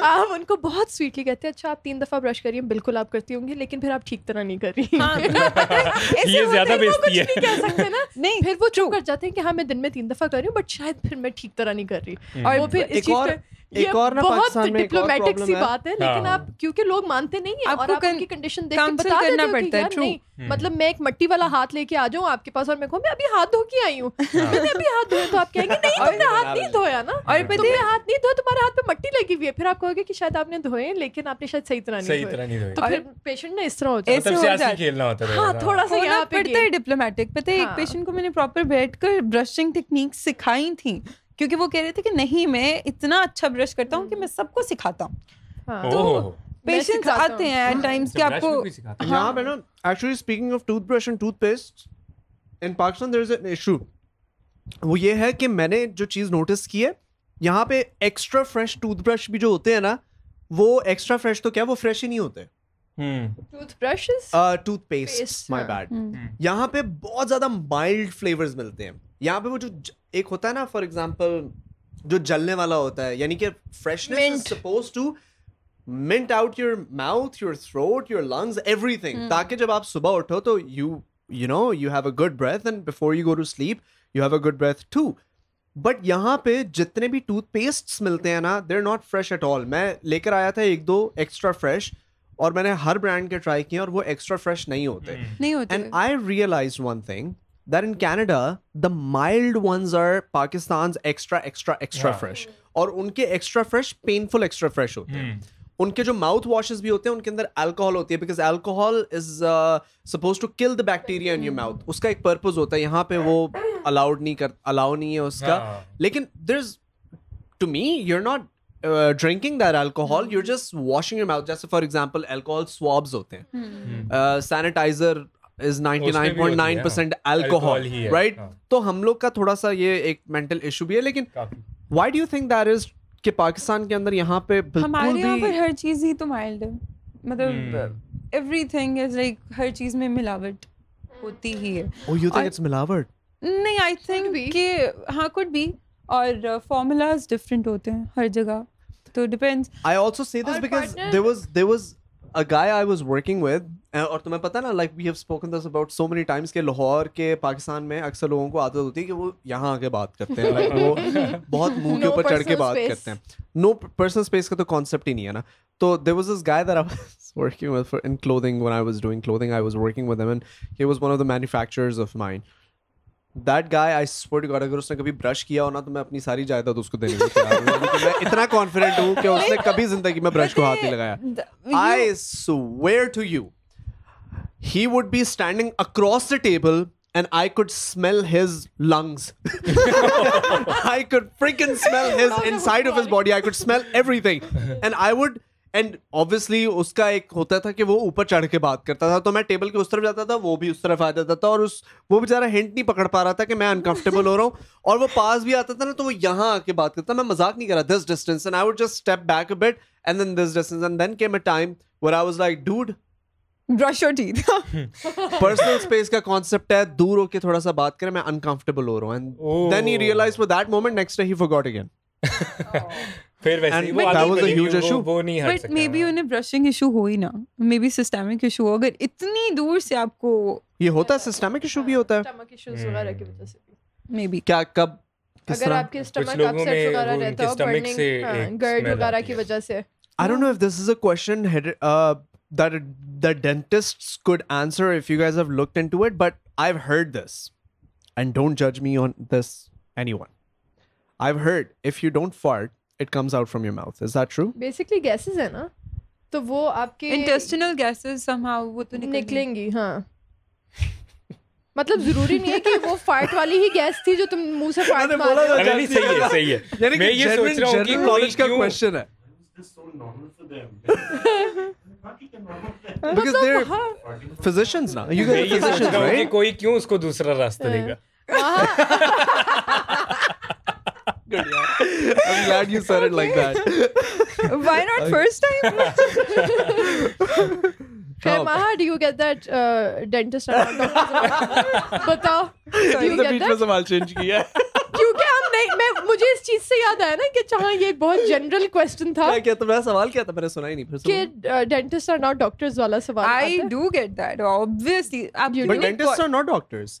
आप उनको बहुत स्वीटली कहते हैं अच्छा आप तीन दफ़ा ब्रश करिए बिल्कुल आप करती होंगी लेकिन फिर आप ठीक तरह नहीं कर रही हाँ, ये ज़्यादा बेइज्जती है कह सकते ना नहीं फिर वो चुप कर जाते हैं कि हाँ मैं दिन में तीन दफ़ा कर रही हूँ बट शायद फिर मैं ठीक तरह नहीं कर रही हम्म। और वो फिर एक और ना पाकिस्तान में डिप्लोमेटिक सी बात है लेकिन हाँ। आप क्योंकि लोग मानते नहीं है और आपकी कंडीशन देख के बता करना पड़ता है नहीं हम्म। मतलब मैं एक मट्टी वाला हाथ लेके आ जाऊं आपके पास और मैं कहूं मैं अभी हाथ धो के आई हूं हाँ। मैंने अभी हाथ धोया तो आप कहेंगे नहीं तुमने हाथ नहीं धोया ना और तुमने हाथ नहीं धोया तुम्हारे हाथ पे मट्टी लगी हुई है फिर आप कहोगे कि शायद आपने धोए लेकिन आपने शायद सही तरह नहीं धोए तो फिर पेशेंट ना इस तरह होता है मतलब खेलना होता है हां थोड़ा सा यहां पे पड़ता है डिप्लोमेटिक पता है एक पेशेंट हाँ। को मैंने प्रॉपर बैठकर ब्रशिंग टेक्निक्स सिखाई थी क्योंकि वो कह रहे थे कि नहीं मैं इतना अच्छा ब्रश करता हूँ कि मैं सबको सिखाता हूँ हाँ। तो पेशेंट्स आते हैं एट टाइम्स हाँ। कि आपको यहाँ पे ना actually speaking of toothbrush and toothpaste in Pakistan there is an issue वो ये है कि मैंने जो चीज़ नोटिस की है यहाँ पे एक्स्ट्रा फ्रेश टूथब्रश भी जो होते हैं ना वो एक्स्ट्रा फ्रेश तो क्या वो फ्रेश ही नहीं होते टूथब्रशेस टूथपेस्ट माई बैड यहाँ पे बहुत ज्यादा माइल्ड फ्लेवर्स मिलते हैं यहाँ पे वो जो एक होता है ना फॉर एग्जाम्पल जो जलने वाला होता है यानी कि freshness suppose to mint out your mouth your throat your lungs everything ताकि जब आप सुबह उठो तो you you know you have a good breath and before you go to sleep you have a good breath too but यहाँ पे जितने भी टूथपेस्ट मिलते हैं ना they're not fresh at all मैं लेकर आया था एक दो एक्स्ट्रा फ्रेश और मैंने हर ब्रांड के ट्राई किए और वो एक्स्ट्रा फ्रेश नहीं होते hmm. नहीं होते and I realize one thing that in Canada, the mild ones are Pakistan's extra, extra, extra yeah. fresh. और उनके extra fresh painful extra fresh होते हैं hmm. उनके जो माउथ वॉशेस भी होते हैं उनके अंदर अल्कोहल होती है because alcohol is suppose to kill the bacteria in your mouth उसका एक पर्पज होता है यहाँ पे वो अलाउड नहीं कर अलाउ नहीं है उसका yeah. लेकिन there is to me you're not drinking their alcohol you're just washing your mouth जैसे फॉर एग्जाम्पल एल्कोहल स्वाब्स होते हैं sanitizer hmm. hmm. uh, is ninety nine percent alcohol right तो हम लोग का थोड़ा सा ये एक मेंटल इशू भी है लेकिन why do think that is कि पाकिस्तान के अंदर यहाँ पे हमारे यहाँ पर हर चीज ही तो माइल्ड है मतलब थिंग इज लाइक हर चीज में मिलावट होती ही है ओह यू थिंक इट्स मिलावट नहीं आई थिंक कि हाँ कुड बी और फॉर्मूलाज uh, डिफरेंट होते हैं हर जगह तो depends I also say this because there was there was a guy I was working with और तुम्हें पता ना like we have spoken this about so many times के लाहौर के पाकिस्तान में अक्सर लोगों को आदत होती है कि वो यहाँ आके बात करते हैं लाइक वो बहुत मुंह के ऊपर चढ़ के बात करते हैं नो पर्सनल स्पेस का तो कॉन्सेप्ट ही नहीं है ना तो they was this guy that I was working with for, in clothing when I was doing clothing I was working with him and of was one of the manufacturers of mine that guy I sport God अगर उसने कभी brush किया हो ना तो मैं अपनी सारी जायदाद उसको देने को तैयार हूं मैं इतना कॉन्फिडेंट हूं कि उसने कभी जिंदगी में ब्रश को हाथ नहीं लगाया I swear to you he would be standing across the table and I could smell his lungs. I could freaking smell his inside of his body. I could smell everything. And I would and obviously उसका एक होता था कि वो ऊपर चढ़ के बात करता था तो मैं टेबल के उस तरफ जाता था वो भी उस तरफ आ जाता था और उस वो बेचारा हिंट नहीं पकड़ पा रहा था कि मैं अनकंफर्टेबल हो रहा हूँ और वो पास भी आता था ना तो वो यहाँ आके बात करता मैं मजाक नहीं कर रहा this distance and I would just step back a bit and then this distance and then came a time where I was like dude brush your teeth personal space का कांसेप्ट है दूर होके थोड़ा सा बात करें मैं अनकंफर्टेबल हो रहा हूं and then he realize for that moment next day he forgot again फिर वैसे And वो that was a huge issue वो नहीं हट सकता बट मे बी उन्हें ब्रशिंग इशू हो ही ना मे बी सिस्टमिक इशू हो अगर इतनी दूर से आपको ये होता है सिस्टमिक इशू भी होता है स्टमक इश्यूज वगैरह की वजह से मे बी क्या कब अगर आपके स्टमक अपसेट वगैरह रहता हो बर्निंग गर्ड हाँ, वगैरह की वजह से I don't know if this is a question that the dentists could answer if you guys have looked into it, but I've heard this. And don't judge me on this, anyone. I've heard if you don't fart, it comes out from your mouth. Is that true? Basically gases है na. So, वो आपके intestinal gases somehow वो तो निकलेंगी हाँ मतलब जरूरी नहीं है कि वो फार्ट वाली ही गैस थी जो तुम मुंह से फार्ट मार रहे हो सही है सही है मैं ये सोच रहा हूँ कि कॉलेज का क्वेश्चन है it is so normal for them? because they're physicians now. You guys physicians, right? कोई क्यों उसको दूसरा रास्ता देगा? I'm glad you said it like that. Why not first time? Hey, Maha, do you get that uh, dentist? बताओ. Do you get that? बीच में सवाल change किया. नहीं मैं मुझे इस चीज से याद आया ना कि जहाँ ये एक बहुत जनरल क्वेश्चन था क्या क्या तो मेरा सवाल क्या था मैंने सुना ही नहीं फिर कि डेंटिस्ट आर नॉट डॉक्टर्स वाला सवाल I do get that obviously आप you do dentist are not doctors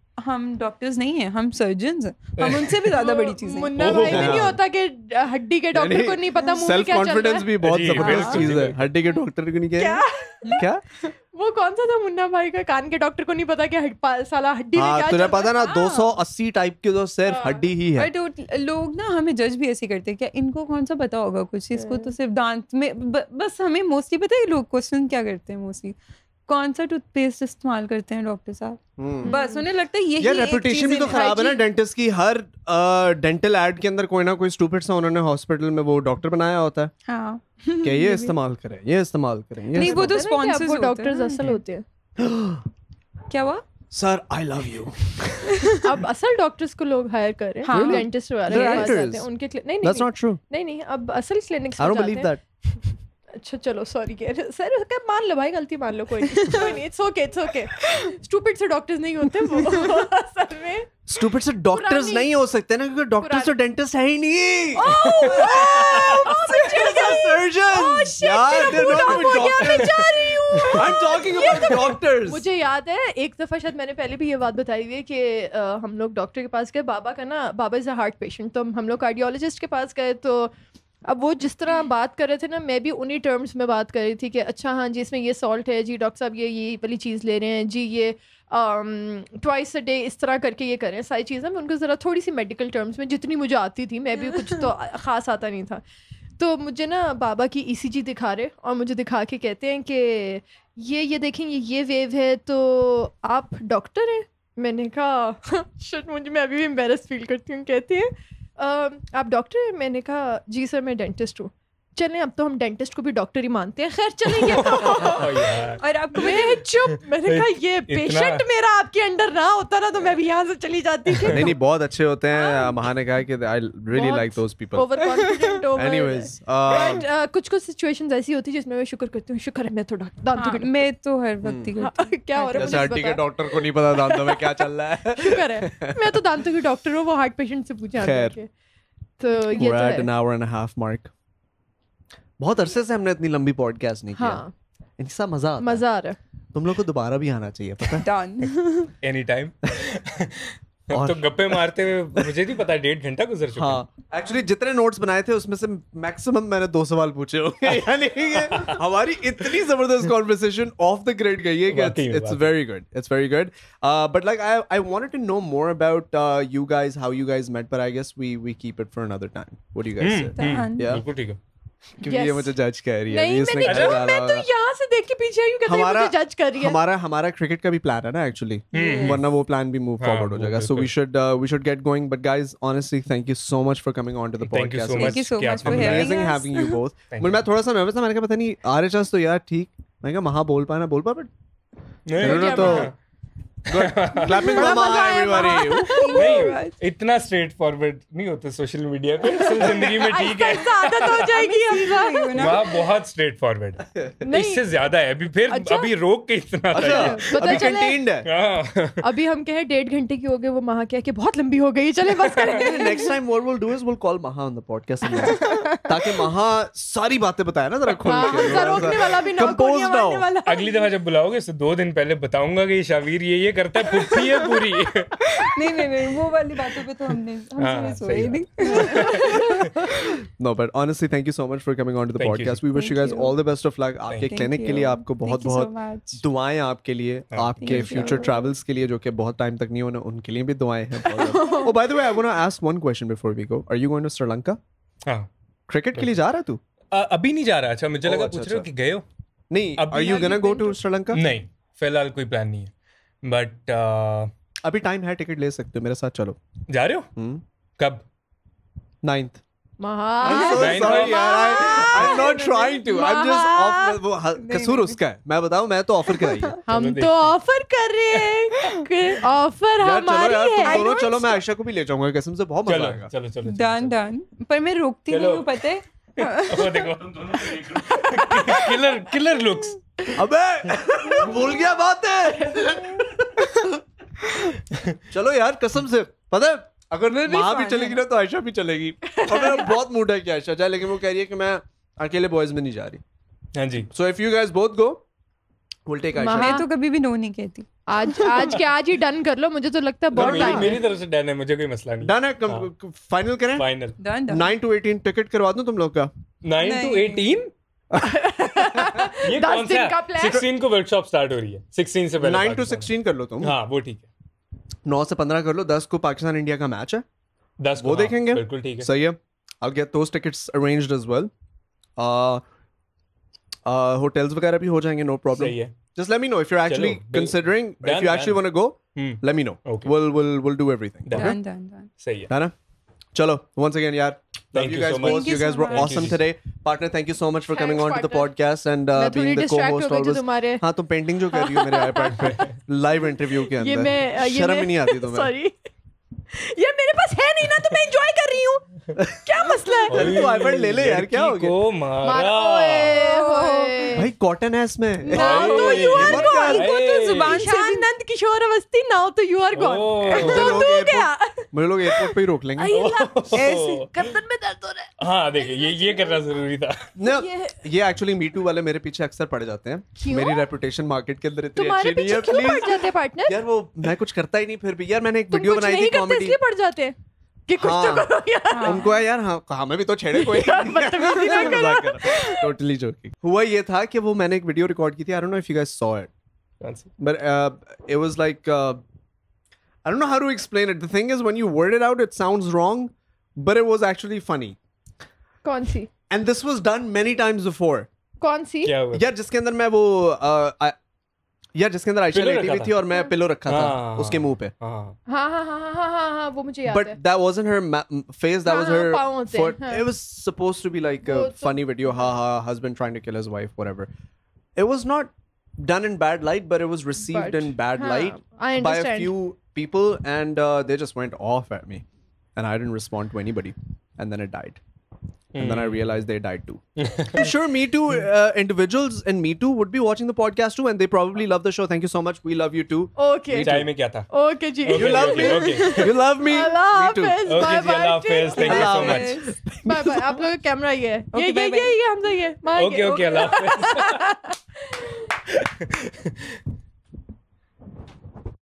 हम डॉक्टर्स नहीं है हम सर्जन हैं हम उनसे भी ज्यादा बड़ी चीज मुन्ना भाई भी नहीं होता कि हड्डी के डॉक्टर को नहीं पता मुंह क्या कॉन्फिडेंस भी बहुत जबरदस्त चीज है हड्डी के डॉक्टर को नहीं क्या क्या वो कौन सा था मुन्ना भाई का कान के डॉक्टर को नहीं पता कि साला हड्डी में हाँ, क्या तुझे पता ना 280 टाइप हाँ। के तो सिर्फ हाँ। हड्डी ही है बट लोग ना हमें जज भी ऐसे करते हैं क्या इनको कौन सा पता होगा कुछ इसको तो सिर्फ दांत में बस हमें मोस्टली पता है लोग क्वेश्चन क्या करते हैं मोस्टली कौन सा टूथपेस्ट इस्तेमाल करते हैं डॉक्टर साहब हम्म। बस उन्हें लगता है यही रेपुटेशन भी तो खराब है ना डेंटिस्ट की हर डेंटल एड के अंदर कोई ना कोई स्टूपिड सा उन्होंने हॉस्पिटल में वो डॉक्टर बनाया होता है हाँ कि ये इस्तेमाल करें ये इस्तेमाल करें नहीं वो तो स्पॉन्सर्स डॉक्टर्स असल होते हैं क्या हुआ सर आई लव यू अब असल डॉक्टर्स को लोग हायर कर रहे हैं डेंटिस्ट हाँ। वगैरह उनके नहीं नहीं दैट्स नॉट ट्रू नहीं नहीं अब असल clinics I don't believe that अच्छा चलो सॉरी कह रहे सर क्या मान लो भाई गलती मान लो कोई कोई नहीं it's okay it's okay stupid से डॉक्टर्स नहीं होते वो असल में स्टूपिड से डॉक्टर्स नहीं हो सकते ना क्योंकि डॉक्टर्स तो डेंटिस्ट है ही नहीं ओह वाओ सर्जन यार दे नो मुझे याद है एक दफा शायद मैंने पहले भी ये बात बताई हुई है कि हम लोग डॉक्टर के पास गए बाबा का ना बाबा इज अ हार्ट पेशेंट तो हम लोग कार्डियोलॉजिस्ट के पास गए तो अब वो जिस तरह बात कर रहे थे ना मैं भी उन्हीं टर्म्स में बात कर रही थी कि अच्छा हाँ जी इसमें ये सॉल्ट है जी डॉक्टर साहब ये ये वाली चीज़ ले रहे हैं जी ये ट्वाइस अ डे इस तरह करके ये करें सारी चीज़ें मैं उनको ज़रा थोड़ी सी मेडिकल टर्म्स में जितनी मुझे आती थी मैं भी कुछ तो ख़ास आता नहीं था तो मुझे ना बाबा की ईसीजी e दिखा रहे और मुझे दिखा के कहते हैं कि ये ये देखें ये ये वेव है तो आप डॉक्टर हैं मैंने कहा मुझे मैं अभी भी एम्बेरस फील करती हूँ कहती हैं आप डॉक्टर हैं मैंने कहा जी सर मैं डेंटिस्ट हूँ चले अब तो हम डेंटिस्ट को भी डॉक्टर ही मानते हैं खैर चलेंगे तो। oh, और आपको तो मैंने चुप मैंने कहा ये पेशेंट मेरा आपके अंडर ना होता ना तो मैं भी यहाँ से चली जाती थी नहीं नहीं बहुत अच्छे होते हैं हाँ। महा ने कहा कि I really like those people over confident anyways कुछ कुछ सिचुएशंस ऐसी होती है जिसमें मैं शुक्र करती हूँ शुक्र है मैं तो डॉक्टर हाँ। मैं तो हर वक्त ही हाँ, क्या हो रहा है डॉक्टर को नहीं पता दांतों में क्या चल रहा है शुक्र है मैं तो दांतों की डॉक्टर हूँ वो हार्ट पेशेंट से पूछा तो ये तो मार्क बहुत अरसे से हमने इतनी लंबी पॉडकास्ट नहीं हाँ. किया इनका मजा मजा आ रहा है तुम लोग को दोबारा भी आना चाहिए पता डन एनी टाइम और तो गप्पे मारते हुए मुझे नहीं पता डेढ़ घंटा गुजर चुका हाँ एक्चुअली जितने नोट्स बनाए थे उसमें से मैक्सिमम मैंने दो सवाल पूछे यानी हमारी इतनी जबरदस्त कॉन्वर्सेशन ऑफ द ग्रेड गई है it's very good it's very good but like I I want to know more about you guys how you guys met पर I guess we we keep it for another time what you guys ठीक है क्योंकि yes. ये मुझे जज कर रही है नहीं मैंने नहीं मैं तो यहाँ से देख के पीछे आई हूँ कहते हैं मुझे जज कर रही है हमारा हमारा क्रिकेट का भी प्लान है ना एक्चुअली hmm. वरना वो प्लान भी मूव फॉरवर्ड हाँ, हो जाएगा so we should we should get going but guys honestly thank you so much for coming on to the podcast thank you so much for having having you both but मैं थोड़ा सा nervous था मैंने कहा पता नहीं RHS तो यार ठीक मैंने कहा महा बोल पाना बोल पा बट नहीं तो इतना स्ट्रेट फॉरवर्ड नहीं होते सोशल मीडिया पे जिंदगी में ठीक है आदत तो हो जाएगी वहाँ बहुत स्ट्रेट फॉरवर्ड इससे ज्यादा है अभी फिर अच्छा। अभी रोक के इतना अच्छा, अभी कंटेन्ड है हाँ। अभी हम कहे डेढ़ घंटे की हो गई वो महा क्या कि बहुत लंबी हो गई चले बस next time what will do is will call Maha on the podcast ताकि महा सारी बातें बताए ना जरा खोल हाँ, के रोकने वाला भी ना अगली दफा जब बुलाओगे तो दो दिन पहले बताऊंगा कि शावीर ये ये ये करता है पुट्टी है पूरी नहीं नहीं नहीं वो वाली बातों पे तो हमने हम सोए हाँ, नहीं no but honestly thank you so much for coming on to the podcast we wish you guys all the best of luck आपके क्लिनिक के लिए आपको बहुत बहुत दुआएं आपके लिए आपके फ्यूचर ट्रैवल्स के लिए जो कि बहुत टाइम तक नहीं होना उनके लिए भी दुआएं हैं oh by the way I want to ask one question before we go are you going to Sri Lanka हां क्रिकेट के लिए जा रहा तू अभी नहीं जा रहा अच्छा मुझे oh, लगा अच्छा, पूछ रहे हो अच्छा। कि गए हो नहीं are you gonna go to Sri Lanka नहीं फिलहाल कोई प्लान नहीं है बट uh, अभी टाइम है टिकट ले सकते हो मेरे साथ चलो जा रहे हो hmm? कब नाइन्थ हाँ, कसूर उसका है मैं मैं तो ऑफर कराई हम तो ऑफर कर रहे हैं ऑफर हमारी है चलो मैं आयशा को भी ले जाऊंगा कसम से बहुत मजा आएगा चलो चलो डन डन पर मैं रोकती नहीं किलर किलर लुक्स अबे भूल गया बात है चलो यार कसम से पता है अगर नहीं वहां भी चलेगी ना तो आयशा भी चलेगी और मेरा बहुत मूड है कि आयशा जाए लेकिन वो कह रही है कि मैं अकेले बॉयज में नहीं जा रही हां जी so if you guys both go will take Ayesha मैं तो कभी भी नो नहीं कहती आज आज के आज ही डन कर लो मुझे तो लगता है बहुत टाइम मेरी तरफ से डन है मुझे कोई मसला नहीं डन है फाइनल हाँ। करें फाइनल डन 9 टू 18 टिकट करवा दूं तुम लोग का 9 टू 18 ये कौन सा सिक्सटीन को वर्कशॉप स्टार्ट हो रही है सिक्सटीन से पहले नाइन टू सिक्सटीन कर लो तुम हाँ वो ठीक है नौ से पंद्रह कर लो दस को पाकिस्तान इंडिया का मैच है दस वो हाँ, देखेंगे बिल्कुल ठीक है सही है I get those tickets arranged as well hotels वगैरह भी हो जाएंगे नो प्रॉब्लम सही है just let me know if you're actually Chalo, considering done, if you actually want to go hmm. let me know okay. we'll we'll we'll do everything done okay? done done, सही है है ना चलो once again यार Thank you, you guys so much. Thank you, you guys so were awesome today. Partner, thank you so much for coming on to the podcast and uh, being the co-host always. हाँ तुम painting जो कर रही हो मेरे iPad पे live interview के अंदर शर्म ही नहीं आती तुम्हें सॉरी ये मेरे पास है नहीं ना तो मैं एंजॉय कर रही हूँ क्या मसला है अरे तो आईपैड ले ले यार क्या हो गया को मारा भाई कॉटन है इसमें नाउ तो यू आर गॉन को तो जुबान से भी नंद किशोर अवस्थी नाउ तो यू आर गॉन तो तू क्या मेरे लोग एयरपोर्ट पे ही रोक लेंगे ऐसे गर्दन में दर्द हो रहा है हां देखिए ये ये करना जरूरी था ये एक्चुअली मी टू वाले मेरे पीछे अक्सर पड़ जाते हैं मेरी रेपुटेशन मार्केट के अंदर इतनी अच्छी नहीं है प्लीज पड़ जाते पार्टनर यार वो मैं कुछ करता ही नहीं फिर भी यार मैंने एक वीडियो बनाई थी कॉमेडी इसलिए पड़ जाते हैं कि कुछ तो हाँ, तो करो यार हाँ। उनको है यार हाँ, हमें भी तो छेड़े कोई टोटली जोकिंग हुआ ये था कि वो मैंने एक वीडियो रिकॉर्ड की थी I don't know if you guys saw it but it was like I don't know how to explain it the thing is when you word it out it sounds wrong but it was actually funny कौन सी and this was done many times before कौन सी यार जिसके अंदर मैं वो uh, Yeah, just अंदर आयशा लेटी हुई थी और मैं पिलो रखा था उसके मुंह पे But that wasn't her face. That was her. It was supposed to be like a funny video. A ha ha husband trying to kill his wife whatever it was not done in bad light but it was received in bad light by a few people and uh, they just went off at me and I didn't respond to anybody and then it died and then hmm. I realized they died too. I'm sure Me Too uh, individuals and Me Too would be watching the podcast too, and they probably love the show. Thank you so much. We love you too. Okay. Me too. Mein kya tha? Okay, ji. Okay, you love okay, me. Okay. You love me. Allah me too. Okay, bye ji, Allah Hafiz. Thank Allah you so much. Bye bye. आप लोग camera ये है ये ये ये ये हमसे ये मार ओके Okay, okay. Allah.